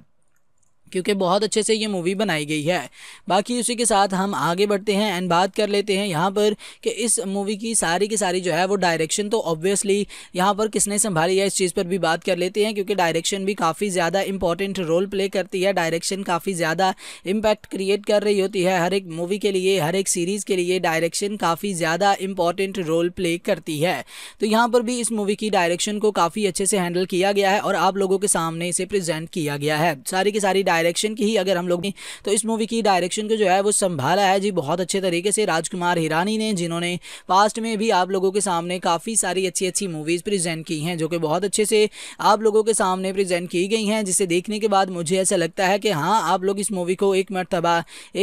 क्योंकि बहुत अच्छे से ये मूवी बनाई गई है बाकी उसी के साथ हम आगे बढ़ते हैं एंड बात कर लेते हैं यहाँ पर कि इस मूवी की सारी की सारी जो है वो डायरेक्शन तो ऑब्वियसली यहाँ पर किसने संभाली है इस चीज़ पर भी बात कर लेते हैं क्योंकि डायरेक्शन भी काफ़ी ज़्यादा इंपॉर्टेंट रोल प्ले करती है डायरेक्शन काफ़ी ज़्यादा इम्पैक्ट क्रिएट कर रही होती है हर एक मूवी के लिए हर एक सीरीज़ के लिए डायरेक्शन काफ़ी ज़्यादा इंपॉर्टेंट रोल प्ले करती है तो यहाँ पर भी इस मूवी की डायरेक्शन को काफ़ी अच्छे से हैंडल किया गया है और आप लोगों के सामने इसे प्रजेंट किया गया है सारी की सारी डायरेक्शन की ही अगर हम लोग तो इस मूवी की डायरेक्शन को जो है वो संभाला है जी बहुत अच्छे तरीके से राजकुमार हिरानी ने जिन्होंने पास्ट में भी आप लोगों के सामने काफ़ी सारी अच्छी अच्छी मूवीज़ प्रेजेंट की हैं जो कि बहुत अच्छे से आप लोगों के सामने प्रेजेंट की गई हैं जिसे देखने के बाद मुझे ऐसा लगता है कि हाँ आप लोग इस मूवी को एक मरतबा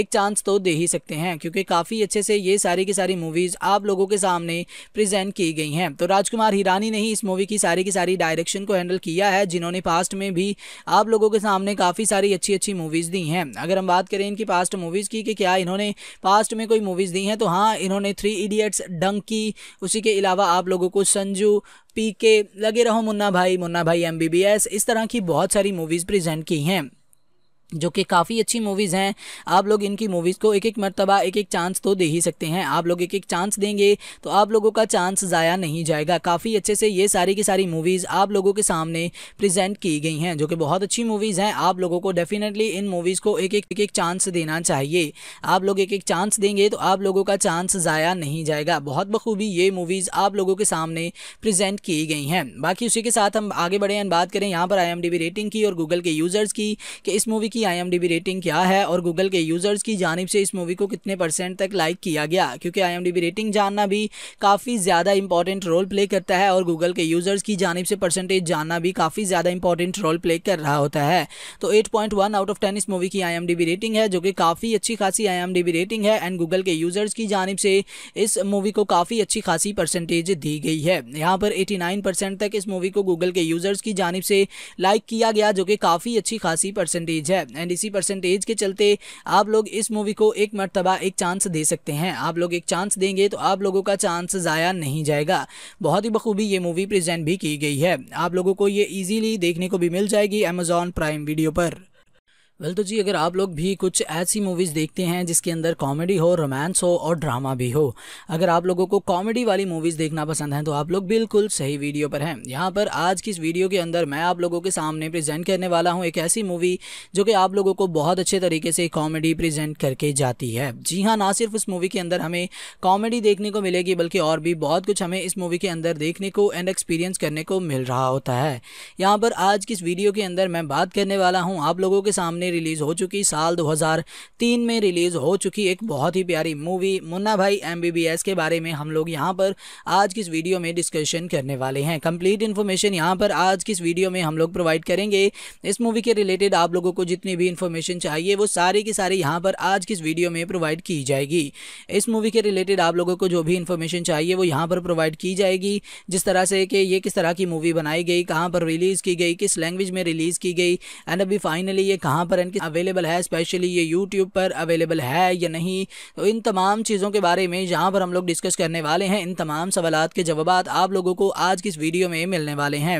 एक चांस तो दे ही सकते हैं क्योंकि काफ़ी अच्छे से ये सारी की सारी मूवीज़ आप लोगों के सामने प्रेजेंट की गई हैं तो राजकुमार हिरानी ने ही इस मूवी की सारी की सारी डायरेक्शन को हैंडल किया है जिन्होंने पास्ट में भी आप लोगों के सामने काफ़ी सारी अच्छी अच्छी मूवीज़ दी हैं अगर हम बात करें इनकी पास्ट मूवीज़ की कि क्या इन्होंने पास्ट में कोई मूवीज़ दी हैं तो हाँ इन्होंने थ्री इडियट्स डंकी उसी के अलावा आप लोगों को संजू पी के लगे रहो मुन्ना भाई मुन्ना भाई एम इस तरह की बहुत सारी मूवीज़ प्रेजेंट की हैं जो कि काफ़ी अच्छी मूवीज़ हैं आप लोग इनकी मूवीज़ को एक एक मरतबा एक एक चांस तो दे ही सकते हैं आप लोग एक एक चांस देंगे तो आप लोगों का चांस ज़ाया नहीं जाएगा काफ़ी अच्छे से ये सारी की सारी मूवीज़ आप लोगों के सामने प्रेजेंट की गई हैं जो कि बहुत अच्छी मूवीज़ हैं आप लोगों को डेफिनेटली इन मूवीज़ को एक एक एक एक चांस देना चाहिए आप लोग एक एक चांस देंगे तो आप लोगों का चांस ज़ाया नहीं जाएगा बहुत बखूबी ये मूवीज़ आप लोगों के सामने प्रजेंट की गई हैं बाकी उसी के साथ हम आगे बढ़े बात करें यहाँ पर आई रेटिंग की और गूगल के यूज़र्स की कि इस मूवी की की आई रेटिंग क्या है और गूगल के यूज़र्स की जानब से इस मूवी को कितने परसेंट तक लाइक किया गया क्योंकि आई रेटिंग जानना भी काफ़ी ज़्यादा इंपॉर्टेंट रोल प्ले करता है और गूगल के यूज़र्स की जानब से परसेंटेज जानना भी काफ़ी ज़्यादा इंपॉर्टेंट रोल प्ले कर रहा होता है तो एट आउट ऑफ टेन इस मूवी की आई रेटिंग है जो कि काफ़ी अच्छी खासी आई रेटिंग है एंड गूगल के यूज़र्स की जानब से इस मूवी को काफ़ी अच्छी खासी परसेंटेज दी गई है यहाँ पर परसेंट तक इस मूवी को गूगल के यूज़र्स की जानब से लाइक किया गया जो कि काफ़ी अच्छी खासी परसेंटेज है एंड इसी परसेंटेज के चलते आप लोग इस मूवी को एक मरतबा एक चांस दे सकते हैं आप लोग एक चांस देंगे तो आप लोगों का चांस ज़ाया नहीं जाएगा बहुत ही बखूबी ये मूवी प्रेजेंट भी की गई है आप लोगों को ये ईजीली देखने को भी मिल जाएगी अमेजॉन प्राइम वीडियो पर वेल तो जी अगर आप लोग भी कुछ ऐसी मूवीज़ देखते हैं जिसके अंदर कॉमेडी हो रोमांस हो और ड्रामा भी हो अगर आप लोगों को कॉमेडी वाली मूवीज़ देखना पसंद है तो आप लोग बिल्कुल सही वीडियो पर हैं यहाँ पर आज की इस वीडियो के अंदर मैं आप लोगों के सामने प्रेजेंट करने वाला हूँ एक ऐसी मूवी जो कि आप लोगों को बहुत अच्छे तरीके से कॉमेडी प्रजेंट करके जाती है जी हाँ ना सिर्फ उस मूवी के अंदर हमें कॉमेडी देखने को मिलेगी बल्कि और भी बहुत कुछ हमें इस मूवी के अंदर देखने को एंड एक्सपीरियंस करने को मिल रहा होता है यहाँ पर आज की इस वीडियो के अंदर मैं बात करने वाला हूँ आप लोगों के सामने रिलीज़ हो चुकी साल 2003 में रिलीज़ हो चुकी एक बहुत ही प्यारी मूवी मुन्ना भाई एमबीबीएस के बारे में हम लोग यहाँ पर आज की इस वीडियो में डिस्कशन करने वाले हैं कंप्लीट इन्फॉर्मेशन यहाँ पर आज की इस वीडियो में हम लोग प्रोवाइड करेंगे इस मूवी के रिलेटेड आप लोगों को जितनी भी इन्फॉर्मेशन चाहिए वो सारी की सारी यहाँ पर आज की इस वीडियो में प्रोवाइड की जाएगी इस मूवी के रिलेटेड आप लोगों को जो भी इन्फॉर्मेशन चाहिए वो यहाँ पर प्रोवाइड की जाएगी जिस तरह से कि ये किस तरह की मूवी बनाई गई कहाँ पर रिलीज़ की गई किस लैंग्वेज में रिलीज़ की गई एंड अभी फाइनली ये कहाँ पर हैं की अवेलेबल है स्पेशली ये यूट्यूब पर अवेलेबल है या नहीं तो इन तमाम चीज़ों के बारे में जहाँ पर हम लोग डिस्कस करने वाले हैं इन तमाम सवाल के जवाब आप लोगों को आज की इस वीडियो में मिलने वाले हैं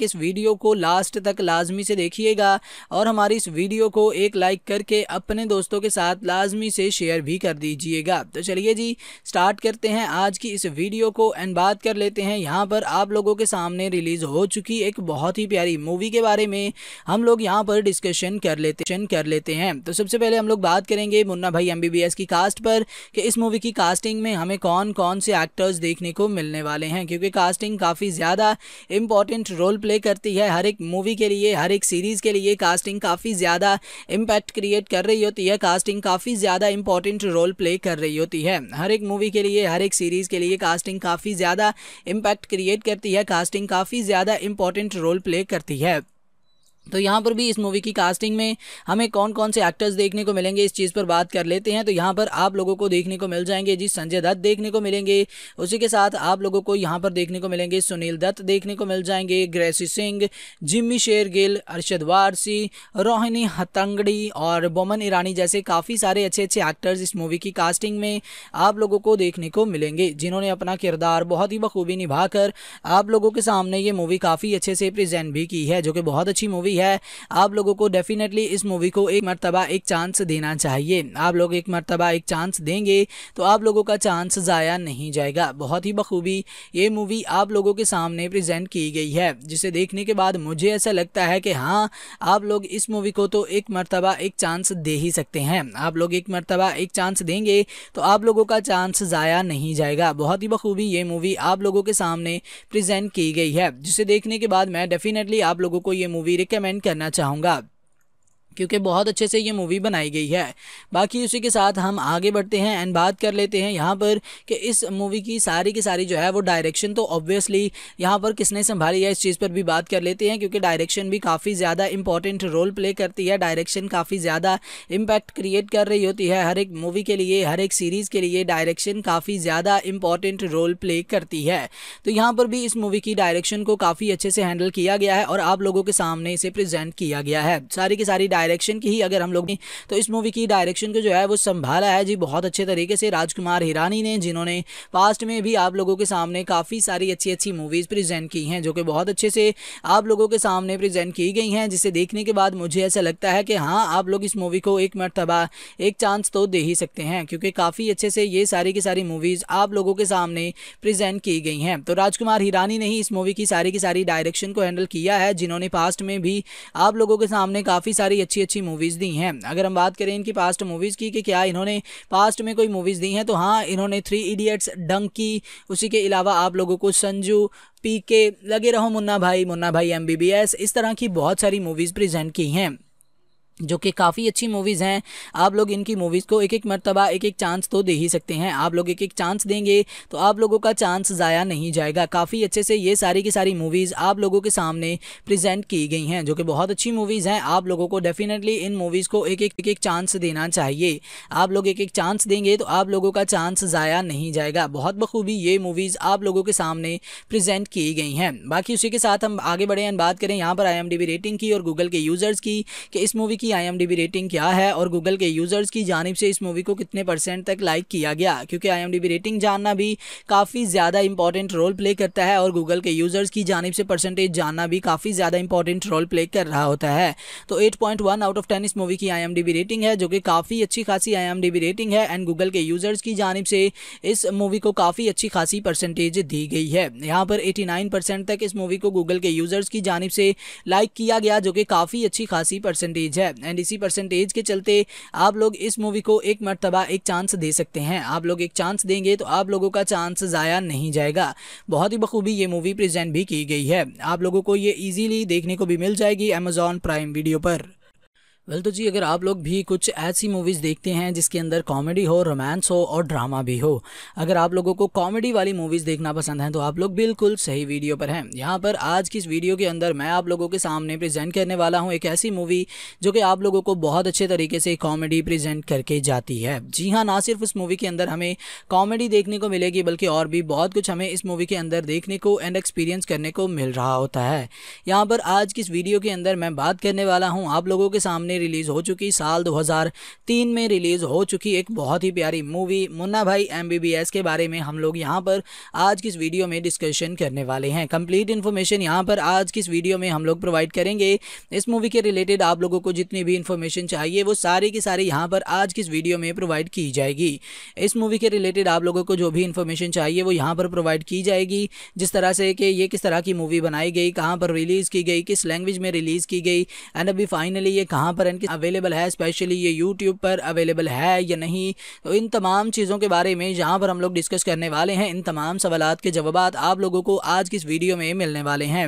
तक इस वीडियो को लास्ट तक लाजमी से देखिएगा और हमारी इस वीडियो को एक लाइक करके अपने दोस्तों के साथ लाजमी से शेयर भी कर दीजिएगा तो चलिए जी स्टार्ट करते हैं आज की इस वीडियो को एंड बात कर लेते हैं यहाँ पर आप लोगों के सामने रिलीज़ हो चुकी एक बहुत ही प्यारी मूवी के बारे में हम लोग यहाँ पर डिस्कशन कर लेते कर लेते हैं तो सबसे पहले हम लोग बात करेंगे मुन्ना भाई एमबीबीएस की कास्ट पर कि इस मूवी की कास्टिंग में हमें कौन कौन से एक्टर्स देखने को मिलने वाले हैं क्योंकि कास्टिंग काफ़ी ज़्यादा इंपॉर्टेंट रोल प्ले प्ले करती है हर एक मूवी के लिए हर एक सीरीज़ के लिए कास्टिंग काफ़ी ज़्यादा इम्पैक्ट क्रिएट कर रही होती है कास्टिंग काफ़ी ज़्यादा इंपॉर्टेंट रोल प्ले कर रही होती है हर एक मूवी के लिए हर एक सीरीज़ के लिए कास्टिंग काफ़ी ज़्यादा इम्पैक्ट क्रिएट करती है कास्टिंग काफ़ी ज़्यादा इंपॉर्टेंट रोल प्ले करती है तो यहाँ पर भी इस मूवी की कास्टिंग में हमें कौन कौन से एक्टर्स देखने को मिलेंगे इस चीज़ पर बात कर लेते हैं तो यहाँ पर आप लोगों को देखने को मिल जाएंगे जी संजय दत्त देखने को मिलेंगे उसी के साथ आप लोगों को यहाँ पर देखने को मिलेंगे सुनील दत्त देखने को मिल जाएंगे ग्रेसी सिंह जिम्मी शेरगिल अरशद वारसी रोहिणी हतंगड़ी और बोमन ईरानी जैसे काफ़ी सारे अच्छे अच्छे एक्टर्स इस मूवी की कास्टिंग में आप लोगों को देखने को मिलेंगे जिन्होंने अपना किरदार बहुत ही बखूबी निभाकर आप लोगों के सामने ये मूवी काफ़ी अच्छे से प्रेजेंट भी की है जो कि बहुत अच्छी मूवी जरूरी है आप लोगों को डेफिनेटली इस मूवी को एक मरतबा एक चांस देना चाहिए आप लोग एक मरतबा एक चांस देंगे तो आप लोगों का चांस ज़ाया नहीं जाएगा बहुत ही बखूबी ये मूवी आप लोगों के सामने प्रजेंट की गई है जिसे देखने के बाद मुझे ऐसा लगता है कि हाँ आप लोग इस मूवी को तो एक मरतबा एक चांस दे ही सकते हैं आप लोग एक मरतबा एक चांस देंगे तो आप लोगों का चांस ज़ाया नहीं जाएगा बहुत ही बखूबी ये मूवी आप लोगों के सामने प्रेजेंट की गई है जिसे देखने के बाद मैं डेफिनेटली आप लोगों को ये मूवी रिकमेंड रिकमेंड करना चाहूँगा क्योंकि बहुत अच्छे से ये मूवी बनाई गई है बाकी उसी के साथ हम आगे बढ़ते हैं एंड बात कर लेते हैं यहाँ पर कि इस मूवी की सारी की सारी जो है वो डायरेक्शन तो ऑब्वियसली यहाँ पर किसने संभाली है इस चीज़ पर भी बात कर लेते हैं क्योंकि डायरेक्शन भी काफ़ी ज़्यादा इंपॉर्टेंट रोल प्ले करती है डायरेक्शन काफ़ी ज़्यादा इम्पैक्ट क्रिएट कर रही होती है हर एक मूवी के लिए हर एक सीरीज़ के लिए डायरेक्शन काफ़ी ज़्यादा इंपॉर्टेंट रोल प्ले करती है तो यहाँ पर भी इस मूवी की डायरेक्शन को काफ़ी अच्छे से हैंडल किया गया है और आप लोगों के सामने इसे प्रजेंट किया गया है सारी की सारी डायरेक्शन की ही अगर हम लोग तो इस मूवी की डायरेक्शन को जो है वो संभाला है जी बहुत अच्छे तरीके से राजकुमार हिरानी ने जिन्होंने पास्ट में भी आप लोगों के सामने काफ़ी सारी अच्छी अच्छी मूवीज़ प्रेजेंट की हैं जो कि बहुत अच्छे से आप लोगों के सामने प्रेजेंट की गई हैं जिसे देखने के बाद मुझे ऐसा लगता है कि हाँ आप लोग इस मूवी को एक मरतबा एक चांस तो दे ही सकते हैं क्योंकि काफ़ी अच्छे से ये सारी की सारी मूवीज़ आप लोगों के सामने प्रेजेंट की गई हैं तो राजकुमार हिरानी ने ही इस मूवी की सारी की सारी डायरेक्शन को हैंडल किया है जिन्होंने पास्ट में भी आप लोगों के सामने काफ़ी सारी अच्छी अच्छी मूवीज़ दी हैं अगर हम बात करें इनकी पास्ट मूवीज़ की कि क्या इन्होंने पास्ट में कोई मूवीज़ दी हैं तो हाँ इन्होंने थ्री इडियट्स डंकी उसी के अलावा आप लोगों को संजू पी के लगे रहो मुन्ना भाई मुन्ना भाई एम इस तरह की बहुत सारी मूवीज़ प्रेजेंट की हैं जो कि काफ़ी अच्छी मूवीज़ हैं आप लोग इनकी मूवीज़ को एक एक मरतबा एक एक चांस तो दे ही सकते हैं आप लोग एक एक चांस देंगे तो आप लोगों का चांस ज़ाया नहीं जाएगा काफ़ी अच्छे से ये सारी की सारी मूवीज़ आप लोगों के सामने प्रेजेंट की गई हैं जो कि बहुत अच्छी मूवीज़ हैं आप लोगों को डेफिनेटली इन मूवीज़ को एक एक एक एक चांस देना चाहिए आप लोग एक एक चांस देंगे तो आप लोगों का चांस ज़ाया नहीं जाएगा बहुत बखूबी ये मूवीज़ आप लोगों के सामने प्रजेंट की गई हैं बाकी उसी के साथ हम आगे बढ़े बात करें यहाँ पर आई रेटिंग की और गूगल के यूज़र्स की कि इस मूवी की की आई रेटिंग क्या है और गूगल के यूज़र्स की जानब से इस मूवी को कितने परसेंट तक लाइक किया गया क्योंकि आई रेटिंग जानना भी काफ़ी ज़्यादा इंपॉर्टेंट रोल प्ले करता है और गूगल के यूज़र्स की जानब से परसेंटेज जानना भी काफ़ी ज़्यादा इंपॉर्टेंट रोल प्ले कर रहा होता है तो एट आउट ऑफ टेन इस मूवी की आई रेटिंग है जो कि काफ़ी अच्छी खासी आई रेटिंग है एंड गूगल के यूज़र्स की जानब से इस मूवी को काफ़ी अच्छी खासी परसेंटेज दी गई है यहाँ पर परसेंट तक इस मूवी को गूगल के यूज़र्स की जानब से लाइक किया गया जो कि काफ़ी अच्छी खासी परसेंटेज है एंड इसी परसेंटेज के चलते आप लोग इस मूवी को एक मरतबा एक चांस दे सकते हैं आप लोग एक चांस देंगे तो आप लोगों का चांस ज़ाया नहीं जाएगा बहुत ही बखूबी ये मूवी प्रजेंट भी की गई है आप लोगों को ये ईजीली देखने को भी मिल जाएगी अमेजॉन प्राइम वीडियो पर वेल तो जी अगर आप लोग भी कुछ ऐसी मूवीज़ देखते हैं जिसके अंदर कॉमेडी हो रोमांस हो और ड्रामा भी हो अगर आप लोगों को कॉमेडी वाली मूवीज़ देखना पसंद है तो आप लोग बिल्कुल सही वीडियो पर हैं यहाँ पर आज की इस वीडियो के अंदर मैं आप लोगों के सामने प्रेजेंट करने वाला हूँ एक ऐसी मूवी जो कि आप लोगों को बहुत अच्छे तरीके से कॉमेडी प्रेजेंट करके जाती है जी हाँ ना सिर्फ उस मूवी के अंदर हमें कॉमेडी देखने को मिलेगी बल्कि और भी बहुत कुछ हमें इस मूवी के अंदर देखने को एंड एक्सपीरियंस करने को मिल रहा होता है यहाँ पर आज की इस वीडियो के अंदर मैं बात करने वाला हूँ आप लोगों के सामने ने रिलीज़ हो चुकी साल 2003 में रिलीज़ हो चुकी एक बहुत ही प्यारी मूवी मुन्ना भाई एम के बारे में हम लोग यहाँ पर आज की इस वीडियो में डिस्कशन करने वाले हैं कंप्लीट इन्फॉर्मेशन यहाँ पर आज की इस वीडियो में हम लोग प्रोवाइड करेंगे इस मूवी के रिलेटेड आप लोगों को जितनी भी इन्फॉर्मेशन चाहिए वो सारी की सारी यहाँ पर आज की इस वीडियो में प्रोवाइड की जाएगी इस मूवी के रिलेटेड आप लोगों को जो भी इन्फॉर्मेशन चाहिए वो यहाँ पर प्रोवाइड की जाएगी जिस तरह से कि ये किस तरह की मूवी बनाई गई कहाँ पर रिलीज़ की गई किस लैंग्वेज में रिलीज़ की गई एंड अभी फाइनली ये कहाँ पर पर इनकी अवेलेबल है स्पेशली ये यूट्यूब पर अवेलेबल है या नहीं तो इन तमाम चीज़ों के बारे में जहाँ पर हम लोग डिस्कस करने वाले हैं इन तमाम सवाल के जवाब आप लोगों को आज की इस वीडियो में मिलने वाले हैं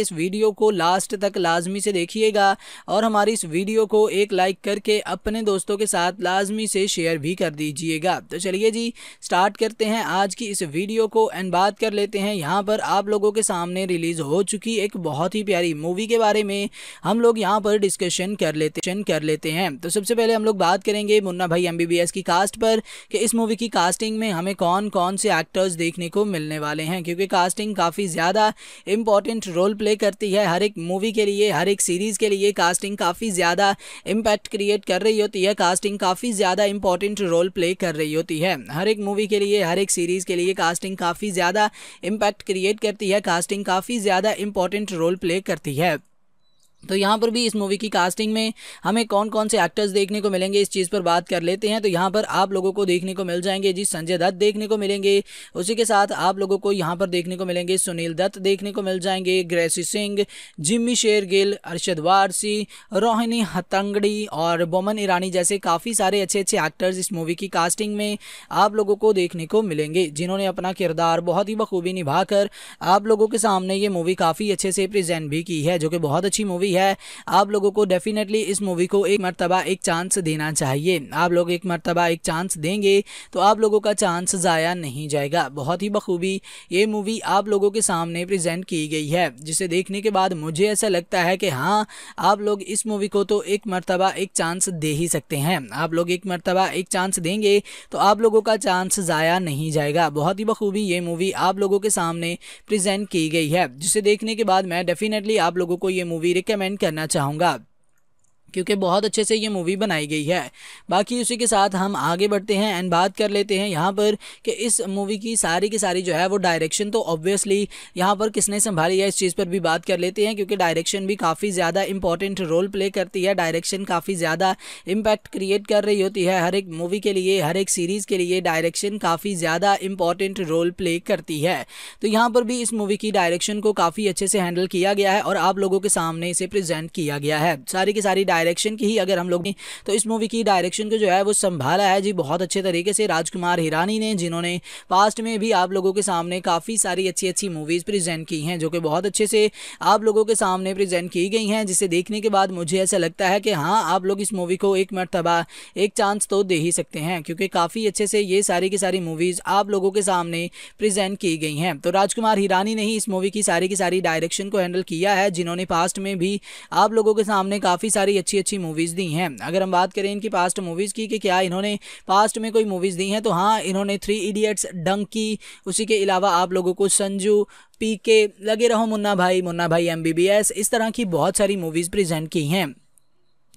इस वीडियो को लास्ट तक लाजमी से देखिएगा और हमारी इस वीडियो को एक लाइक करके अपने दोस्तों के साथ लाजमी से शेयर भी कर दीजिएगा तो चलिए जी स्टार्ट करते हैं आज की इस वीडियो को एंड बात कर लेते हैं यहाँ पर आप लोगों के सामने रिलीज हो चुकी एक बहुत ही प्यारी मूवी के बारे में हम लोग यहाँ पर डिस्कशन कर लेते कर लेते हैं तो सबसे पहले हम लोग बात करेंगे मुन्ना भाई एम की कास्ट पर कि इस मूवी की कास्टिंग में हमें कौन कौन से एक्टर्स देखने को मिलने वाले हैं क्योंकि कास्टिंग काफ़ी ज़्यादा इंपॉर्टेंट रोल प्ले प्ले करती है हर एक मूवी के लिए हर एक सीरीज़ के लिए कास्टिंग काफ़ी ज़्यादा इम्पैक्ट क्रिएट कर रही होती है कास्टिंग काफ़ी ज़्यादा इंपॉर्टेंट रोल प्ले कर रही होती है हर एक मूवी के लिए हर एक सीरीज़ के लिए कास्टिंग काफ़ी ज़्यादा इम्पैक्ट क्रिएट करती है कास्टिंग काफ़ी ज़्यादा इंपॉर्टेंट रोल प्ले करती है तो यहाँ पर भी इस मूवी की कास्टिंग में हमें कौन कौन से एक्टर्स देखने को मिलेंगे इस चीज़ पर बात कर लेते हैं तो यहाँ पर आप लोगों को देखने को मिल जाएंगे जी संजय दत्त देखने को मिलेंगे उसी के साथ आप लोगों को यहाँ पर देखने को मिलेंगे सुनील दत्त देखने को मिल जाएंगे ग्रेसी सिंह जिम्मी शेरगिल अरशद वारसी रोहिणी हतंगड़ी और बोमन ईरानी जैसे काफ़ी सारे अच्छे अच्छे एक्टर्स इस मूवी की कास्टिंग में आप लोगों को देखने को मिलेंगे जिन्होंने अपना किरदार बहुत ही बखूबी निभाकर आप लोगों के सामने ये मूवी काफ़ी अच्छे से प्रजेंट भी की है जो कि बहुत अच्छी मूवी मूवी है आप लोगों को डेफिनेटली इस मूवी को एक मरतबा एक चांस देना चाहिए आप लोग एक मरतबा एक चांस देंगे तो आप लोगों का चांस ज़ाया नहीं जाएगा बहुत ही बखूबी ये मूवी आप लोगों के सामने प्रजेंट की गई है जिसे देखने के बाद मुझे ऐसा लगता है कि हाँ आप लोग इस मूवी को तो एक मरतबा एक चांस दे ही सकते हैं आप लोग एक मरतबा एक चांस देंगे तो आप लोगों का चांस ज़ाया नहीं जाएगा बहुत ही बखूबी ये मूवी आप लोगों के सामने प्रेजेंट की गई है जिसे देखने के बाद मैं डेफिनेटली आप लोगों को ये मूवी रिकमेंड रिकमेंड करना चाहूँगा क्योंकि बहुत अच्छे से ये मूवी बनाई गई है बाकी उसी के साथ हम आगे बढ़ते हैं एंड बात कर लेते हैं यहाँ पर कि इस मूवी की सारी की सारी जो है वो डायरेक्शन तो ऑब्वियसली यहाँ पर किसने संभाली है इस चीज़ पर भी बात कर लेते हैं क्योंकि डायरेक्शन भी काफ़ी ज़्यादा इंपॉर्टेंट रोल प्ले करती है डायरेक्शन काफ़ी ज़्यादा इम्पैक्ट क्रिएट कर रही होती है हर एक मूवी के लिए हर एक सीरीज़ के लिए डायरेक्शन काफ़ी ज़्यादा इंपॉर्टेंट रोल प्ले करती है तो यहाँ पर भी इस मूवी की डायरेक्शन को काफ़ी अच्छे से हैंडल किया गया है और आप लोगों के सामने इसे प्रजेंट किया गया है सारी की सारी डायरेक्शन की ही अगर हम लोग तो इस मूवी की डायरेक्शन को जो है वो संभाला है जी बहुत अच्छे तरीके से राजकुमार हिरानी ने जिन्होंने पास्ट में भी आप लोगों के सामने काफ़ी सारी अच्छी अच्छी मूवीज़ प्रेजेंट की हैं जो कि बहुत अच्छे से आप लोगों के सामने प्रेजेंट की गई हैं जिसे देखने के बाद मुझे ऐसा लगता है कि हाँ आप लोग इस मूवी को एक मरतबा एक चांस तो दे ही सकते हैं क्योंकि काफ़ी अच्छे से ये सारी की सारी मूवीज़ आप लोगों के सामने प्रजेंट की गई हैं तो राजकुमार हिरानी ने ही इस मूवी की सारी की सारी डायरेक्शन को हैंडल किया है जिन्होंने पास्ट में भी आप लोगों के सामने काफ़ी सारी अच्छी अच्छी अच्छी मूवीज़ दी हैं अगर हम बात करें इनकी पास्ट मूवीज़ की कि क्या इन्होंने पास्ट में कोई मूवीज़ दी हैं तो हाँ इन्होंने थ्री इडियट्स डंकी उसी के अलावा आप लोगों को संजू पी के लगे रहो मुन्ना भाई मुन्ना भाई एम इस तरह की बहुत सारी मूवीज़ प्रजेंट की हैं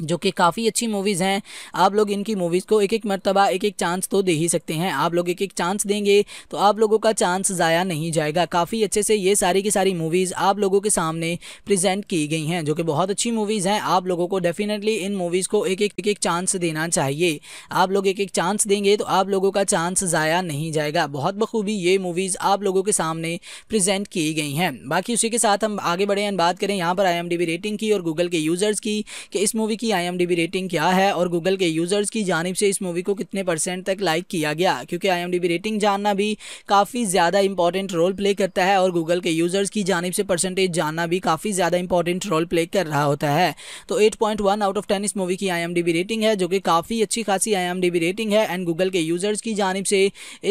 जो कि काफ़ी अच्छी मूवीज़ हैं आप लोग इनकी मूवीज़ को एक एक मरतबा एक एक चांस तो दे ही सकते हैं आप लोग एक एक चांस देंगे तो आप लोगों का चांस ज़ाया नहीं जाएगा काफ़ी अच्छे से ये सारी की सारी मूवीज़ आप लोगों के सामने प्रेजेंट की गई हैं जो कि बहुत अच्छी मूवीज़ हैं आप लोगों को डेफिनेटली इन मूवीज़ को एक एक एक एक चांस देना चाहिए आप लोग एक एक चांस देंगे तो आप लोगों का चांस ज़ाया नहीं जाएगा बहुत बखूबी ये मूवीज़ आप लोगों के सामने प्रजेंट की गई हैं बाकी उसी के साथ हम आगे बढ़े बात करें यहाँ पर आई रेटिंग की और गूगल के यूज़र्स की कि इस मूवी की आई रेटिंग क्या है और गूगल के यूज़र्स की जानब से इस मूवी को कितने परसेंट तक लाइक किया गया क्योंकि आई रेटिंग जानना भी काफ़ी ज़्यादा इंपॉर्टेंट रोल प्ले करता है और गूगल के यूज़र्स की जानब से परसेंटेज जानना भी काफ़ी ज़्यादा इंपॉर्टेंट रोल प्ले कर रहा होता है तो एट आउट ऑफ टेन इस मूवी की आई रेटिंग है जो कि काफ़ी अच्छी खासी आई रेटिंग है एंड गूगल के यूज़र्स की जानब से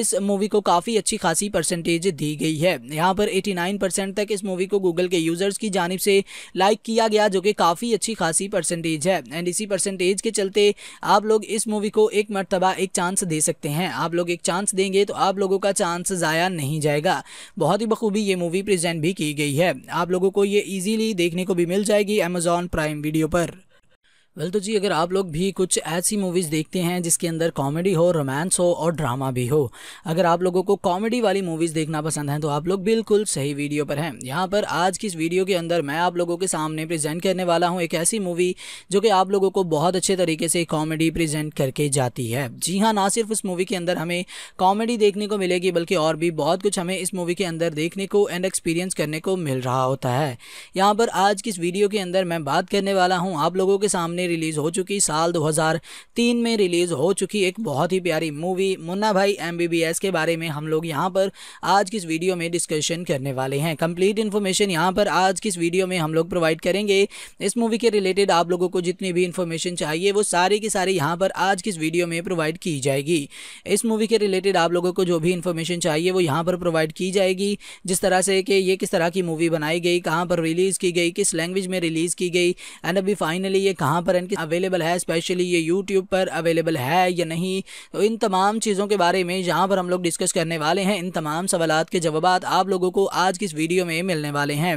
इस मूवी को काफ़ी अच्छी खासी परसेंटेज दी गई है यहाँ पर नाइन परसेंट तक इस मूवी को गूगल के यूज़र्स की जानब से लाइक किया गया जो कि काफ़ी अच्छी खासी परसेंटेज है एंड इसी परसेंटेज के चलते आप लोग इस मूवी को एक मरतबा एक चांस दे सकते हैं आप लोग एक चांस देंगे तो आप लोगों का चांस ज़ाया नहीं जाएगा बहुत ही बखूबी ये मूवी प्रेजेंट भी की गई है आप लोगों को ये ईजीली देखने को भी मिल जाएगी अमेजॉन प्राइम वीडियो पर वेल तो जी अगर आप लोग भी कुछ ऐसी मूवीज़ देखते हैं जिसके अंदर कॉमेडी हो रोमांस हो और ड्रामा भी हो अगर आप लोगों को कॉमेडी वाली मूवीज़ देखना पसंद है तो आप लोग बिल्कुल सही वीडियो पर हैं यहाँ पर आज की इस वीडियो के अंदर मैं आप लोगों के सामने प्रेजेंट करने वाला हूँ एक ऐसी मूवी जो कि आप लोगों को बहुत अच्छे तरीके से कॉमेडी प्रेजेंट करके जाती है जी हाँ ना सिर्फ उस मूवी के अंदर हमें कॉमेडी देखने को मिलेगी बल्कि और भी बहुत कुछ हमें इस मूवी के अंदर देखने को एंड एक्सपीरियंस करने को मिल रहा होता है यहाँ पर आज की इस वीडियो के अंदर मैं बात करने वाला हूँ आप लोगों के सामने ने रिलीज़ हो चुकी साल 2003 में रिलीज़ हो चुकी एक बहुत ही प्यारी मूवी मुन्ना भाई एम के बारे में हम लोग यहाँ पर आज की इस वीडियो में डिस्कशन करने वाले हैं कंप्लीट इन्फॉर्मेशन यहाँ पर आज की इस वीडियो में हम लोग प्रोवाइड करेंगे इस मूवी के रिलेटेड आप लोगों को जितनी भी इन्फॉर्मेशन चाहिए वो सारी की सारी यहाँ पर आज की इस वीडियो में प्रोवाइड की जाएगी इस मूवी के रिलेटेड आप लोगों को जो भी इन्फॉर्मेशन चाहिए वो यहाँ पर प्रोवाइड की जाएगी जिस तरह से कि ये किस तरह की मूवी बनाई गई कहाँ पर रिलीज़ की गई किस लैंग्वेज में रिलीज़ की गई एंड अभी फाइनली ये कहाँ पर पर इनकी अवेलेबल है स्पेशली ये यूट्यूब पर अवेलेबल है या नहीं तो इन तमाम चीज़ों के बारे में जहाँ पर हम लोग डिस्कस करने वाले हैं इन तमाम सवाल के जवाब आप लोगों को आज की इस वीडियो में मिलने वाले हैं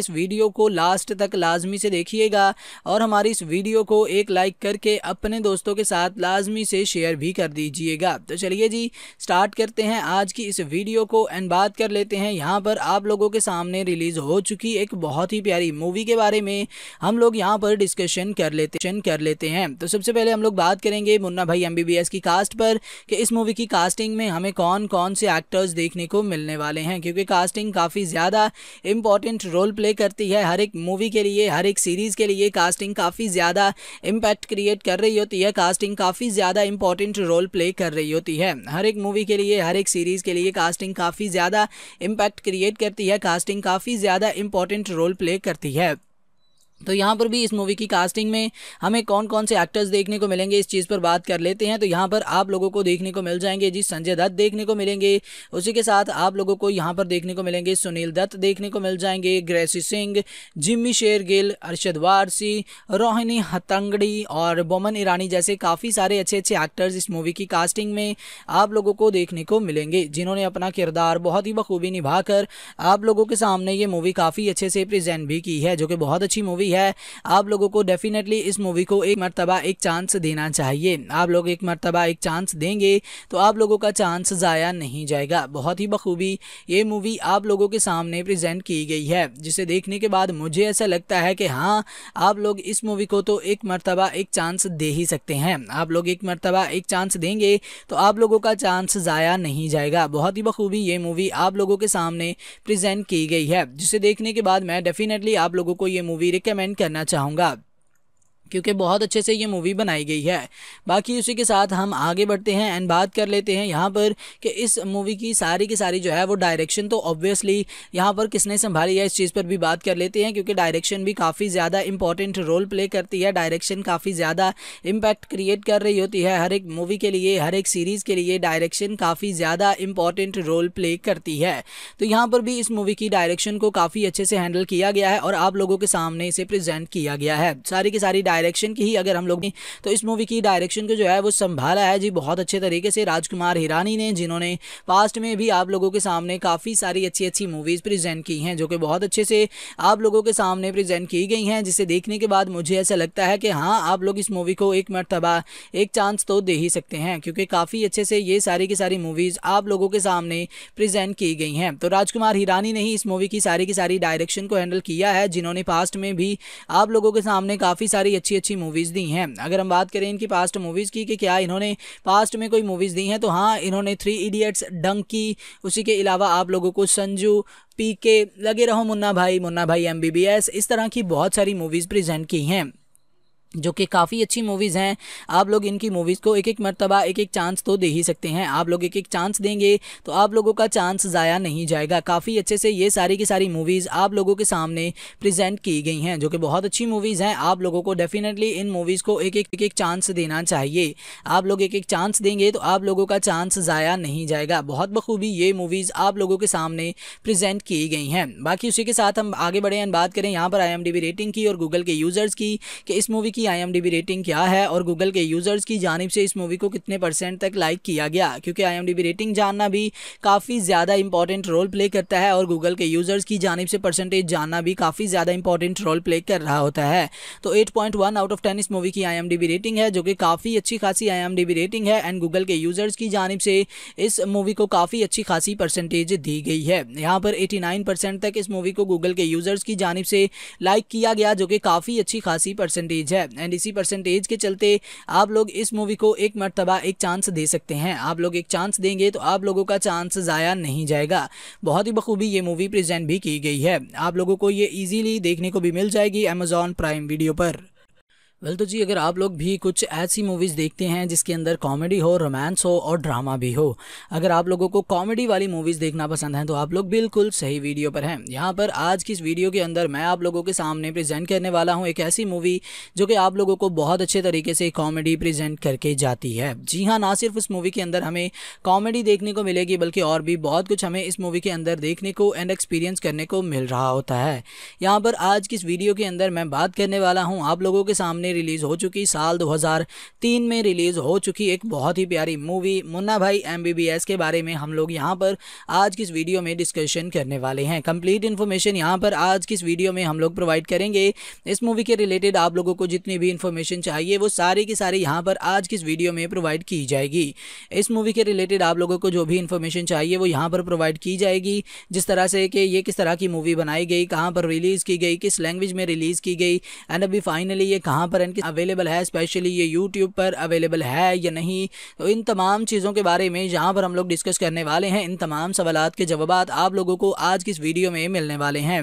इस वीडियो को लास्ट तक लाजमी से देखिएगा और हमारी इस वीडियो को एक लाइक करके अपने दोस्तों के साथ लाजमी से शेयर भी कर दीजिएगा तो चलिए जी स्टार्ट करते हैं आज की इस वीडियो को एंड बात कर लेते हैं यहाँ पर आप लोगों के सामने रिलीज हो चुकी एक बहुत ही प्यारी मूवी के बारे में हम लोग यहाँ पर डिस्कशन कर लेते कर लेते हैं तो सबसे पहले हम लोग बात करेंगे मुन्ना भाई एम की कास्ट पर कि इस मूवी की कास्टिंग में हमें कौन कौन से एक्टर्स देखने को मिलने वाले हैं क्योंकि कास्टिंग काफ़ी ज़्यादा इंपॉर्टेंट रोल प्ले करती है हर एक मूवी के लिए हर एक सीरीज़ के लिए कास्टिंग काफ़ी ज़्यादा इम्पैक्ट क्रिएट कर रही होती है कास्टिंग काफ़ी ज़्यादा इंपॉर्टेंट रोल प्ले कर रही होती है हर एक मूवी के लिए हर एक सीरीज़ के लिए कास्टिंग काफ़ी ज़्यादा इम्पैक्ट क्रिएट करती है कास्टिंग काफ़ी ज़्यादा इंपॉर्टेंट रोल प्ले करती है तो यहाँ पर भी इस मूवी की कास्टिंग में हमें कौन कौन से एक्टर्स देखने को मिलेंगे इस चीज़ पर बात कर लेते हैं तो यहाँ पर आप लोगों को देखने को मिल जाएंगे जी संजय दत्त देखने को मिलेंगे उसी के साथ आप लोगों को यहाँ पर देखने को मिलेंगे सुनील दत्त देखने को मिल जाएंगे ग्रेसी सिंह जिम्मी शेर गिल अरशद वारसी रोहिणी हतंगड़ी और बोमन ईरानी जैसे काफ़ी सारे अच्छे अच्छे एक्टर्स इस मूवी की कास्टिंग में आप लोगों को देखने को मिलेंगे जिन्होंने अपना किरदार बहुत ही बखूबी निभाकर आप लोगों के सामने ये मूवी काफ़ी अच्छे से प्रजेंट भी की है जो कि बहुत अच्छी मूवी मूवी है आप लोगों को डेफिनेटली इस मूवी को एक मरतबा एक चांस देना चाहिए आप लोग एक मरतबा एक चांस देंगे तो आप लोगों का चांस ज़ाया नहीं जाएगा बहुत ही बखूबी ये मूवी आप लोगों के सामने प्रजेंट की गई है जिसे देखने के बाद मुझे ऐसा लगता है कि हाँ आप लोग इस मूवी को तो एक मरतबा एक चांस दे ही सकते हैं आप लोग एक मरतबा एक चांस देंगे तो आप लोगों का चांस ज़ाया नहीं जाएगा बहुत ही बखूबी ये मूवी आप लोगों के सामने प्रेजेंट की गई है जिसे देखने के बाद मैं डेफिनेटली आप लोगों को ये मूवी रिकमेंड रिकमेंड करना चाहूँगा क्योंकि बहुत अच्छे से ये मूवी बनाई गई है बाकी उसी के साथ हम आगे बढ़ते हैं एंड बात कर लेते हैं यहाँ पर कि इस मूवी की सारी की सारी जो है वो डायरेक्शन तो ऑब्वियसली यहाँ पर किसने संभाली है इस चीज़ पर भी बात कर लेते हैं क्योंकि डायरेक्शन भी काफ़ी ज़्यादा इंपॉर्टेंट रोल प्ले करती है डायरेक्शन काफ़ी ज़्यादा इम्पैक्ट क्रिएट कर रही होती है हर एक मूवी के लिए हर एक सीरीज़ के लिए डायरेक्शन काफ़ी ज़्यादा इंपॉर्टेंट रोल प्ले करती है तो यहाँ पर भी इस मूवी की डायरेक्शन को काफ़ी अच्छे से हैंडल किया गया है और आप लोगों के सामने इसे प्रजेंट किया गया है सारी की सारी डायरेक्शन की ही अगर हम लोग तो इस मूवी की डायरेक्शन को जो है वो संभाला है जी बहुत अच्छे तरीके से राजकुमार हिरानी ने जिन्होंने पास्ट में भी आप लोगों के सामने काफ़ी सारी अच्छी अच्छी मूवीज़ प्रेजेंट की हैं जो कि बहुत अच्छे से आप लोगों के सामने प्रेजेंट की गई हैं जिसे देखने के बाद मुझे ऐसा लगता है कि हाँ आप लोग इस मूवी को एक मरतबा एक चांस तो दे ही सकते हैं क्योंकि काफ़ी अच्छे से ये सारी की सारी मूवीज़ आप लोगों के सामने प्रेजेंट की गई हैं तो राजकुमार हिरानी ने ही इस मूवी की सारी की सारी डायरेक्शन को हैंडल किया है जिन्होंने पास्ट में भी आप लोगों के सामने काफ़ी सारी अच्छी अच्छी अच्छी मूवीज़ दी हैं अगर हम बात करें इनकी पास्ट मूवीज़ की कि क्या इन्होंने पास्ट में कोई मूवीज़ दी हैं तो हाँ इन्होंने थ्री इडियट्स डंकी उसी के अलावा आप लोगों को संजू पी के लगे रहो मुन्ना भाई मुन्ना भाई एम इस तरह की बहुत सारी मूवीज़ प्रजेंट की हैं जो कि काफ़ी अच्छी मूवीज़ हैं आप लोग इनकी मूवीज़ को एक एक मरतबा एक एक चांस तो दे ही सकते हैं आप लोग एक एक चांस देंगे तो आप लोगों का चांस ज़ाया नहीं जाएगा काफ़ी अच्छे से ये सारी की सारी मूवीज़ आप लोगों के सामने प्रेजेंट की गई हैं जो कि बहुत अच्छी मूवीज़ हैं आप लोगों को डेफिनेटली इन मूवीज़ को एक एक एक एक चांस देना चाहिए आप लोग एक एक चांस देंगे तो आप लोगों का चांस ज़ाया नहीं जाएगा बहुत बखूबी ये मूवीज़ आप लोगों के सामने प्रजेंट की गई हैं बाकी उसी के साथ हम आगे बढ़े बात करें यहाँ पर आई रेटिंग की और गूगल के यूज़र्स की कि इस मूवी की की आई रेटिंग क्या है और गूगल के यूज़र्स की जानब से इस मूवी को कितने परसेंट तक लाइक किया गया क्योंकि आई रेटिंग जानना भी काफ़ी ज़्यादा इंपॉर्टेंट रोल प्ले करता है और गूगल के यूज़र्स की जानब से परसेंटेज जानना भी काफ़ी ज़्यादा इंपॉर्टेंट रोल प्ले कर रहा होता है तो एट आउट ऑफ टेन इस मूवी की आई रेटिंग है जो कि काफ़ी अच्छी खासी आई रेटिंग है एंड गूगल के यूज़र्स की जानब से इस मूवी को काफ़ी अच्छी खासी परसेंटेज दी गई है यहाँ पर एटी परसेंट तक इस मूवी को गूगल के यूज़र्स की जानब से लाइक किया गया जो कि काफ़ी अच्छी खासी परसेंटेज है एंड इसी परसेंटेज के चलते आप लोग इस मूवी को एक मरतबा एक चांस दे सकते हैं आप लोग एक चांस देंगे तो आप लोगों का चांस ज़ाया नहीं जाएगा बहुत ही बखूबी ये मूवी प्रजेंट भी की गई है आप लोगों को ये ईजीली देखने को भी मिल जाएगी अमेजॉन प्राइम वीडियो पर वेल तो जी अगर आप लोग भी कुछ ऐसी मूवीज़ देखते हैं जिसके अंदर कॉमेडी हो रोमांस हो और ड्रामा भी हो अगर आप लोगों को कॉमेडी वाली मूवीज़ देखना पसंद है तो आप लोग बिल्कुल सही वीडियो पर हैं यहाँ पर आज की इस वीडियो के अंदर मैं आप लोगों के सामने प्रेजेंट करने वाला हूँ एक ऐसी मूवी जो कि आप लोगों को बहुत अच्छे तरीके से कॉमेडी प्रजेंट करके जाती है जी हाँ ना सिर्फ उस मूवी के अंदर हमें कॉमेडी देखने को मिलेगी बल्कि और भी बहुत कुछ हमें इस मूवी के अंदर देखने को एंड एक्सपीरियंस करने को मिल रहा होता है यहाँ पर आज की इस वीडियो के अंदर मैं बात करने वाला हूँ आप लोगों के सामने में रिलीज़ हो चुकी साल 2003 में रिलीज़ हो चुकी एक बहुत ही प्यारी मूवी मुन्ना भाई एम के बारे में हम लोग यहाँ पर आज की इस वीडियो में डिस्कशन करने वाले हैं कंप्लीट इन्फॉर्मेशन यहाँ पर आज की इस वीडियो में हम लोग प्रोवाइड करेंगे इस मूवी के रिलेटेड आप लोगों को जितनी भी इन्फॉर्मेशन चाहिए वो सारी की सारी यहाँ पर आज की इस वीडियो में प्रोवाइड की जाएगी इस मूवी के रिलेटेड आप लोगों को जो भी इन्फॉर्मेशन चाहिए वो यहाँ पर प्रोवाइड की जाएगी जिस तरह से कि ये किस तरह की मूवी बनाई गई कहाँ पर रिलीज़ की गई किस लैंग्वेज में रिलीज़ की गई एंड अभी फाइनली ये कहाँ पर पर इनकी अवेलेबल है स्पेशली ये यूट्यूब पर अवेलेबल है या नहीं तो इन तमाम चीज़ों के बारे में जहाँ पर हम लोग डिस्कस करने वाले हैं इन तमाम सवाल के जवाब आप लोगों को आज की इस वीडियो में मिलने वाले हैं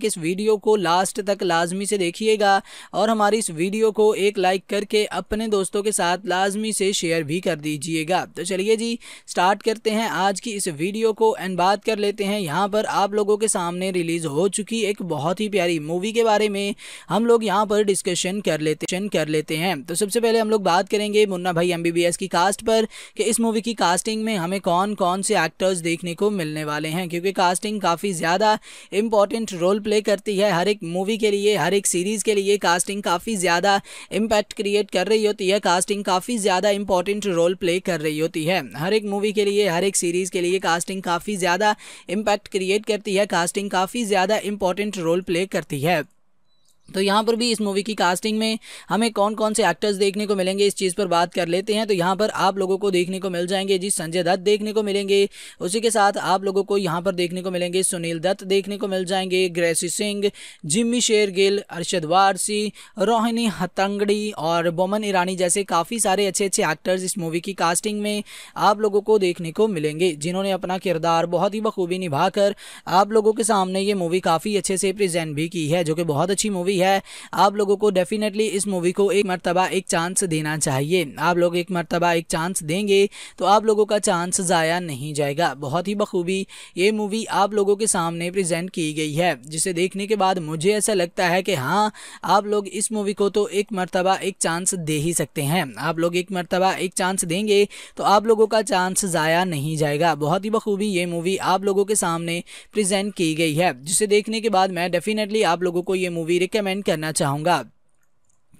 कि इस वीडियो को लास्ट तक लाजमी से देखिएगा और हमारी इस वीडियो को एक लाइक करके अपने दोस्तों के साथ लाजमी से शेयर भी कर दीजिएगा तो चलिए जी स्टार्ट करते हैं आज की इस वीडियो को एंड बात कर लेते हैं यहाँ पर आप लोगों के सामने रिलीज़ हो चुकी एक बहुत ही प्यारी मूवी के बारे में हम लोग यहाँ पर डिस्कशन कर लेते कर लेते हैं तो सबसे पहले हम लोग बात करेंगे मुन्ना भाई एम की कास्ट पर कि इस मूवी की कास्टिंग में हमें कौन कौन से एक्टर्स देखने को मिलने वाले हैं क्योंकि कास्टिंग काफ़ी ज़्यादा इंपॉर्टेंट रोल प्ले करती है हर एक मूवी के लिए हर एक सीरीज़ के लिए कास्टिंग काफ़ी ज़्यादा इम्पैक्ट क्रिएट कर रही होती है कास्टिंग काफ़ी ज़्यादा इंपॉर्टेंट रोल प्ले कर रही होती है हर एक मूवी के लिए हर एक सीरीज़ के लिए कास्टिंग काफ़ी ज़्यादा इम्पैक्ट क्रिएट करती है कास्टिंग काफ़ी ज़्यादा इंपॉर्टेंट रोल प्ले करती है तो यहाँ पर भी इस मूवी की कास्टिंग में हमें कौन कौन से एक्टर्स देखने को मिलेंगे इस चीज़ पर बात कर लेते हैं तो यहाँ पर आप लोगों को देखने को मिल जाएंगे जी संजय दत्त देखने को मिलेंगे उसी के साथ आप लोगों को यहाँ पर देखने को मिलेंगे सुनील दत्त देखने को मिल जाएंगे ग्रेसी सिंह जिम्मी शेरगिल अरशद वारसी रोहिणी हतंगड़ी और बोमन ईरानी जैसे काफ़ी सारे अच्छे अच्छे एक्टर्स इस मूवी की कास्टिंग में आप लोगों को देखने को मिलेंगे जिन्होंने अपना किरदार बहुत ही बखूबी निभाकर आप लोगों के सामने ये मूवी काफ़ी अच्छे से प्रेजेंट भी की है जो कि बहुत अच्छी मूवी है आप लोगों को डेफिनेटली इस मूवी को एक मरतबा एक चांस देना चाहिए आप लोग एक मरतबा एक चांस देंगे तो आप लोगों का चांस ज़ाया नहीं जाएगा बहुत ही बखूबी ये मूवी आप लोगों के सामने प्रजेंट की गई है जिसे देखने के बाद मुझे ऐसा लगता है कि हाँ आप लोग इस मूवी को तो एक मरतबा एक चांस दे ही सकते हैं आप लोग एक मरतबा एक चांस देंगे तो आप लोगों का चांस ज़ाया नहीं जाएगा बहुत ही बखूबी ये मूवी आप लोगों के सामने प्रेजेंट की गई है जिसे देखने के बाद मैं डेफिनेटली आप लोगों को ये मूवी रिकमेंड कमेंट करना चाहूंगा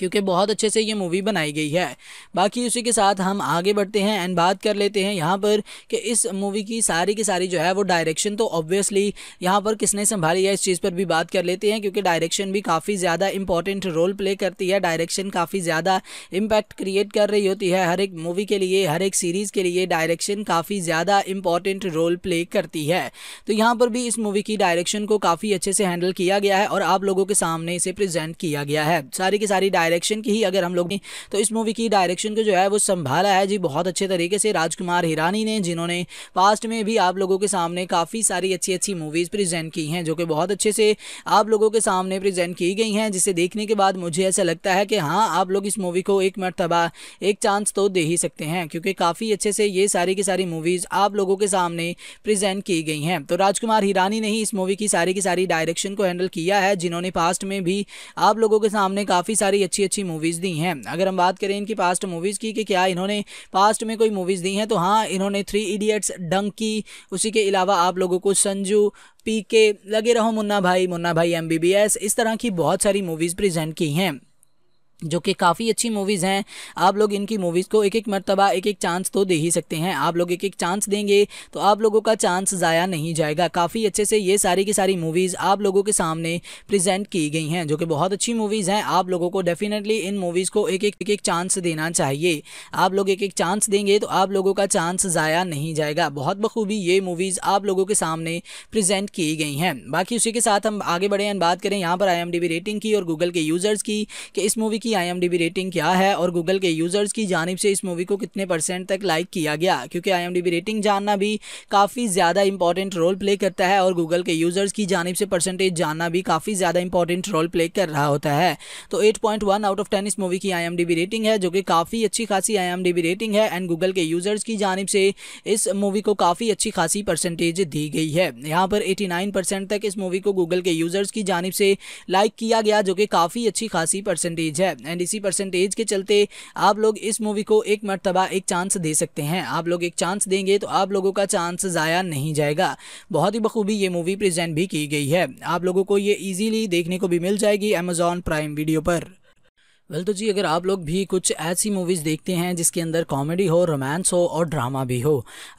क्योंकि बहुत अच्छे से ये मूवी बनाई गई है बाकी उसी के साथ हम आगे बढ़ते हैं एंड बात कर लेते हैं यहाँ पर कि इस मूवी की सारी की सारी जो है वो डायरेक्शन तो ऑब्वियसली यहाँ पर किसने संभाली है इस चीज़ पर भी बात कर लेते हैं क्योंकि डायरेक्शन भी काफ़ी ज़्यादा इंपॉर्टेंट रोल प्ले करती है डायरेक्शन काफ़ी ज़्यादा इम्पैक्ट क्रिएट कर रही होती है हर एक मूवी के लिए हर एक सीरीज़ के लिए डायरेक्शन काफ़ी ज़्यादा इंपॉर्टेंट रोल प्ले करती है तो यहाँ पर भी इस मूवी की डायरेक्शन को काफ़ी अच्छे से हैंडल किया गया है और आप लोगों के सामने इसे प्रजेंट किया गया है सारी की सारी डायरेक्शन की ही अगर हम लोग तो इस मूवी की डायरेक्शन को जो है वो संभाला है जी बहुत अच्छे तरीके से राजकुमार हिरानी ने जिन्होंने पास्ट में भी आप लोगों के सामने काफ़ी सारी अच्छी अच्छी मूवीज़ प्रेजेंट की हैं जो कि बहुत अच्छे से आप लोगों के सामने प्रेजेंट की गई हैं जिसे देखने के बाद मुझे ऐसा लगता है कि हाँ आप लोग इस मूवी को एक मरतबा एक चांस तो दे ही सकते हैं क्योंकि काफ़ी अच्छे से ये सारी की सारी मूवीज़ आप लोगों के सामने प्रेजेंट की गई हैं तो राजकुमार हिरानी ने ही इस मूवी की सारी की सारी डायरेक्शन को हैंडल किया है जिन्होंने पास्ट में भी आप लोगों के सामने काफ़ी सारी अच्छी अच्छी अच्छी मूवीज़ दी हैं अगर हम बात करें इनकी पास्ट मूवीज़ की कि क्या इन्होंने पास्ट में कोई मूवीज़ दी हैं तो हाँ इन्होंने थ्री इडियट्स डंकी उसी के अलावा आप लोगों को संजू पी के लगे रहो मुन्ना भाई मुन्ना भाई एम इस तरह की बहुत सारी मूवीज़ प्रेजेंट की हैं जो कि काफ़ी अच्छी मूवीज़ हैं आप लोग इनकी मूवीज़ को एक एक मरतबा एक एक चांस तो दे ही सकते हैं आप लोग एक एक चांस देंगे तो आप लोगों का चांस ज़ाया नहीं जाएगा काफ़ी अच्छे से ये सारी की सारी मूवीज़ आप लोगों के सामने प्रेजेंट की गई हैं जो कि बहुत अच्छी मूवीज़ हैं आप लोगों को डेफिनेटली इन मूवीज़ को एक एक एक एक चांस देना चाहिए आप लोग एक एक चांस देंगे तो आप लोगों का चांस ज़ाया नहीं जाएगा बहुत बखूबी ये मूवीज़ आप लोगों के सामने प्रजेंट की गई हैं बाकी उसी के साथ हम आगे बढ़े बात करें यहाँ पर आई रेटिंग की और गूगल के यूज़र्स की कि इस मूवी की की आई रेटिंग क्या है और गूगल के यूज़र्स की जानब से इस मूवी को कितने परसेंट तक लाइक किया गया क्योंकि आई रेटिंग जानना भी काफ़ी ज़्यादा इंपॉर्टेंट रोल प्ले करता है और गूगल के यूज़र्स की जानब से परसेंटेज जानना भी काफ़ी ज़्यादा इंपॉर्टेंट रोल प्ले कर रहा होता है तो 8.1 आउट ऑफ टेन इस मूवी की आई रेटिंग है जो कि काफ़ी अच्छी खासी आई रेटिंग है एंड गूगल के यूज़र्स की जानब से इस मूवी को काफ़ी अच्छी खासी परसेंटेज दी गई है यहाँ पर 89 तक इस मूवी को गूगल के यूज़र्स की जानब से लाइक किया गया जो कि काफ़ी अच्छी खासी परसेंटेज है एंड इसी परसेंटेज के चलते आप लोग इस मूवी को एक मरतबा एक चांस दे सकते हैं आप लोग एक चांस देंगे तो आप लोगों का चांस ज़ाया नहीं जाएगा बहुत ही बखूबी ये मूवी प्रजेंट भी की गई है आप लोगों को ये ईजीली देखने को भी मिल जाएगी अमेजॉन प्राइम वीडियो पर वेल तो जी अगर आप लोग भी कुछ ऐसी मूवीज़ देखते हैं जिसके अंदर कॉमेडी हो रोमांस हो और ड्रामा भी हो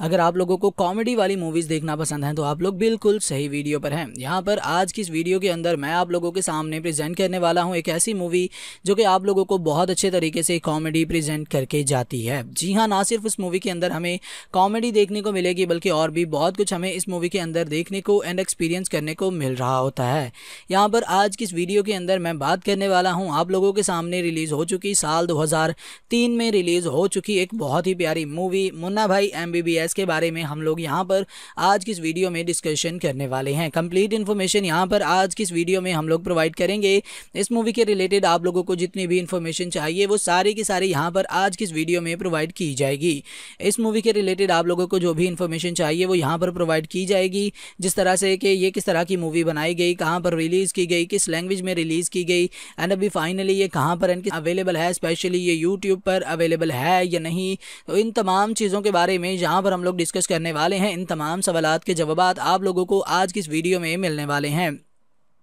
अगर आप लोगों को कॉमेडी वाली मूवीज़ देखना पसंद है तो आप लोग बिल्कुल सही वीडियो पर हैं यहाँ पर आज की इस वीडियो के अंदर मैं आप लोगों के सामने प्रेजेंट करने वाला हूँ एक ऐसी मूवी जो कि आप लोगों को बहुत अच्छे तरीके से कॉमेडी प्रजेंट करके जाती है जी हाँ ना सिर्फ उस मूवी के अंदर हमें कॉमेडी देखने को मिलेगी बल्कि और भी बहुत कुछ हमें इस मूवी के अंदर देखने को एंड एक्सपीरियंस करने को मिल रहा होता है यहाँ पर आज की इस वीडियो के अंदर मैं बात करने वाला हूँ आप लोगों के सामने में रिलीज़ हो चुकी साल 2003 में रिलीज़ हो चुकी एक बहुत ही प्यारी मूवी मुन्ना भाई एम के बारे में हम लोग यहाँ पर आज की इस वीडियो में डिस्कशन करने वाले हैं कंप्लीट इन्फॉर्मेशन यहाँ पर आज की इस वीडियो में हम लोग प्रोवाइड करेंगे इस मूवी के रिलेटेड आप लोगों को जितनी भी इन्फॉर्मेशन चाहिए वो सारी की सारी यहाँ पर आज की इस वीडियो में प्रोवाइड की जाएगी इस मूवी के रिलेटेड आप लोगों को जो भी इन्फॉर्मेशन चाहिए वो यहाँ पर प्रोवाइड की जाएगी जिस तरह से कि ये किस तरह की मूवी बनाई गई कहाँ पर रिलीज़ की गई किस लैंग्वेज में रिलीज़ की गई एंड अभी फाइनली ये कहाँ पर करंटली अवेलेबल है स्पेशली ये यूट्यूब पर अवेलेबल है या नहीं तो इन तमाम चीज़ों के बारे में जहाँ पर हम लोग डिस्कस करने वाले हैं इन तमाम सवाल के जवाब आप लोगों को आज की इस वीडियो में मिलने वाले हैं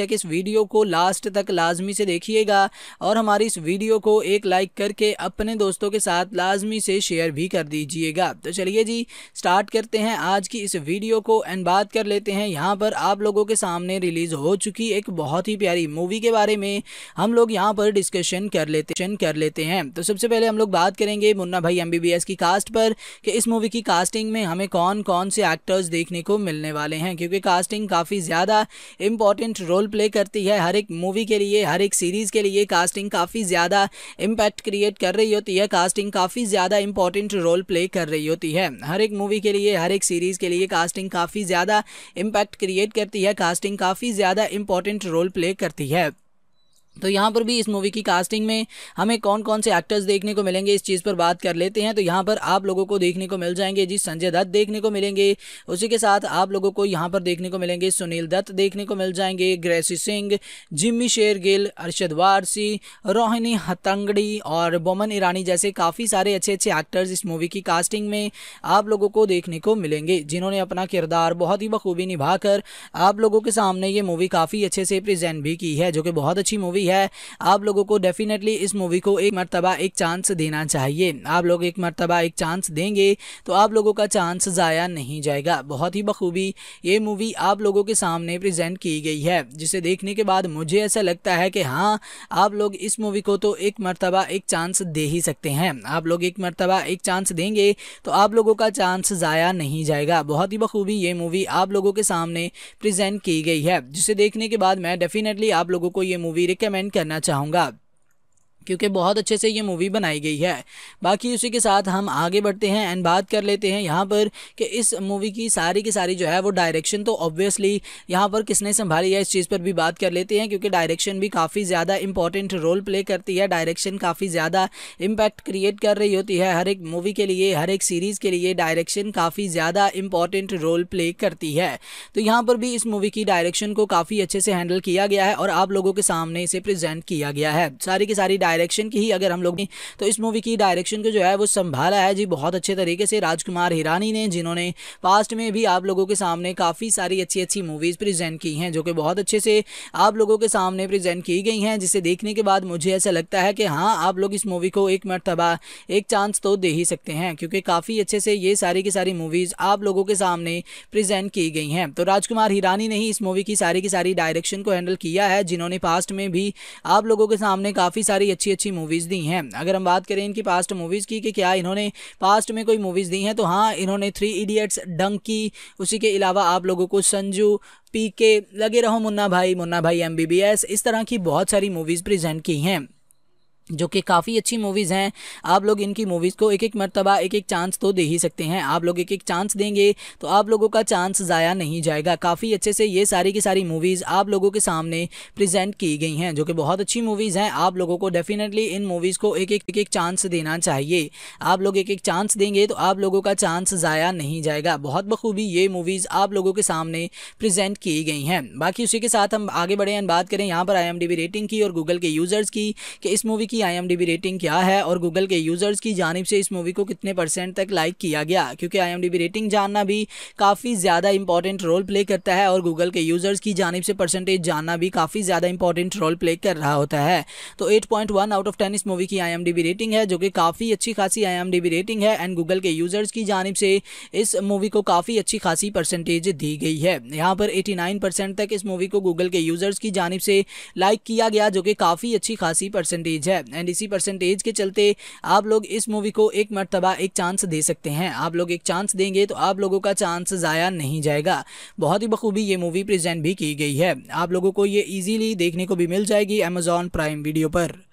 बेशक इस वीडियो को लास्ट तक लाजमी से देखिएगा और हमारी इस वीडियो को एक लाइक करके अपने दोस्तों के साथ लाजमी से शेयर भी कर दीजिएगा तो चलिए जी स्टार्ट करते हैं आज की इस वीडियो को एंड बात कर लेते हैं यहाँ पर आप लोगों के सामने रिलीज़ हो चुकी एक बहुत ही प्यारी मूवी के बारे में हम लोग यहाँ पर डिस्कशन कर लेते कर लेते हैं तो सबसे पहले हम लोग बात करेंगे मुन्ना भाई एम की कास्ट पर कि इस मूवी की कास्टिंग में हमें कौन कौन से एक्टर्स देखने को मिलने वाले हैं क्योंकि कास्टिंग काफ़ी ज़्यादा इंपॉर्टेंट रोल प्ले करती है हर एक मूवी के लिए हर एक सीरीज़ के लिए कास्टिंग काफ़ी ज़्यादा इम्पैक्ट क्रिएट कर रही होती है कास्टिंग काफ़ी ज़्यादा इंपॉर्टेंट रोल प्ले कर रही होती है हर एक मूवी के लिए हर एक सीरीज़ के लिए कास्टिंग काफ़ी ज़्यादा इम्पैक्ट क्रिएट करती है कास्टिंग काफ़ी ज़्यादा इंपॉर्टेंट रोल प्ले करती है तो यहाँ पर भी इस मूवी की कास्टिंग में हमें कौन कौन से एक्टर्स देखने को मिलेंगे इस चीज़ पर बात कर लेते हैं तो यहाँ पर आप लोगों को देखने को मिल जाएंगे जी संजय दत्त देखने को मिलेंगे उसी के साथ आप लोगों को यहाँ पर देखने को मिलेंगे सुनील दत्त देखने को मिल जाएंगे ग्रेसी सिंह जिम्मी शेर गिल अरशद वारसी रोहिणी हतंगड़ी और बोमन ईरानी जैसे काफ़ी सारे अच्छे अच्छे एक्टर्स इस मूवी की कास्टिंग में आप लोगों को देखने को मिलेंगे जिन्होंने अपना किरदार बहुत ही बखूबी निभाकर आप लोगों के सामने ये मूवी काफ़ी अच्छे से प्रेजेंट भी की है जो कि बहुत अच्छी मूवी मूवी है आप लोगों को डेफिनेटली इस मूवी को एक मरतबा एक चांस देना चाहिए आप लोग एक मरतबा एक चांस देंगे तो आप लोगों का चांस ज़ाया नहीं जाएगा बहुत ही बखूबी ये मूवी आप लोगों के सामने प्रजेंट की गई है जिसे देखने के बाद मुझे ऐसा लगता है कि हाँ आप लोग इस मूवी को तो एक मरतबा एक चांस दे ही सकते हैं आप लोग एक मरतबा एक चांस देंगे तो आप लोगों का चांस ज़ाया नहीं जाएगा बहुत ही बखूबी ये मूवी आप लोगों के सामने प्रेजेंट की गई है जिसे देखने के बाद मैं डेफिनेटली आप लोगों को ये मूवी रिकमेंड रिकमेंड करना चाहूंगा क्योंकि बहुत अच्छे से ये मूवी बनाई गई है बाकी उसी के साथ हम आगे बढ़ते हैं एंड बात कर लेते हैं यहाँ पर कि इस मूवी की सारी की सारी जो है वो डायरेक्शन तो ऑब्वियसली यहाँ पर किसने संभाली है इस चीज़ पर भी बात कर लेते हैं क्योंकि डायरेक्शन भी काफ़ी ज़्यादा इंपॉर्टेंट रोल प्ले करती है डायरेक्शन काफ़ी ज़्यादा इम्पैक्ट क्रिएट कर रही होती है हर एक मूवी के लिए हर एक सीरीज़ के लिए डायरेक्शन काफ़ी ज़्यादा इंपॉर्टेंट रोल प्ले करती है तो यहाँ पर भी इस मूवी की डायरेक्शन को काफ़ी अच्छे से हैंडल किया गया है और आप लोगों के सामने इसे प्रजेंट किया गया है सारी की सारी डायरेक्शन की ही अगर हम लोग तो इस मूवी की डायरेक्शन को जो है वो संभाला है जी बहुत अच्छे तरीके से राजकुमार हिरानी ने जिन्होंने पास्ट में भी आप लोगों के सामने काफ़ी सारी अच्छी अच्छी मूवीज़ प्रेजेंट की हैं जो कि बहुत अच्छे से आप लोगों के सामने प्रेजेंट की गई हैं जिसे देखने के बाद मुझे ऐसा लगता है कि हाँ आप लोग इस मूवी को एक मरतबा एक चांस तो दे ही सकते हैं क्योंकि काफ़ी अच्छे से ये सारी की सारी मूवीज़ आप लोगों के सामने प्रेजेंट की गई हैं तो राजकुमार हिरानी ने ही इस मूवी की सारी की सारी डायरेक्शन को हैंडल किया है जिन्होंने पास्ट में भी आप लोगों के सामने काफ़ी सारी अच्छी अच्छी मूवीज़ दी हैं अगर हम बात करें इनकी पास्ट मूवीज़ की कि क्या इन्होंने पास्ट में कोई मूवीज़ दी हैं तो हाँ इन्होंने थ्री इडियट्स डंकी उसी के अलावा आप लोगों को संजू पी के लगे रहो मुन्ना भाई मुन्ना भाई एम इस तरह की बहुत सारी मूवीज़ प्रेजेंट की हैं जो कि काफ़ी अच्छी मूवीज़ हैं आप लोग इनकी मूवीज़ को एक एक मरतबा एक एक चांस तो दे ही सकते हैं आप लोग एक एक चांस देंगे तो आप लोगों का चांस ज़ाया नहीं जाएगा काफ़ी अच्छे से ये सारी की सारी मूवीज़ आप लोगों के सामने प्रेजेंट की गई हैं जो कि बहुत अच्छी मूवीज़ हैं आप लोगों को डेफिनेटली इन मूवीज़ को एक एक एक एक चांस देना चाहिए आप लोग एक एक चांस देंगे तो आप लोगों का चांस ज़ाया नहीं जाएगा बहुत बखूबी ये मूवीज़ आप लोगों के सामने प्रजेंट की गई हैं बाकी उसी के साथ हम आगे बढ़े बात करें यहाँ पर आई रेटिंग की और गूगल के यूज़र्स की कि इस मूवी की की आई रेटिंग क्या है और गूगल के यूज़र्स की जानब से इस मूवी को कितने परसेंट तक लाइक किया गया क्योंकि आई रेटिंग जानना भी काफ़ी ज़्यादा इंपॉर्टेंट रोल प्ले करता है और गूगल के यूज़र्स की जानब से परसेंटेज जानना भी काफ़ी ज़्यादा इंपॉर्टेंट रोल प्ले कर रहा होता है तो 8.1 आउट ऑफ टेन इस मूवी की आई रेटिंग है जो कि काफ़ी अच्छी खासी आई रेटिंग है एंड गूगल के यूज़र्स की जानब से इस मूवी को काफ़ी अच्छी खासी परसेंटेज दी गई है यहाँ पर 89 परसेंट तक इस मूवी को गूगल के यूज़र्स की जानब से लाइक किया गया जो कि काफ़ी अच्छी खासी परसेंटेज है है एंड इसी परसेंटेज के चलते आप लोग इस मूवी को एक मरतबा एक चांस दे सकते हैं आप लोग एक चांस देंगे तो आप लोगों का चांस ज़ाया नहीं जाएगा बहुत ही बखूबी ये मूवी प्रेजेंट भी की गई है आप लोगों को ये ईजीली देखने को भी मिल जाएगी अमेजॉन प्राइम वीडियो पर